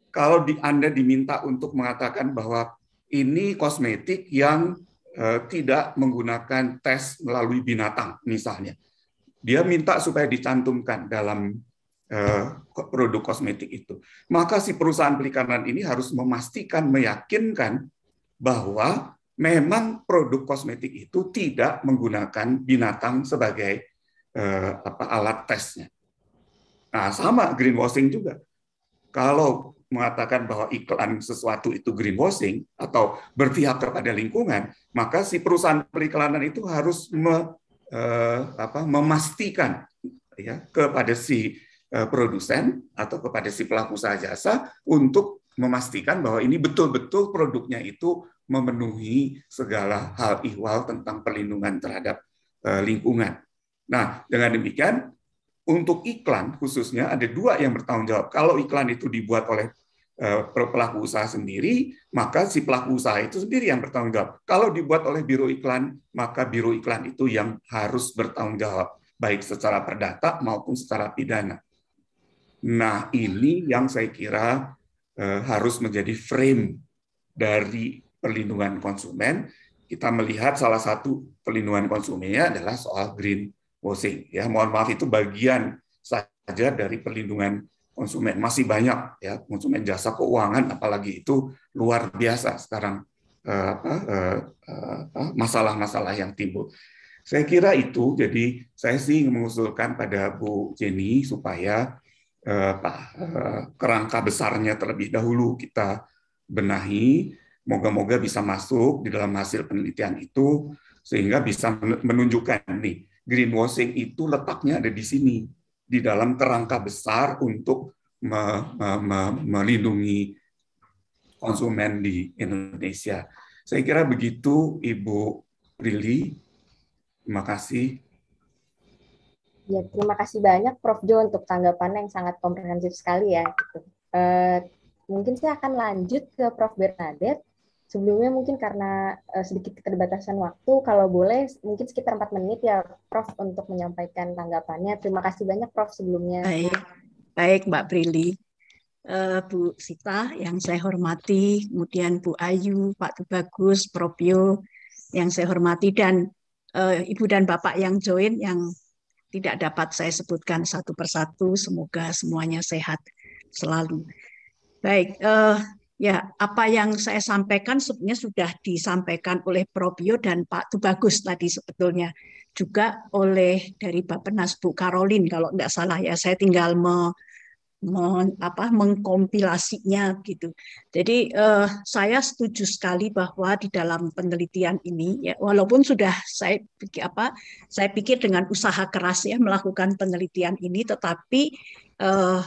kalau di Anda diminta untuk mengatakan bahwa ini kosmetik yang eh, tidak menggunakan tes melalui binatang misalnya. Dia minta supaya dicantumkan dalam eh, produk kosmetik itu. Maka si perusahaan perikanan ini harus memastikan, meyakinkan bahwa memang produk kosmetik itu tidak menggunakan binatang sebagai eh, apa, alat tesnya. Nah, sama greenwashing juga. Kalau mengatakan bahwa iklan sesuatu itu greenwashing atau berpihak kepada lingkungan, maka si perusahaan periklanan itu harus me eh, apa, memastikan ya kepada si eh, produsen atau kepada si pelaku usaha jasa untuk memastikan bahwa ini betul-betul produknya itu memenuhi segala hal ihwal tentang perlindungan terhadap eh, lingkungan. Nah, dengan demikian untuk iklan khususnya ada dua yang bertanggung jawab. Kalau iklan itu dibuat oleh Eh, pelaku usaha sendiri, maka si pelaku usaha itu sendiri yang bertanggung jawab. Kalau dibuat oleh biro iklan, maka biro iklan itu yang harus bertanggung jawab, baik secara perdata maupun secara pidana. Nah, ini yang saya kira eh, harus menjadi frame dari perlindungan konsumen. Kita melihat salah satu perlindungan konsumennya adalah soal greenwashing. Ya, mohon maaf itu bagian saja dari perlindungan konsumen masih banyak ya konsumen jasa keuangan apalagi itu luar biasa sekarang eh, eh, eh, masalah-masalah yang timbul. Saya kira itu jadi saya sih mengusulkan pada Bu Jenny supaya apa, kerangka besarnya terlebih dahulu kita benahi, moga-moga bisa masuk di dalam hasil penelitian itu sehingga bisa menunjukkan nih greenwashing itu letaknya ada di sini di dalam kerangka besar untuk me, me, me, melindungi konsumen di Indonesia. Saya kira begitu, Ibu Rili. Terima kasih. Ya, terima kasih banyak, Prof. Jo, untuk tanggapannya yang sangat komprehensif sekali ya. Gitu. E, mungkin saya akan lanjut ke Prof. Bernadette. Sebelumnya mungkin karena uh, sedikit keterbatasan waktu, kalau boleh mungkin sekitar 4 menit ya Prof untuk menyampaikan tanggapannya. Terima kasih banyak Prof sebelumnya. Baik, Baik Mbak Prilly. Uh, Bu Sita yang saya hormati, kemudian Bu Ayu, Pak Tubagus, Prof. Yo yang saya hormati, dan uh, Ibu dan Bapak yang join yang tidak dapat saya sebutkan satu persatu. Semoga semuanya sehat selalu. Baik, uh, Ya, apa yang saya sampaikan sebenarnya sudah disampaikan oleh Propio dan Pak Tubagus tadi sebetulnya juga oleh dari Nas Bu Karolin kalau nggak salah ya saya tinggal me, me, apa, mengkompilasinya gitu. Jadi eh, saya setuju sekali bahwa di dalam penelitian ini ya walaupun sudah saya pikir apa saya pikir dengan usaha keras ya melakukan penelitian ini tetapi eh,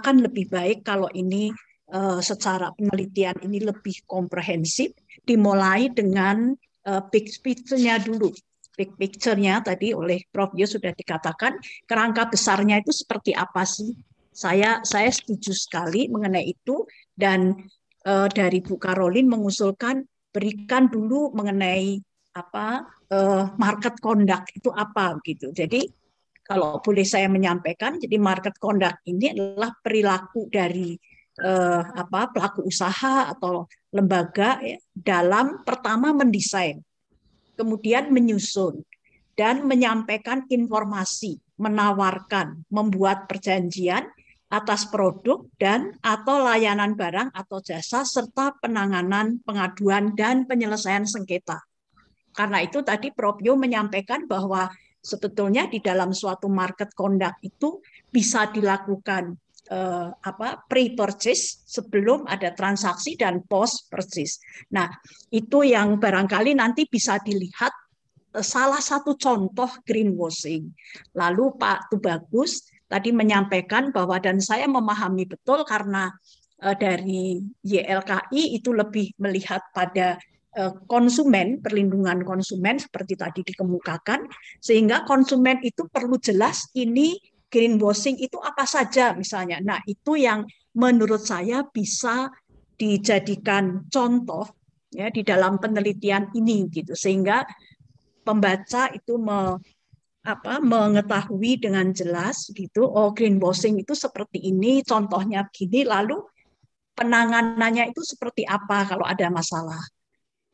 akan lebih baik kalau ini Eh, secara penelitian ini lebih komprehensif dimulai dengan eh, big picture-nya dulu. Big picture-nya tadi oleh Prof Yo sudah dikatakan kerangka besarnya itu seperti apa sih? Saya saya setuju sekali mengenai itu dan uh, dari Bu Karolin mengusulkan berikan dulu mengenai apa uh, market conduct itu apa gitu. Jadi kalau boleh saya menyampaikan, jadi market conduct ini adalah perilaku dari eh, apa pelaku usaha atau lembaga ya, dalam pertama mendesain, kemudian menyusun dan menyampaikan informasi, menawarkan, membuat perjanjian atas produk dan atau layanan barang atau jasa serta penanganan pengaduan dan penyelesaian sengketa. Karena itu tadi Propio menyampaikan bahwa sebetulnya di dalam suatu market conduct itu bisa dilakukan uh, apa pre-purchase sebelum ada transaksi dan post-purchase. Nah, itu yang barangkali nanti bisa dilihat eh, salah satu contoh greenwashing. Lalu Pak Tubagus tadi menyampaikan bahwa dan saya memahami betul karena eh, dari YLKI itu lebih melihat pada konsumen, perlindungan konsumen seperti tadi dikemukakan, sehingga konsumen itu perlu jelas ini greenwashing itu apa saja misalnya. Nah, itu yang menurut saya bisa dijadikan contoh ya di dalam penelitian ini gitu sehingga pembaca itu me, apa, mengetahui dengan jelas gitu oh greenwashing itu seperti ini contohnya begini lalu penanganannya itu seperti apa kalau ada masalah.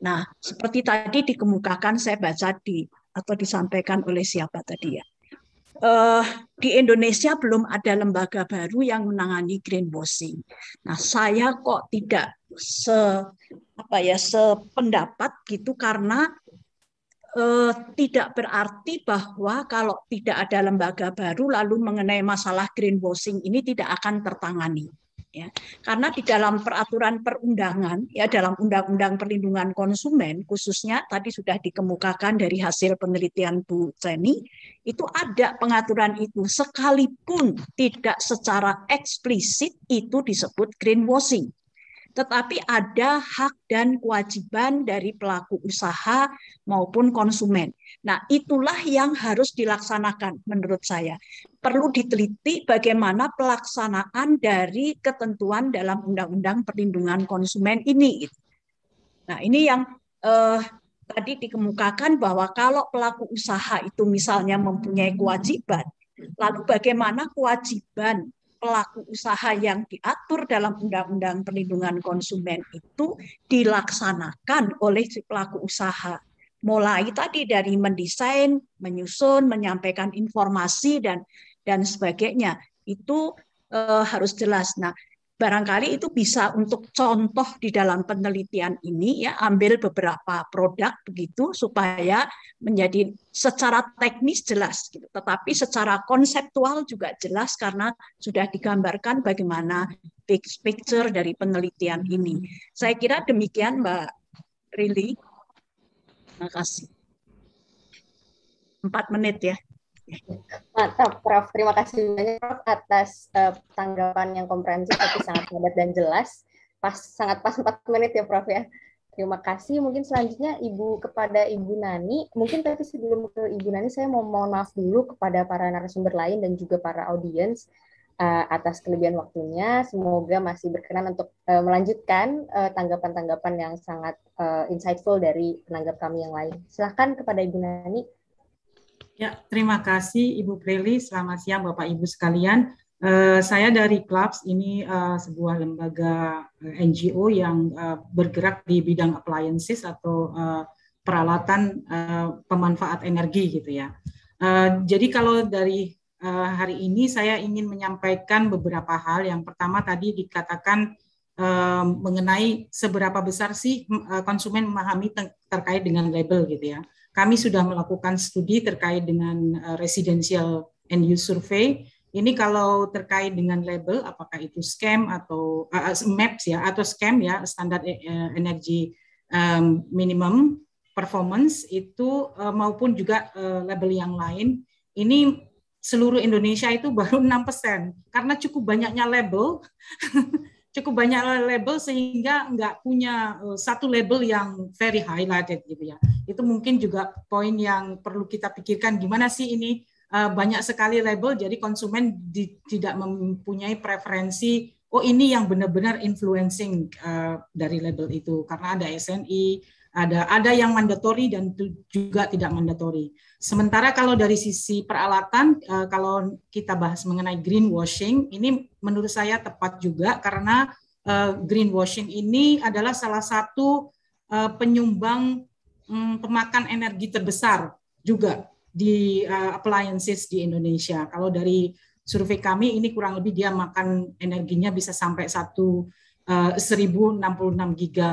Nah, seperti tadi dikemukakan saya baca di atau disampaikan oleh siapa tadi ya? uh, di Indonesia belum ada lembaga baru yang menangani greenwashing. Nah, saya kok tidak se apa ya sependapat gitu karena uh, tidak berarti bahwa kalau tidak ada lembaga baru lalu mengenai masalah greenwashing ini tidak akan tertangani ya. Karena di dalam peraturan perundangan ya dalam undang-undang perlindungan konsumen khususnya tadi sudah dikemukakan dari hasil penelitian Bu Ceni itu ada pengaturan itu sekalipun tidak secara eksplisit itu disebut greenwashing tetapi ada hak dan kewajiban dari pelaku usaha maupun konsumen. Nah, itulah yang harus dilaksanakan menurut saya. Perlu diteliti bagaimana pelaksanaan dari ketentuan dalam Undang-Undang Perlindungan Konsumen ini. Nah, ini yang eh, tadi dikemukakan bahwa kalau pelaku usaha itu misalnya mempunyai kewajiban, lalu bagaimana kewajiban pelaku usaha yang diatur dalam Undang-Undang Perlindungan Konsumen itu dilaksanakan oleh si pelaku usaha. Mulai tadi dari mendesain, menyusun, menyampaikan informasi dan dan sebagainya. Itu eh, harus jelas. Nah, barangkali itu bisa untuk contoh di dalam penelitian ini ya ambil beberapa produk begitu supaya menjadi secara teknis jelas gitu tetapi secara konseptual juga jelas karena sudah digambarkan bagaimana big picture dari penelitian ini saya kira demikian Mbak Rili terima kasih empat menit ya Mantap, Prof. Terima kasih banyak Prof atas uh, tanggapan yang komprehensif tapi sangat padat dan jelas. Pas sangat pas 4 menit ya Prof ya. Terima kasih. Mungkin selanjutnya Ibu kepada Ibu Nani. Mungkin tapi sebelum ke Ibu Nani saya mau mohon maaf dulu kepada para narasumber lain dan juga para audiens uh, atas kelebihan waktunya. Semoga masih berkenan untuk uh, melanjutkan tanggapan tanggapan-tanggapan yang sangat uh, insightful dari penanggap kami yang lain. Silahkan kepada Ibu Nani Ya, terima kasih Ibu Prilly. Selamat siang Bapak Ibu sekalian. Uh, saya dari Clubs ini uh, sebuah lembaga eh, NGO yang uh, bergerak di bidang appliances atau uh, peralatan uh, pemanfaat energi gitu ya. Uh, jadi kalau dari uh, hari ini saya ingin menyampaikan beberapa hal. Yang pertama tadi dikatakan uh, mengenai seberapa besar sih konsumen memahami terkait dengan label gitu ya kami sudah melakukan studi terkait dengan eh, residential end use survey. Ini kalau terkait dengan label, apakah itu scam atau uh, maps ya atau scam ya standar energi um, minimum performance itu uh, maupun juga uh, label yang lain. Ini seluruh Indonesia itu baru 6% karena cukup banyaknya label cukup banyak label sehingga nggak punya eh, satu label yang very highlighted gitu ya. Itu mungkin juga poin yang perlu kita pikirkan gimana sih ini eh, banyak sekali label jadi konsumen di, tidak mempunyai preferensi oh ini yang benar-benar influencing uh, dari label itu karena ada SNI ada ada yang mandatori dan juga tidak mandatori. Sementara kalau dari sisi peralatan uh, kalau kita bahas mengenai greenwashing ini menurut saya tepat juga karena uh, greenwashing ini adalah salah satu uh, penyumbang um, pemakan energi terbesar juga di uh, appliances di Indonesia. Kalau dari survei kami ini kurang lebih dia makan energinya bisa sampai satu uh, Giga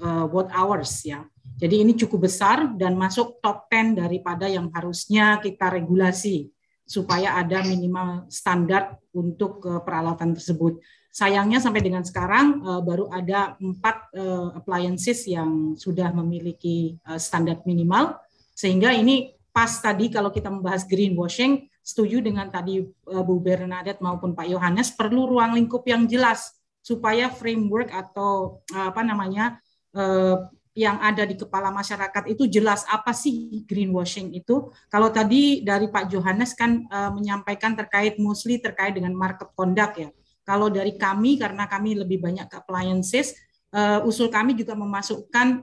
eh, Watt hours ya. Jadi ini cukup besar dan masuk top 10 daripada yang harusnya kita regulasi supaya ada minimal standar untuk eh, peralatan tersebut. Sayangnya sampai dengan sekarang baru ada empat appliances yang sudah memiliki standar minimal sehingga ini pas tadi kalau kita membahas greenwashing setuju dengan tadi Bu Bernadette maupun Pak Yohanes perlu ruang lingkup yang jelas supaya framework atau eh, apa namanya eh, yang ada di kepala masyarakat itu jelas apa sih greenwashing itu. Kalau tadi dari Pak Johannes kan eh, menyampaikan terkait mostly terkait dengan market conduct ya. Kalau dari kami karena kami lebih banyak ke appliances, usul kami juga memasukkan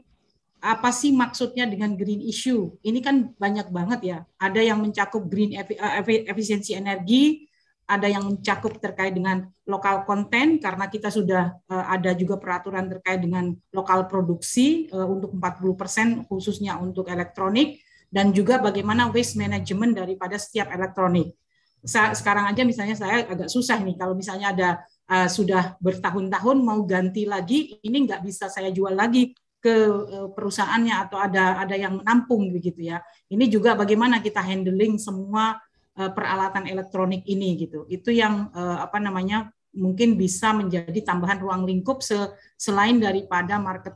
apa sih maksudnya dengan green issue. Ini kan banyak banget ya. Ada yang mencakup green efisiensi energi, ada yang mencakup terkait dengan lokal konten karena kita sudah eh, ada juga peraturan terkait dengan lokal produksi eh, untuk 40% khususnya untuk elektronik dan juga bagaimana waste management daripada setiap elektronik. Sekarang aja misalnya saya agak susah nih kalau misalnya ada uh, sudah bertahun-tahun mau ganti lagi ini nggak bisa saya jual lagi ke perusahaannya atau ada ada yang menampung begitu ya. Ini juga bagaimana kita handling semua Eh, peralatan elektronik ini gitu. Itu yang eh, apa namanya mungkin bisa menjadi tambahan ruang lingkup selain daripada market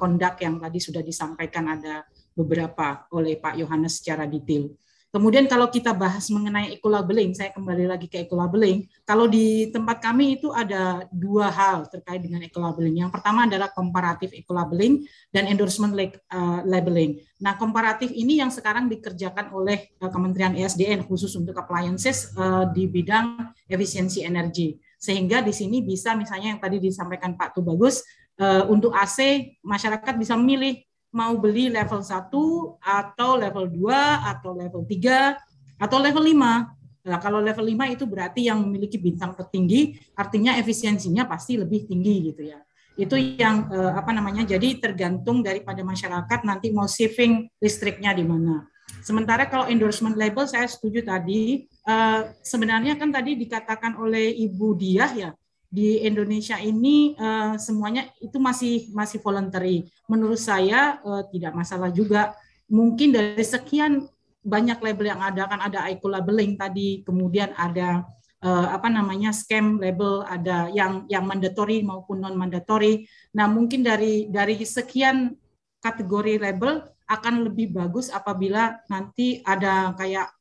conduct eh, yang tadi sudah disampaikan ada beberapa oleh Pak Yohanes secara detail. Kemudian kalau kita bahas mengenai eco saya kembali lagi ke eco Kalau di tempat kami itu ada dua hal terkait dengan eco Yang pertama adalah komparatif eco dan endorsement eh, labeling. Nah, komparatif ini yang sekarang dikerjakan oleh eh, Kementerian ESDN khusus untuk appliances eh, di bidang efisiensi energi. Sehingga di sini bisa misalnya yang tadi disampaikan Pak Tubagus, untuk AC masyarakat bisa memilih mau beli level 1 atau level 2 atau level 3 atau level 5. Nah, kalau level 5 itu berarti yang memiliki bintang tertinggi, artinya efisiensinya pasti lebih tinggi gitu ya. Itu yang eh, apa namanya? Jadi tergantung daripada masyarakat nanti mau saving listriknya di mana. Sementara kalau endorsement label saya setuju tadi eh, sebenarnya kan tadi dikatakan oleh Ibu Diah ya di Indonesia ini uh, semuanya itu masih masih voluntary. Menurut saya uh, tidak masalah juga. Mungkin dari sekian banyak label yang ada kan ada eco labeling tadi, kemudian ada uh, apa namanya scam label, ada yang yang mandatory maupun non mandatory. Nah, mungkin dari dari sekian kategori label akan lebih bagus apabila nanti ada kayak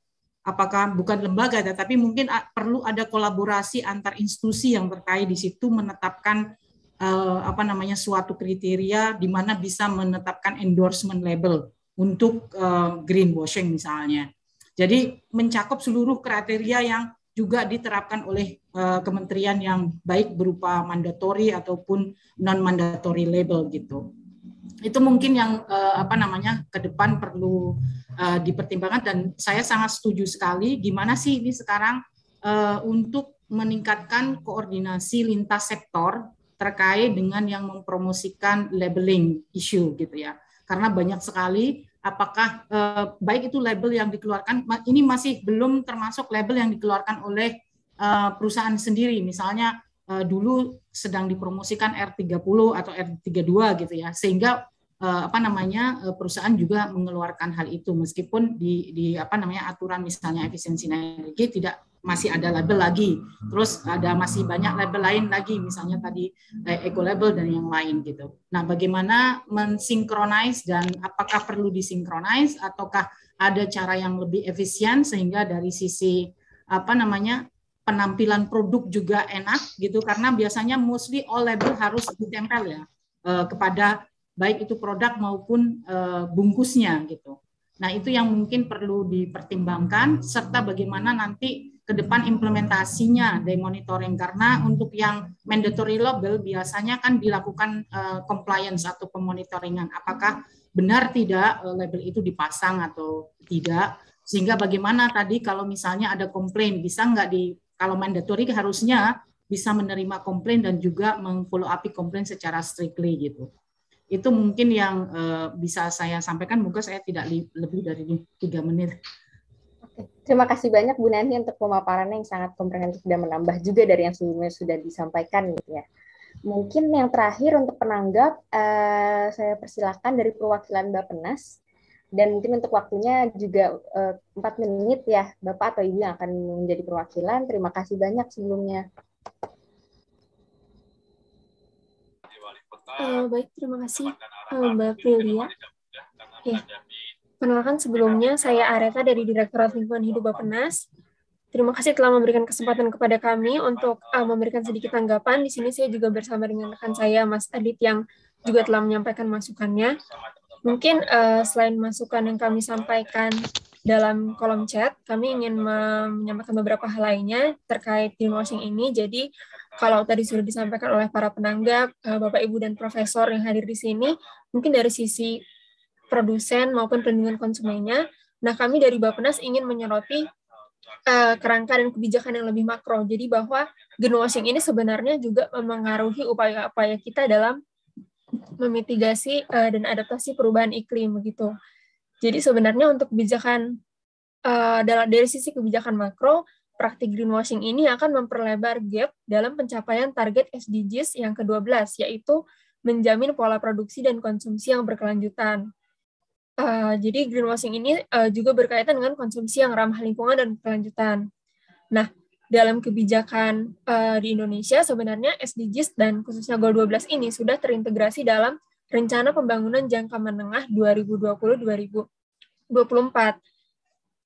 apakah bukan lembaga tapi mungkin ah, perlu ada kolaborasi antar institusi yang terkait di situ menetapkan eh, apa namanya suatu kriteria di mana bisa menetapkan endorsement label untuk eh, greenwashing misalnya. Jadi mencakup seluruh kriteria yang juga diterapkan oleh eh, kementerian yang baik berupa mandatory ataupun non mandatory label gitu itu mungkin yang uh, apa namanya ke depan perlu uh, dipertimbangkan dan saya sangat setuju sekali gimana sih ini sekarang uh, untuk meningkatkan koordinasi lintas sektor terkait dengan yang mempromosikan labeling issue gitu ya karena banyak sekali apakah eh, baik itu label yang dikeluarkan ini masih belum termasuk label yang dikeluarkan oleh eh, perusahaan sendiri misalnya dulu sedang dipromosikan R30 atau R32 gitu ya. Sehingga Eh, apa namanya eh, perusahaan juga mengeluarkan hal itu meskipun di, di apa namanya aturan misalnya efisiensi energi tidak masih ada label lagi terus ada masih banyak label lain lagi misalnya tadi eh, eco label dan yang lain gitu nah bagaimana mensinkronize dan apakah perlu disinkronize ataukah ada cara yang lebih efisien sehingga dari sisi apa namanya penampilan produk juga enak gitu karena biasanya mostly all label harus ditempel ya kepada baik itu produk maupun eh, bungkusnya gitu. Nah, itu yang mungkin perlu dipertimbangkan serta bagaimana nanti ke depan implementasinya dari monitoring karena untuk yang mandatory label biasanya kan dilakukan eh, compliance atau pemonitoringan apakah benar tidak eh, label itu dipasang atau tidak sehingga bagaimana tadi kalau misalnya ada komplain bisa nggak di kalau mandatory harusnya bisa menerima komplain dan juga mengfollow up komplain secara strictly gitu. Itu mungkin yang uh, bisa saya sampaikan, mungkin saya tidak lebih dari tiga menit. Terima kasih banyak Bu Nani untuk pemaparannya yang sangat komprehensif dan menambah juga dari yang sebelumnya sudah disampaikan gitu ya. Mungkin yang terakhir untuk penanggap, eh, saya persilahkan dari perwakilan Bapak Bapenas dan mungkin untuk waktunya juga eh, empat 4 menit ya Bapak atau Ibu yang akan menjadi perwakilan. Terima kasih banyak sebelumnya. Uh, baik, terima kasih uh, Mbak Prilia. Ya. Perkenalkan sebelumnya, saya Areta dari Direktorat Lingkungan Hidup Bappenas. Terima kasih telah memberikan kesempatan kepada kami untuk uh, memberikan sedikit tanggapan. Di sini saya juga bersama dengan rekan saya, Mas Adit, yang juga telah menyampaikan masukannya. Mungkin uh, selain masukan yang kami sampaikan dalam kolom chat kami ingin menyampaikan beberapa hal lainnya terkait greenwashing ini. Jadi kalau tadi sudah disampaikan oleh para penanggap, eh, Bapak Ibu dan profesor yang hadir di sini, mungkin dari sisi produsen maupun perlindungan konsumennya. Nah, kami dari bapenas ingin menyoroti eh, kerangka dan kebijakan yang lebih makro. Jadi bahwa greenwashing ini sebenarnya juga memengaruhi upaya-upaya kita dalam memitigasi eh, dan adaptasi perubahan iklim begitu. Jadi sebenarnya untuk kebijakan uh, dari sisi kebijakan makro, praktik greenwashing ini akan memperlebar gap dalam pencapaian target SDGs yang ke-12, yaitu menjamin pola produksi dan konsumsi yang berkelanjutan. Uh, jadi greenwashing ini uh, juga berkaitan dengan konsumsi yang ramah lingkungan dan berkelanjutan. Nah, dalam kebijakan uh, di Indonesia sebenarnya SDGs dan khususnya Goal 12 ini sudah terintegrasi dalam Rencana Pembangunan Jangka Menengah 2020-2024.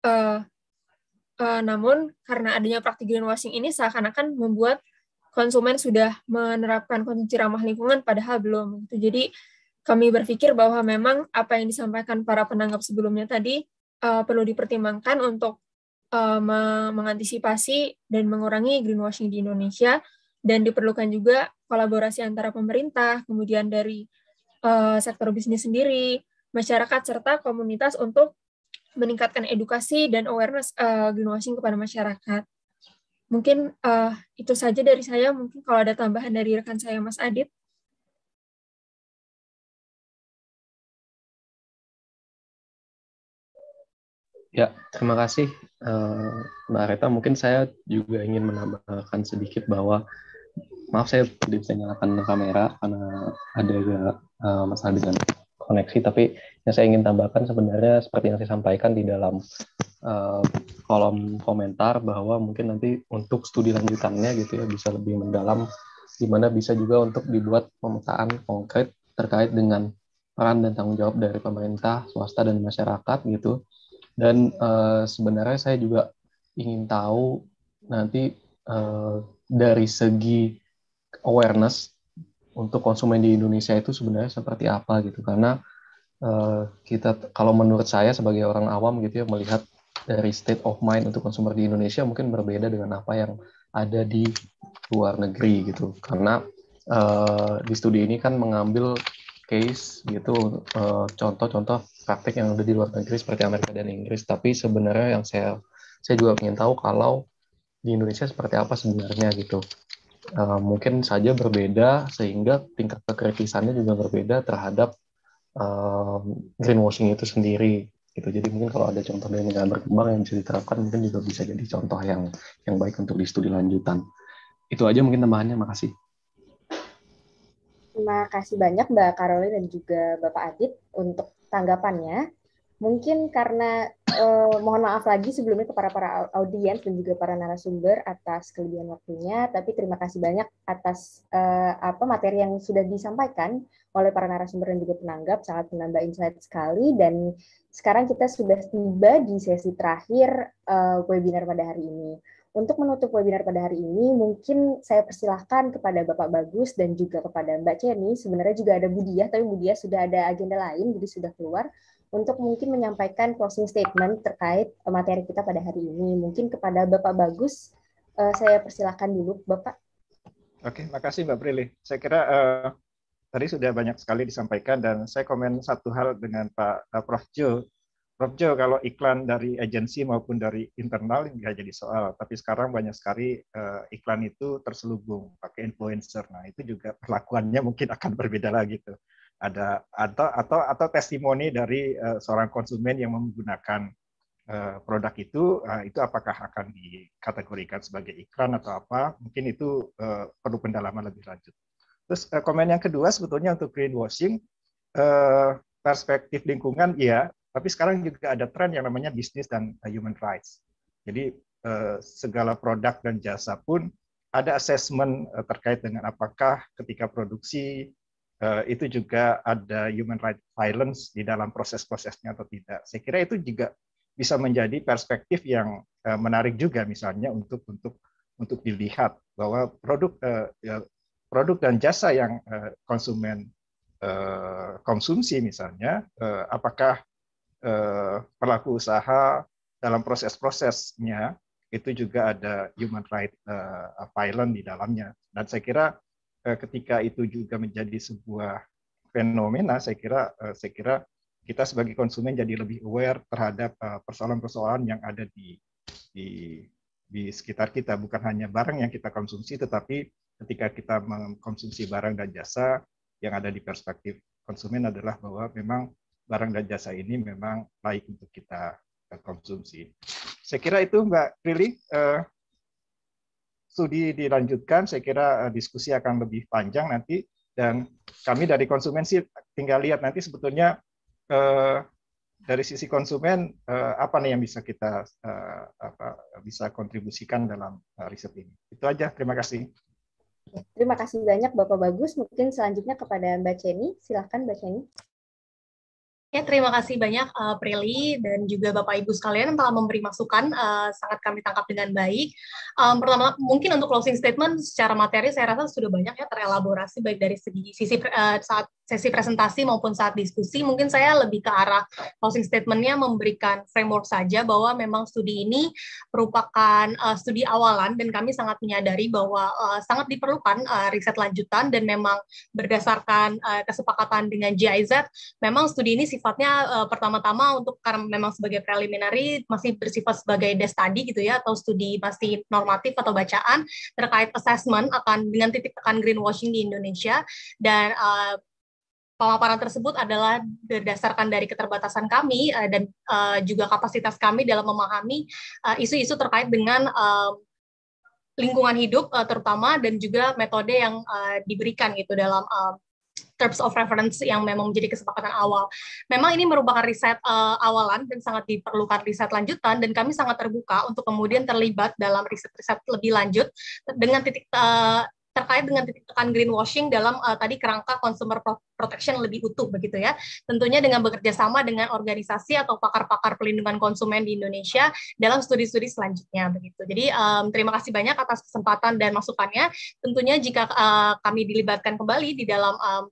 Uh, uh, namun, karena adanya praktik greenwashing ini seakan-akan membuat konsumen sudah menerapkan konsumsi ramah lingkungan padahal belum. Gitu. Jadi, kami berpikir bahwa memang apa yang disampaikan para penanggap sebelumnya tadi uh, perlu dipertimbangkan untuk uh, mengantisipasi dan mengurangi greenwashing di Indonesia dan diperlukan juga kolaborasi antara pemerintah, kemudian dari uh, sektor bisnis sendiri, masyarakat serta komunitas untuk meningkatkan edukasi dan awareness uh, eh, greenwashing kepada masyarakat. Mungkin uh, itu saja dari saya. Mungkin kalau ada tambahan dari rekan saya Mas Adit. Ya, terima kasih uh, Mbak Reta. Mungkin saya juga ingin menambahkan sedikit bahwa maaf saya tidak bisa nyalakan kamera karena ada uh, masalah dengan koneksi tapi yang saya ingin tambahkan sebenarnya seperti yang saya sampaikan di dalam uh, kolom komentar bahwa mungkin nanti untuk studi lanjutannya gitu ya bisa lebih mendalam di mana bisa juga untuk dibuat pemetaan konkret terkait dengan peran dan tanggung jawab dari pemerintah, swasta dan masyarakat gitu. Dan uh, sebenarnya saya juga ingin tahu nanti uh, dari segi awareness untuk konsumen di Indonesia itu sebenarnya seperti apa gitu karena eh, kita kalau menurut saya sebagai orang awam gitu ya melihat dari state of mind untuk konsumer di Indonesia mungkin berbeda dengan apa yang ada di luar negeri gitu karena uh, di studi ini kan mengambil case gitu contoh eh, contoh-contoh praktik yang ada di luar negeri seperti Amerika dan Inggris tapi sebenarnya yang saya saya juga ingin tahu kalau di Indonesia seperti apa sebenarnya gitu Eh, mungkin saja berbeda sehingga tingkat kekritisannya juga berbeda terhadap uh, greenwashing itu sendiri gitu. Jadi mungkin kalau ada contoh dari negara berkembang yang bisa diterapkan mungkin juga bisa jadi contoh yang yang baik untuk di studi lanjutan. Itu aja mungkin tambahannya, makasih. Terima kasih banyak Mbak Karolin dan juga Bapak Adit untuk tanggapannya. Mungkin karena eh, mohon maaf lagi sebelumnya kepada para audiens dan juga para narasumber atas kelebihan waktunya, tapi terima kasih banyak atas eh, apa materi yang sudah disampaikan oleh para narasumber dan juga penanggap sangat menambah insight sekali dan sekarang kita sudah tiba di sesi terakhir eh, webinar pada hari ini. Untuk menutup webinar pada hari ini, mungkin saya persilahkan kepada Bapak Bagus dan juga kepada Mbak Ceni. Sebenarnya juga ada Budiah, tapi Budiah sudah ada agenda lain, jadi sudah keluar untuk mungkin menyampaikan closing statement terkait eh, materi kita pada hari ini. Mungkin kepada Bapak Bagus, uh, saya persilahkan dulu Bapak. Oke, makasih Mbak Prilly. Saya kira uh, tadi sudah banyak sekali disampaikan dan saya komen satu hal dengan Pak uh, Prof. Jo. Prof. Jo, kalau iklan dari agensi maupun dari internal nggak jadi soal, tapi sekarang banyak sekali uh, iklan itu terselubung pakai influencer. Nah, itu juga perlakuannya mungkin akan berbeda lagi tuh ada atau atau atau testimoni dari uh, seorang konsumen yang menggunakan uh, produk itu uh, itu apakah akan dikategorikan sebagai iklan atau apa mungkin itu uh, perlu pendalaman lebih lanjut terus uh, komen yang kedua sebetulnya untuk greenwashing uh, perspektif lingkungan iya, tapi sekarang juga ada tren yang namanya bisnis dan uh, human rights jadi uh, segala produk dan jasa pun ada assessment uh, terkait dengan apakah ketika produksi Eh, itu juga ada human rights violence di dalam proses-prosesnya atau tidak. Saya kira itu juga bisa menjadi perspektif yang eh, menarik juga misalnya untuk untuk untuk dilihat bahwa produk eh, ya, produk dan jasa yang konsumen konsumsi misalnya apakah pelaku usaha dalam proses-prosesnya itu juga ada human rights violence di dalamnya dan saya kira Eh, ketika itu juga menjadi sebuah fenomena, saya kira eh, saya kira kita sebagai konsumen jadi lebih aware terhadap eh, persoalan-persoalan yang ada di, di di sekitar kita bukan hanya barang yang kita konsumsi tetapi ketika kita mengkonsumsi barang dan jasa yang ada di perspektif konsumen adalah bahwa memang barang dan jasa ini memang baik untuk kita konsumsi. Saya kira itu Mbak Prilly studi dilanjutkan, saya kira eh, diskusi akan lebih panjang nanti dan kami dari konsumen sih tinggal lihat nanti sebetulnya eh, dari sisi konsumen eh, apa nih yang bisa kita eh, apa, bisa kontribusikan dalam eh, riset ini. Itu aja, terima kasih. Terima kasih banyak Bapak Bagus. Mungkin selanjutnya kepada Mbak Ceni, silahkan Mbak Ceni. Ya, terima kasih banyak uh, eh, Prilly dan juga Bapak Ibu sekalian yang telah memberi masukan uh, eh, sangat kami tangkap dengan baik. Um, pertama mungkin untuk closing statement secara materi saya rasa sudah banyak ya terelaborasi baik dari segi sisi uh, saat sesi presentasi maupun saat diskusi, mungkin saya lebih ke arah closing statementnya memberikan framework saja bahwa memang studi ini merupakan uh, studi awalan dan kami sangat menyadari bahwa uh, sangat diperlukan uh, riset lanjutan dan memang berdasarkan uh, kesepakatan dengan GIZ, memang studi ini sifatnya uh, pertama-tama untuk karena memang sebagai preliminary masih bersifat sebagai desk study gitu ya atau studi masih normatif atau bacaan terkait assessment akan dengan titik tekan greenwashing di Indonesia dan uh, pemaparan tersebut adalah berdasarkan dari keterbatasan kami uh, dan uh, juga kapasitas kami dalam memahami eh, isu-isu uh, terkait dengan uh, lingkungan hidup uh, terutama dan juga metode yang uh, diberikan gitu dalam uh, terms of reference yang memang menjadi kesepakatan awal. Memang ini merupakan riset uh, awalan dan sangat diperlukan riset lanjutan dan kami sangat terbuka untuk kemudian terlibat dalam riset-riset lebih lanjut dengan titik uh, terkait dengan titik tekan greenwashing dalam uh, tadi kerangka consumer protection lebih utuh begitu ya. Tentunya dengan bekerja sama dengan organisasi atau pakar-pakar pelindungan konsumen di Indonesia dalam studi-studi selanjutnya begitu. Jadi um, terima kasih banyak atas kesempatan dan masukannya. Tentunya jika uh, kami dilibatkan kembali di dalam um,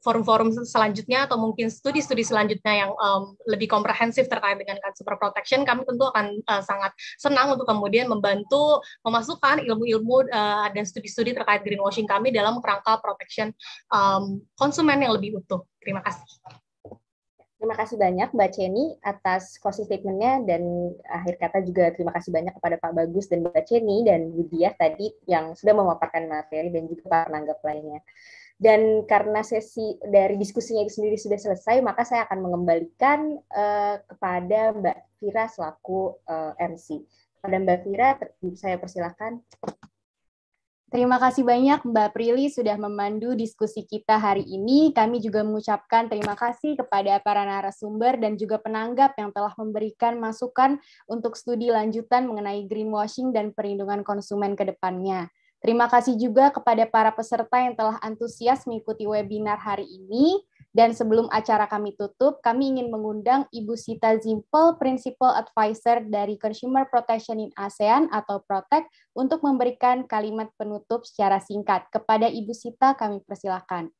forum-forum selanjutnya atau mungkin studi-studi selanjutnya yang um, lebih komprehensif terkait dengan consumer kan protection, kami tentu akan uh, sangat senang untuk kemudian membantu memasukkan ilmu-ilmu uh, dan studi-studi terkait greenwashing kami dalam kerangka protection um, konsumen yang lebih utuh. Terima kasih. Terima kasih banyak Mbak Ceni atas closing statement-nya dan akhir kata juga terima kasih banyak kepada Pak Bagus dan Mbak Ceni dan Bu tadi yang sudah memaparkan materi dan juga para penanggap lainnya. Dan karena sesi dari diskusinya itu sendiri sudah selesai, maka saya akan mengembalikan uh, kepada Mbak Fira selaku uh, eh, MC. Pada Mbak Fira, saya persilahkan. Terima kasih banyak Mbak Prilly sudah memandu diskusi kita hari ini. Kami juga mengucapkan terima kasih kepada para narasumber dan juga penanggap yang telah memberikan masukan untuk studi lanjutan mengenai greenwashing dan perlindungan konsumen ke depannya. Terima kasih juga kepada para peserta yang telah antusias mengikuti webinar hari ini. Dan sebelum acara kami tutup, kami ingin mengundang Ibu Sita Zimpel, Principal Advisor dari Consumer Protection in ASEAN atau Protek, untuk memberikan kalimat penutup secara singkat. Kepada Ibu Sita, kami persilahkan.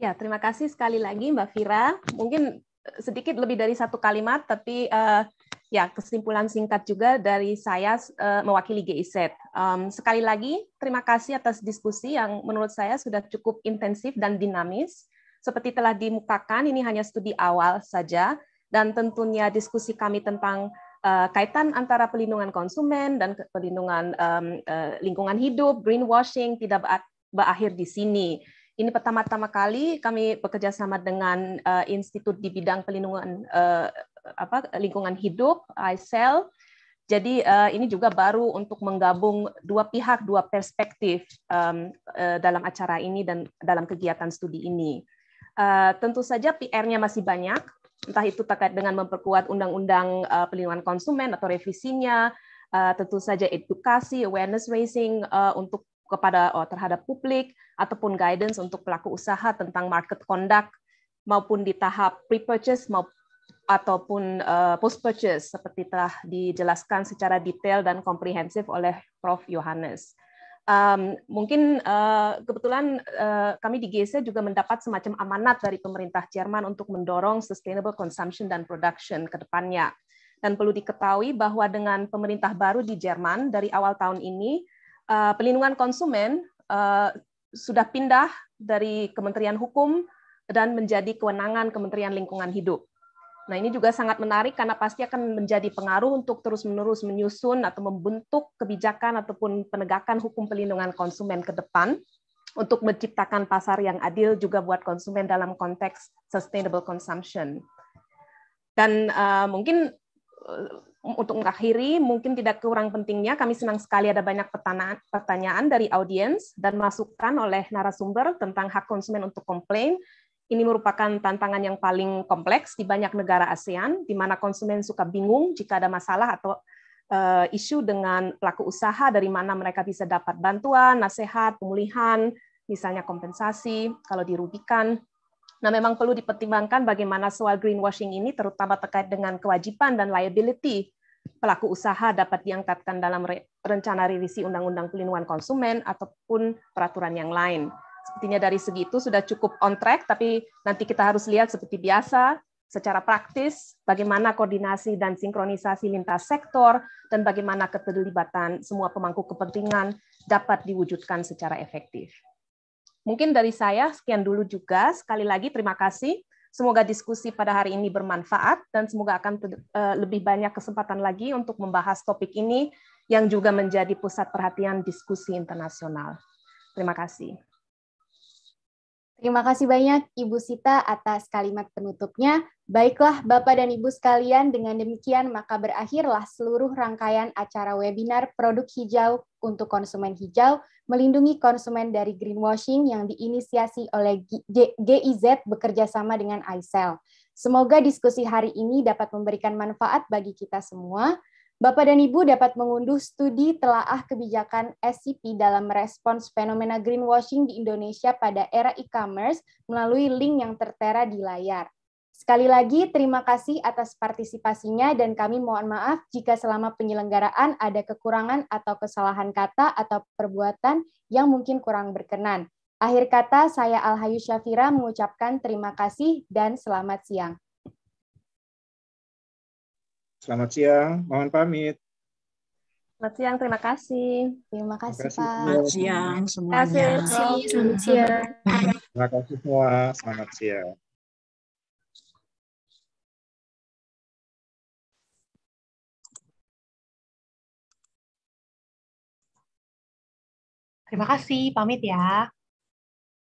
Ya, terima kasih sekali lagi Mbak Fira. Mungkin sedikit lebih dari satu kalimat, tapi uh, Ya, kesimpulan singkat juga dari saya uh, mewakili GIZ. Um, sekali lagi, terima kasih atas diskusi yang menurut saya sudah cukup intensif dan dinamis. Seperti telah dimukakan, ini hanya studi awal saja, dan tentunya diskusi kami tentang uh, kaitan antara pelindungan konsumen dan pelindungan um, uh, eh, lingkungan hidup, greenwashing, tidak berakhir di sini. Ini pertama-tama kali kami bekerja sama dengan uh, institut di bidang pelindungan uh, apa lingkungan hidup ICEL. Jadi uh, ini juga baru untuk menggabung dua pihak, dua perspektif um, uh, dalam acara ini dan dalam kegiatan studi ini. Uh, tentu saja PR-nya masih banyak, entah itu terkait dengan memperkuat undang-undang uh, pelindungan konsumen atau revisinya, uh, tentu saja edukasi, awareness raising uh, untuk kepada oh, terhadap publik ataupun guidance untuk pelaku usaha tentang market conduct maupun di tahap pre-purchase maupun ataupun uh, eh, post purchase seperti telah dijelaskan secara detail dan komprehensif oleh Prof. Yohanes. Um, mungkin uh, kebetulan uh, kami di GC e juga mendapat semacam amanat dari pemerintah Jerman untuk mendorong sustainable consumption dan production ke depannya. Dan perlu diketahui bahwa dengan pemerintah baru di Jerman dari awal tahun ini Eh, pelindungan konsumen uh, sudah pindah dari Kementerian Hukum dan menjadi kewenangan Kementerian Lingkungan Hidup. Nah, ini juga sangat menarik karena pasti akan menjadi pengaruh untuk terus-menerus menyusun atau membentuk kebijakan ataupun penegakan hukum pelindungan konsumen ke depan untuk menciptakan pasar yang adil juga buat konsumen dalam konteks sustainable consumption. Dan uh, mungkin Eh, untuk mengakhiri, mungkin tidak kurang pentingnya, kami senang sekali ada banyak pertanyaan, dari audiens dan masukan oleh narasumber tentang hak konsumen untuk komplain. Ini merupakan tantangan yang paling kompleks di banyak negara ASEAN, di mana konsumen suka bingung jika ada masalah atau uh, isu dengan pelaku usaha, dari mana mereka bisa dapat bantuan, nasihat, pemulihan, misalnya kompensasi, kalau dirugikan, Nah, memang perlu dipertimbangkan bagaimana soal greenwashing ini terutama terkait dengan kewajiban dan liability pelaku usaha dapat diangkatkan dalam rencana revisi Undang-Undang Pelindungan Konsumen ataupun peraturan yang lain. Sepertinya dari segi itu sudah cukup on track, tapi nanti kita harus lihat seperti biasa secara praktis bagaimana koordinasi dan sinkronisasi lintas sektor dan bagaimana keterlibatan semua pemangku kepentingan dapat diwujudkan secara efektif. Mungkin dari saya sekian dulu juga. Sekali lagi terima kasih. Semoga diskusi pada hari ini bermanfaat dan semoga akan eh, lebih banyak kesempatan lagi untuk membahas topik ini yang juga menjadi pusat perhatian diskusi internasional. Terima kasih. Terima kasih banyak Ibu Sita atas kalimat penutupnya. Baiklah Bapak dan Ibu sekalian, dengan demikian maka berakhirlah seluruh rangkaian acara webinar Produk Hijau untuk Konsumen Hijau, melindungi konsumen dari greenwashing yang diinisiasi oleh GIZ bekerja sama dengan ISEL. Semoga diskusi hari ini dapat memberikan manfaat bagi kita semua, Bapak dan Ibu dapat mengunduh studi telaah kebijakan SCP dalam merespons fenomena greenwashing di Indonesia pada era e-commerce melalui link yang tertera di layar. Sekali lagi, terima kasih atas partisipasinya dan kami mohon maaf jika selama penyelenggaraan ada kekurangan atau kesalahan kata atau perbuatan yang mungkin kurang berkenan. Akhir kata, saya Alhayu Syafira mengucapkan terima kasih dan selamat siang. Selamat siang, mohon pamit. Selamat siang, terima kasih. Terima kasih, terima kasih Pak. Selamat siang semuanya. Terima kasih. Selamat siang. Terima kasih semua. Selamat siang. Terima kasih, pamit ya.